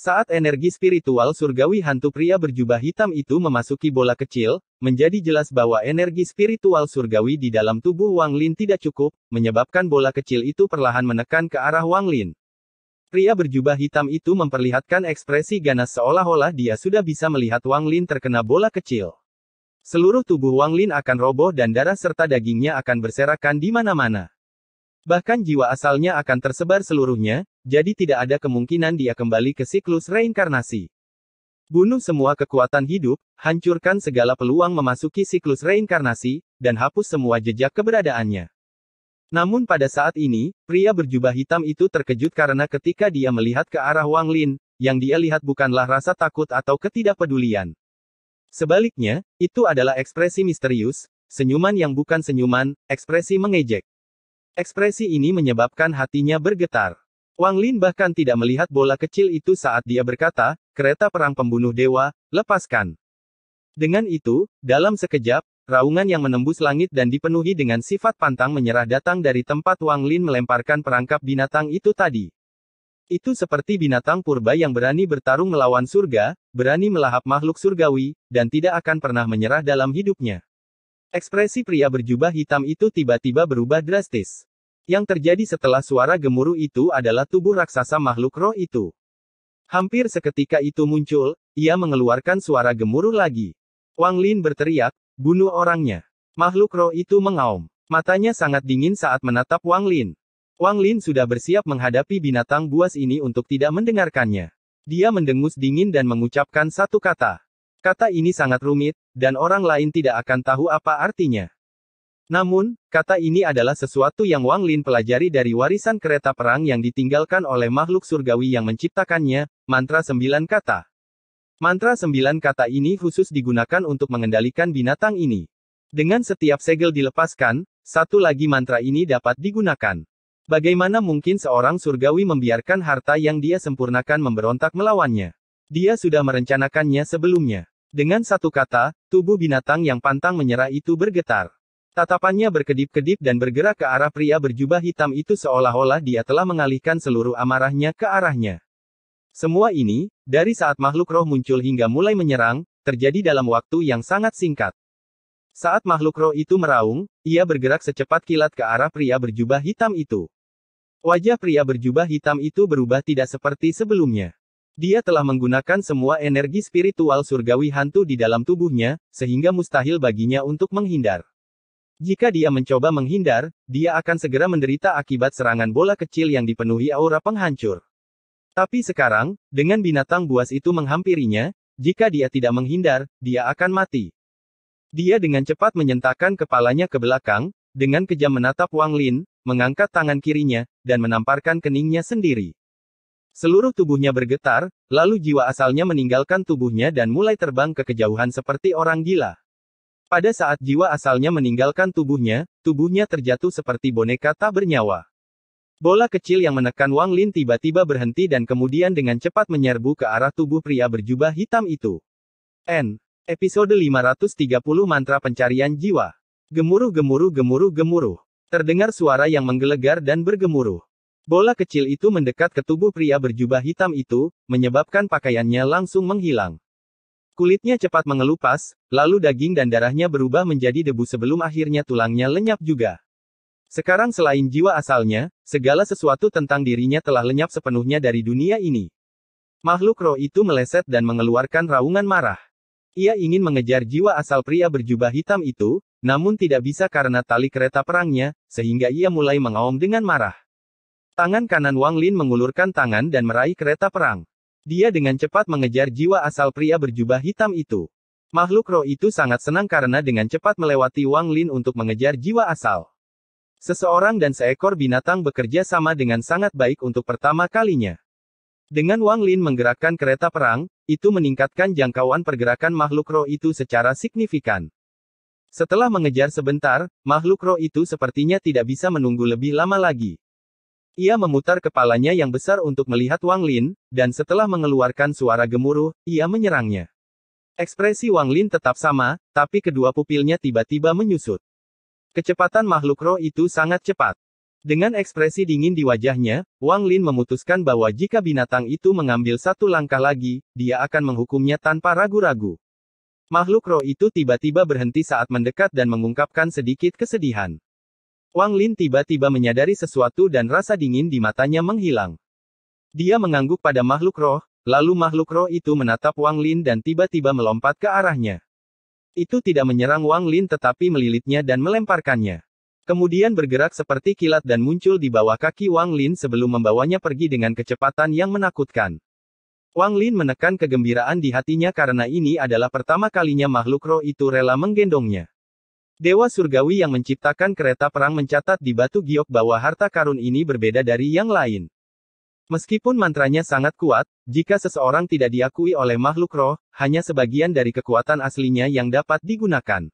A: Saat energi spiritual surgawi hantu pria berjubah hitam itu memasuki bola kecil, menjadi jelas bahwa energi spiritual surgawi di dalam tubuh Wang Lin tidak cukup, menyebabkan bola kecil itu perlahan menekan ke arah Wang Lin. Pria berjubah hitam itu memperlihatkan ekspresi ganas seolah-olah dia sudah bisa melihat Wang Lin terkena bola kecil. Seluruh tubuh Wang Lin akan roboh dan darah serta dagingnya akan berserakan di mana-mana. Bahkan jiwa asalnya akan tersebar seluruhnya, jadi tidak ada kemungkinan dia kembali ke siklus reinkarnasi. Bunuh semua kekuatan hidup, hancurkan segala peluang memasuki siklus reinkarnasi, dan hapus semua jejak keberadaannya. Namun pada saat ini, pria berjubah hitam itu terkejut karena ketika dia melihat ke arah Wang Lin, yang dia lihat bukanlah rasa takut atau ketidakpedulian. Sebaliknya, itu adalah ekspresi misterius, senyuman yang bukan senyuman, ekspresi mengejek. Ekspresi ini menyebabkan hatinya bergetar. Wang Lin bahkan tidak melihat bola kecil itu saat dia berkata, kereta perang pembunuh dewa, lepaskan. Dengan itu, dalam sekejap, Raungan yang menembus langit dan dipenuhi dengan sifat pantang menyerah datang dari tempat Wang Lin melemparkan perangkap binatang itu tadi. Itu seperti binatang purba yang berani bertarung melawan surga, berani melahap makhluk surgawi, dan tidak akan pernah menyerah dalam hidupnya. Ekspresi pria berjubah hitam itu tiba-tiba berubah drastis. Yang terjadi setelah suara gemuruh itu adalah tubuh raksasa makhluk roh itu. Hampir seketika itu muncul, ia mengeluarkan suara gemuruh lagi. Wang Lin berteriak, Bunuh orangnya. Makhluk roh itu mengaum. Matanya sangat dingin saat menatap Wang Lin. Wang Lin sudah bersiap menghadapi binatang buas ini untuk tidak mendengarkannya. Dia mendengus dingin dan mengucapkan satu kata. Kata ini sangat rumit, dan orang lain tidak akan tahu apa artinya. Namun, kata ini adalah sesuatu yang Wang Lin pelajari dari warisan kereta perang yang ditinggalkan oleh makhluk surgawi yang menciptakannya, mantra sembilan kata. Mantra sembilan kata ini khusus digunakan untuk mengendalikan binatang ini. Dengan setiap segel dilepaskan, satu lagi mantra ini dapat digunakan. Bagaimana mungkin seorang surgawi membiarkan harta yang dia sempurnakan memberontak melawannya? Dia sudah merencanakannya sebelumnya. Dengan satu kata, tubuh binatang yang pantang menyerah itu bergetar. Tatapannya berkedip-kedip dan bergerak ke arah pria berjubah hitam itu seolah-olah dia telah mengalihkan seluruh amarahnya ke arahnya. Semua ini, dari saat makhluk roh muncul hingga mulai menyerang, terjadi dalam waktu yang sangat singkat. Saat makhluk roh itu meraung, ia bergerak secepat kilat ke arah pria berjubah hitam itu. Wajah pria berjubah hitam itu berubah tidak seperti sebelumnya. Dia telah menggunakan semua energi spiritual surgawi hantu di dalam tubuhnya, sehingga mustahil baginya untuk menghindar. Jika dia mencoba menghindar, dia akan segera menderita akibat serangan bola kecil yang dipenuhi aura penghancur. Tapi sekarang, dengan binatang buas itu menghampirinya, jika dia tidak menghindar, dia akan mati. Dia dengan cepat menyentakkan kepalanya ke belakang, dengan kejam menatap Wang Lin, mengangkat tangan kirinya, dan menamparkan keningnya sendiri. Seluruh tubuhnya bergetar, lalu jiwa asalnya meninggalkan tubuhnya dan mulai terbang ke kejauhan seperti orang gila. Pada saat jiwa asalnya meninggalkan tubuhnya, tubuhnya terjatuh seperti boneka tak bernyawa. Bola kecil yang menekan Wang Lin tiba-tiba berhenti dan kemudian dengan cepat menyerbu ke arah tubuh pria berjubah hitam itu. N. Episode 530 Mantra Pencarian Jiwa. Gemuruh gemuruh gemuruh gemuruh. Terdengar suara yang menggelegar dan bergemuruh. Bola kecil itu mendekat ke tubuh pria berjubah hitam itu, menyebabkan pakaiannya langsung menghilang. Kulitnya cepat mengelupas, lalu daging dan darahnya berubah menjadi debu sebelum akhirnya tulangnya lenyap juga. Sekarang selain jiwa asalnya, segala sesuatu tentang dirinya telah lenyap sepenuhnya dari dunia ini. Makhluk roh itu meleset dan mengeluarkan raungan marah. Ia ingin mengejar jiwa asal pria berjubah hitam itu, namun tidak bisa karena tali kereta perangnya, sehingga ia mulai mengaum dengan marah. Tangan kanan Wang Lin mengulurkan tangan dan meraih kereta perang. Dia dengan cepat mengejar jiwa asal pria berjubah hitam itu. Makhluk roh itu sangat senang karena dengan cepat melewati Wang Lin untuk mengejar jiwa asal. Seseorang dan seekor binatang bekerja sama dengan sangat baik untuk pertama kalinya. Dengan Wang Lin menggerakkan kereta perang, itu meningkatkan jangkauan pergerakan makhluk roh itu secara signifikan. Setelah mengejar sebentar, makhluk roh itu sepertinya tidak bisa menunggu lebih lama lagi. Ia memutar kepalanya yang besar untuk melihat Wang Lin, dan setelah mengeluarkan suara gemuruh, ia menyerangnya. Ekspresi Wang Lin tetap sama, tapi kedua pupilnya tiba-tiba menyusut. Kecepatan makhluk roh itu sangat cepat. Dengan ekspresi dingin di wajahnya, Wang Lin memutuskan bahwa jika binatang itu mengambil satu langkah lagi, dia akan menghukumnya tanpa ragu-ragu. Makhluk roh itu tiba-tiba berhenti saat mendekat dan mengungkapkan sedikit kesedihan. Wang Lin tiba-tiba menyadari sesuatu dan rasa dingin di matanya menghilang. Dia mengangguk pada makhluk roh, lalu makhluk roh itu menatap Wang Lin dan tiba-tiba melompat ke arahnya. Itu tidak menyerang Wang Lin tetapi melilitnya dan melemparkannya. Kemudian bergerak seperti kilat dan muncul di bawah kaki Wang Lin sebelum membawanya pergi dengan kecepatan yang menakutkan. Wang Lin menekan kegembiraan di hatinya karena ini adalah pertama kalinya makhluk roh itu rela menggendongnya. Dewa Surgawi yang menciptakan kereta perang mencatat di batu giok bahwa harta karun ini berbeda dari yang lain. Meskipun mantranya sangat kuat, jika seseorang tidak diakui oleh makhluk roh, hanya sebagian dari kekuatan aslinya yang dapat digunakan.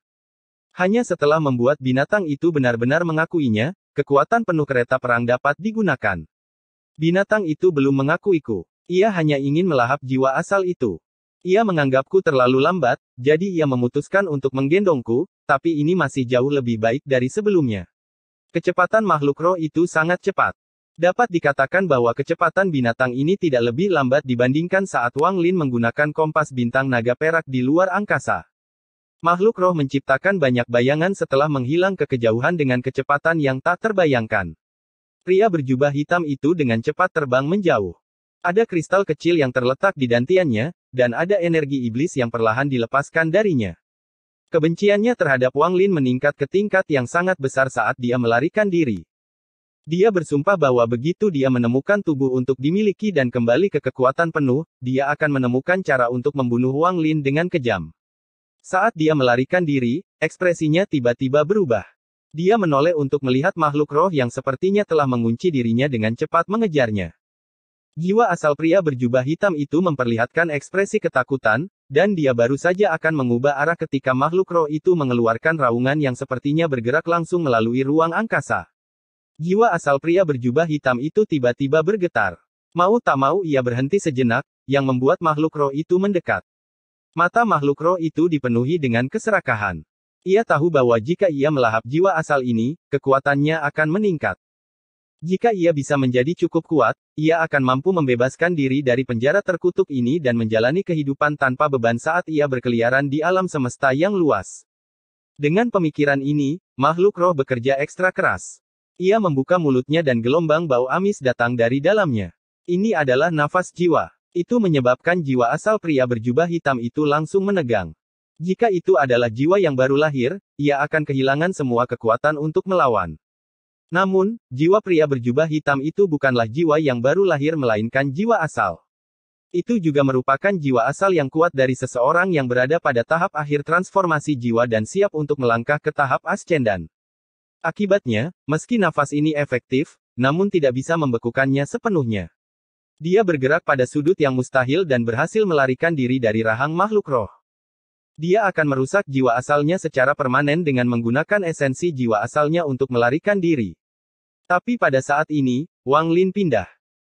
A: Hanya setelah membuat binatang itu benar-benar mengakuinya, kekuatan penuh kereta perang dapat digunakan. Binatang itu belum mengakuiku. Ia hanya ingin melahap jiwa asal itu. Ia menganggapku terlalu lambat, jadi ia memutuskan untuk menggendongku, tapi ini masih jauh lebih baik dari sebelumnya. Kecepatan makhluk roh itu sangat cepat. Dapat dikatakan bahwa kecepatan binatang ini tidak lebih lambat dibandingkan saat Wang Lin menggunakan kompas bintang naga perak di luar angkasa. Makhluk roh menciptakan banyak bayangan setelah menghilang ke kejauhan dengan kecepatan yang tak terbayangkan. Pria berjubah hitam itu dengan cepat terbang menjauh. Ada kristal kecil yang terletak di dantiannya, dan ada energi iblis yang perlahan dilepaskan darinya. Kebenciannya terhadap Wang Lin meningkat ke tingkat yang sangat besar saat dia melarikan diri. Dia bersumpah bahwa begitu dia menemukan tubuh untuk dimiliki dan kembali ke kekuatan penuh, dia akan menemukan cara untuk membunuh Wang Lin dengan kejam. Saat dia melarikan diri, ekspresinya tiba-tiba berubah. Dia menoleh untuk melihat makhluk roh yang sepertinya telah mengunci dirinya dengan cepat mengejarnya. Jiwa asal pria berjubah hitam itu memperlihatkan ekspresi ketakutan, dan dia baru saja akan mengubah arah ketika makhluk roh itu mengeluarkan raungan yang sepertinya bergerak langsung melalui ruang angkasa. Jiwa asal pria berjubah hitam itu tiba-tiba bergetar. Mau tak mau ia berhenti sejenak, yang membuat makhluk roh itu mendekat. Mata makhluk roh itu dipenuhi dengan keserakahan. Ia tahu bahwa jika ia melahap jiwa asal ini, kekuatannya akan meningkat. Jika ia bisa menjadi cukup kuat, ia akan mampu membebaskan diri dari penjara terkutuk ini dan menjalani kehidupan tanpa beban saat ia berkeliaran di alam semesta yang luas. Dengan pemikiran ini, makhluk roh bekerja ekstra keras. Ia membuka mulutnya dan gelombang bau amis datang dari dalamnya. Ini adalah nafas jiwa. Itu menyebabkan jiwa asal pria berjubah hitam itu langsung menegang. Jika itu adalah jiwa yang baru lahir, ia akan kehilangan semua kekuatan untuk melawan. Namun, jiwa pria berjubah hitam itu bukanlah jiwa yang baru lahir melainkan jiwa asal. Itu juga merupakan jiwa asal yang kuat dari seseorang yang berada pada tahap akhir transformasi jiwa dan siap untuk melangkah ke tahap ascendan. Akibatnya, meski nafas ini efektif, namun tidak bisa membekukannya sepenuhnya. Dia bergerak pada sudut yang mustahil dan berhasil melarikan diri dari rahang makhluk roh. Dia akan merusak jiwa asalnya secara permanen dengan menggunakan esensi jiwa asalnya untuk melarikan diri. Tapi pada saat ini, Wang Lin pindah.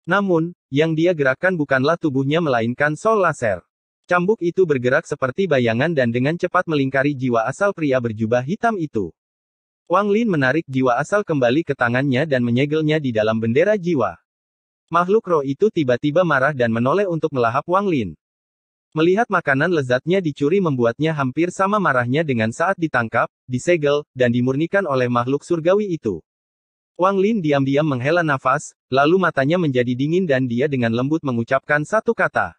A: Namun, yang dia gerakkan bukanlah tubuhnya melainkan sol laser. Cambuk itu bergerak seperti bayangan dan dengan cepat melingkari jiwa asal pria berjubah hitam itu. Wang Lin menarik jiwa asal kembali ke tangannya dan menyegelnya di dalam bendera jiwa. Makhluk roh itu tiba-tiba marah dan menoleh untuk melahap Wang Lin. Melihat makanan lezatnya dicuri membuatnya hampir sama marahnya dengan saat ditangkap, disegel, dan dimurnikan oleh makhluk surgawi itu. Wang Lin diam-diam menghela nafas, lalu matanya menjadi dingin dan dia dengan lembut mengucapkan satu kata.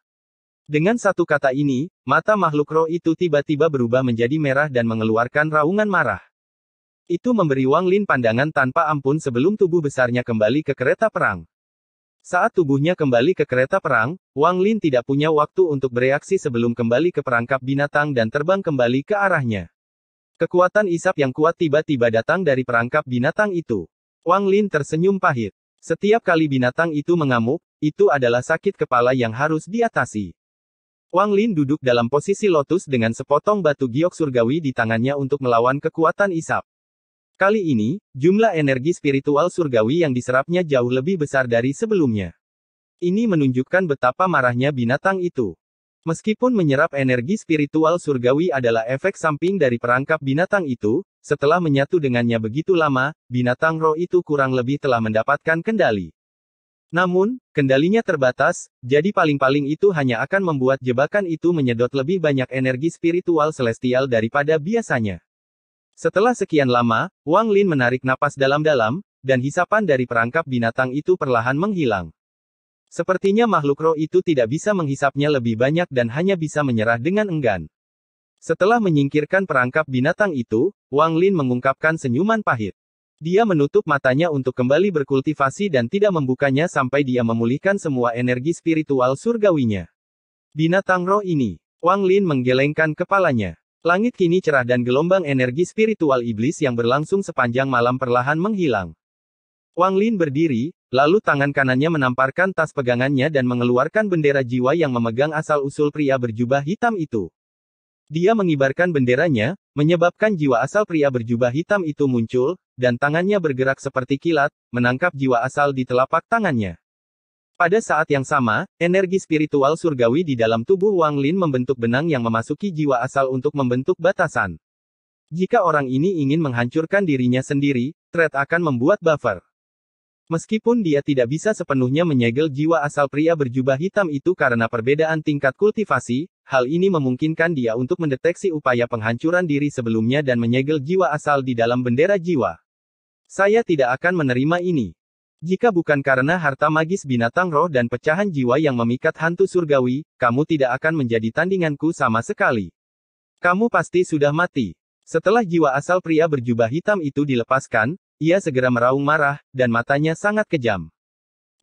A: Dengan satu kata ini, mata makhluk roh itu tiba-tiba berubah menjadi merah dan mengeluarkan raungan marah. Itu memberi Wang Lin pandangan tanpa ampun sebelum tubuh besarnya kembali ke kereta perang. Saat tubuhnya kembali ke kereta perang, Wang Lin tidak punya waktu untuk bereaksi sebelum kembali ke perangkap binatang dan terbang kembali ke arahnya. Kekuatan isap yang kuat tiba-tiba datang dari perangkap binatang itu. Wang Lin tersenyum pahit. Setiap kali binatang itu mengamuk, itu adalah sakit kepala yang harus diatasi. Wang Lin duduk dalam posisi lotus dengan sepotong batu giok surgawi di tangannya untuk melawan kekuatan isap. Kali ini, jumlah energi spiritual surgawi yang diserapnya jauh lebih besar dari sebelumnya. Ini menunjukkan betapa marahnya binatang itu. Meskipun menyerap energi spiritual surgawi adalah efek samping dari perangkap binatang itu, setelah menyatu dengannya begitu lama, binatang roh itu kurang lebih telah mendapatkan kendali. Namun, kendalinya terbatas, jadi paling-paling itu hanya akan membuat jebakan itu menyedot lebih banyak energi spiritual celestial daripada biasanya. Setelah sekian lama, Wang Lin menarik napas dalam-dalam, dan hisapan dari perangkap binatang itu perlahan menghilang. Sepertinya makhluk roh itu tidak bisa menghisapnya lebih banyak dan hanya bisa menyerah dengan enggan. Setelah menyingkirkan perangkap binatang itu, Wang Lin mengungkapkan senyuman pahit. Dia menutup matanya untuk kembali berkultivasi dan tidak membukanya sampai dia memulihkan semua energi spiritual surgawinya. Binatang roh ini, Wang Lin menggelengkan kepalanya. Langit kini cerah dan gelombang energi spiritual iblis yang berlangsung sepanjang malam perlahan menghilang. Wang Lin berdiri, lalu tangan kanannya menamparkan tas pegangannya dan mengeluarkan bendera jiwa yang memegang asal-usul pria berjubah hitam itu. Dia mengibarkan benderanya, menyebabkan jiwa asal pria berjubah hitam itu muncul, dan tangannya bergerak seperti kilat, menangkap jiwa asal di telapak tangannya. Pada saat yang sama, energi spiritual surgawi di dalam tubuh Wang Lin membentuk benang yang memasuki jiwa asal untuk membentuk batasan. Jika orang ini ingin menghancurkan dirinya sendiri, Thread akan membuat buffer. Meskipun dia tidak bisa sepenuhnya menyegel jiwa asal pria berjubah hitam itu karena perbedaan tingkat kultivasi, hal ini memungkinkan dia untuk mendeteksi upaya penghancuran diri sebelumnya dan menyegel jiwa asal di dalam bendera jiwa. Saya tidak akan menerima ini. Jika bukan karena harta magis binatang roh dan pecahan jiwa yang memikat hantu surgawi, kamu tidak akan menjadi tandinganku sama sekali. Kamu pasti sudah mati. Setelah jiwa asal pria berjubah hitam itu dilepaskan, ia segera meraung marah, dan matanya sangat kejam.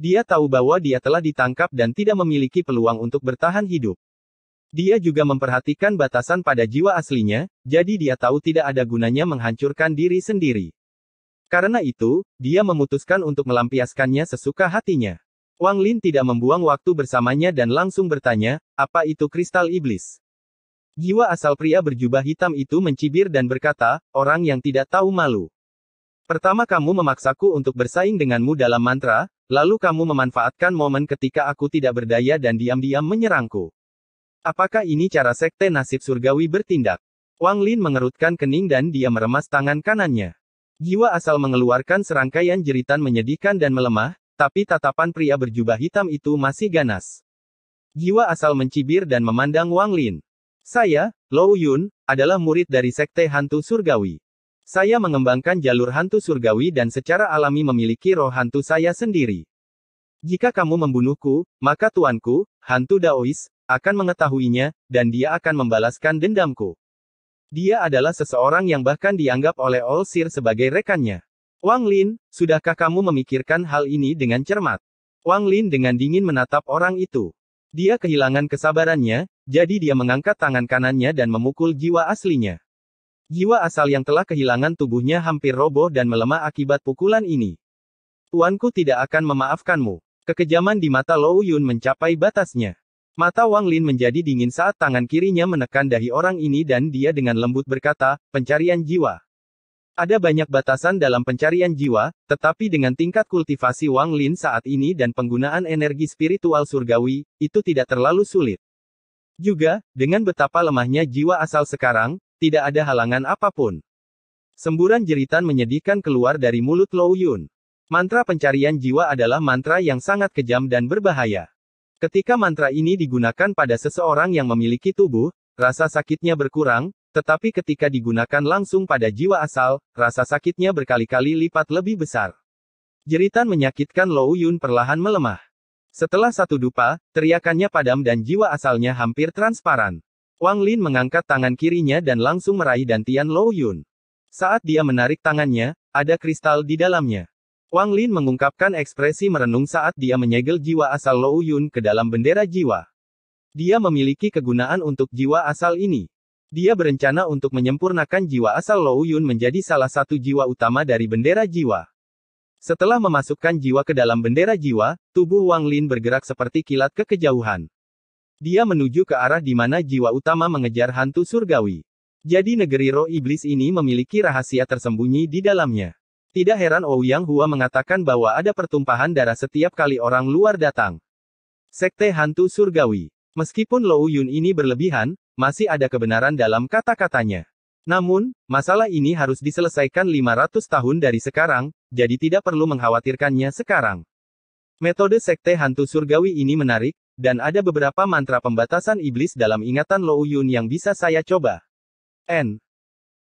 A: Dia tahu bahwa dia telah ditangkap dan tidak memiliki peluang untuk bertahan hidup. Dia juga memperhatikan batasan pada jiwa aslinya, jadi dia tahu tidak ada gunanya menghancurkan diri sendiri. Karena itu, dia memutuskan untuk melampiaskannya sesuka hatinya. Wang Lin tidak membuang waktu bersamanya dan langsung bertanya, apa itu kristal iblis? Jiwa asal pria berjubah hitam itu mencibir dan berkata, orang yang tidak tahu malu. Pertama kamu memaksaku untuk bersaing denganmu dalam mantra, lalu kamu memanfaatkan momen ketika aku tidak berdaya dan diam-diam menyerangku. Apakah ini cara sekte nasib surgawi bertindak? Wang Lin mengerutkan kening dan dia meremas tangan kanannya. Jiwa asal mengeluarkan serangkaian jeritan menyedihkan dan melemah, tapi tatapan pria berjubah hitam itu masih ganas. Jiwa asal mencibir dan memandang Wang Lin. Saya, Lou Yun, adalah murid dari Sekte Hantu Surgawi. Saya mengembangkan jalur hantu surgawi dan secara alami memiliki roh hantu saya sendiri. Jika kamu membunuhku, maka tuanku, hantu Daois, akan mengetahuinya, dan dia akan membalaskan dendamku. Dia adalah seseorang yang bahkan dianggap oleh Sir sebagai rekannya. Wang Lin, sudahkah kamu memikirkan hal ini dengan cermat? Wang Lin dengan dingin menatap orang itu. Dia kehilangan kesabarannya, jadi dia mengangkat tangan kanannya dan memukul jiwa aslinya. Jiwa asal yang telah kehilangan tubuhnya hampir roboh dan melemah akibat pukulan ini. Tuanku tidak akan memaafkanmu. Kekejaman di mata Lou Yun mencapai batasnya. Mata Wang Lin menjadi dingin saat tangan kirinya menekan dahi orang ini dan dia dengan lembut berkata, pencarian jiwa. Ada banyak batasan dalam pencarian jiwa, tetapi dengan tingkat kultivasi Wang Lin saat ini dan penggunaan energi spiritual surgawi, itu tidak terlalu sulit. Juga, dengan betapa lemahnya jiwa asal sekarang, tidak ada halangan apapun. Semburan jeritan menyedihkan keluar dari mulut Lou Yun. Mantra pencarian jiwa adalah mantra yang sangat kejam dan berbahaya. Ketika mantra ini digunakan pada seseorang yang memiliki tubuh, rasa sakitnya berkurang, tetapi ketika digunakan langsung pada jiwa asal, rasa sakitnya berkali-kali lipat lebih besar. Jeritan menyakitkan Lou Yun perlahan melemah. Setelah satu dupa, teriakannya padam dan jiwa asalnya hampir transparan. Wang Lin mengangkat tangan kirinya dan langsung meraih dantian Lou Yun. Saat dia menarik tangannya, ada kristal di dalamnya. Wang Lin mengungkapkan ekspresi merenung saat dia menyegel jiwa asal Lou Yun ke dalam bendera jiwa. Dia memiliki kegunaan untuk jiwa asal ini. Dia berencana untuk menyempurnakan jiwa asal Lou Yun menjadi salah satu jiwa utama dari bendera jiwa. Setelah memasukkan jiwa ke dalam bendera jiwa, tubuh Wang Lin bergerak seperti kilat ke kejauhan. Dia menuju ke arah di mana jiwa utama mengejar hantu surgawi. Jadi negeri roh iblis ini memiliki rahasia tersembunyi di dalamnya. Tidak heran Ouyang oh Hua mengatakan bahwa ada pertumpahan darah setiap kali orang luar datang. Sekte Hantu Surgawi. Meskipun Lou Yun ini berlebihan, masih ada kebenaran dalam kata-katanya. Namun, masalah ini harus diselesaikan 500 tahun dari sekarang, jadi tidak perlu mengkhawatirkannya sekarang. Metode Sekte Hantu Surgawi ini menarik, dan ada beberapa mantra pembatasan iblis dalam ingatan Lou Yun yang bisa saya coba. N.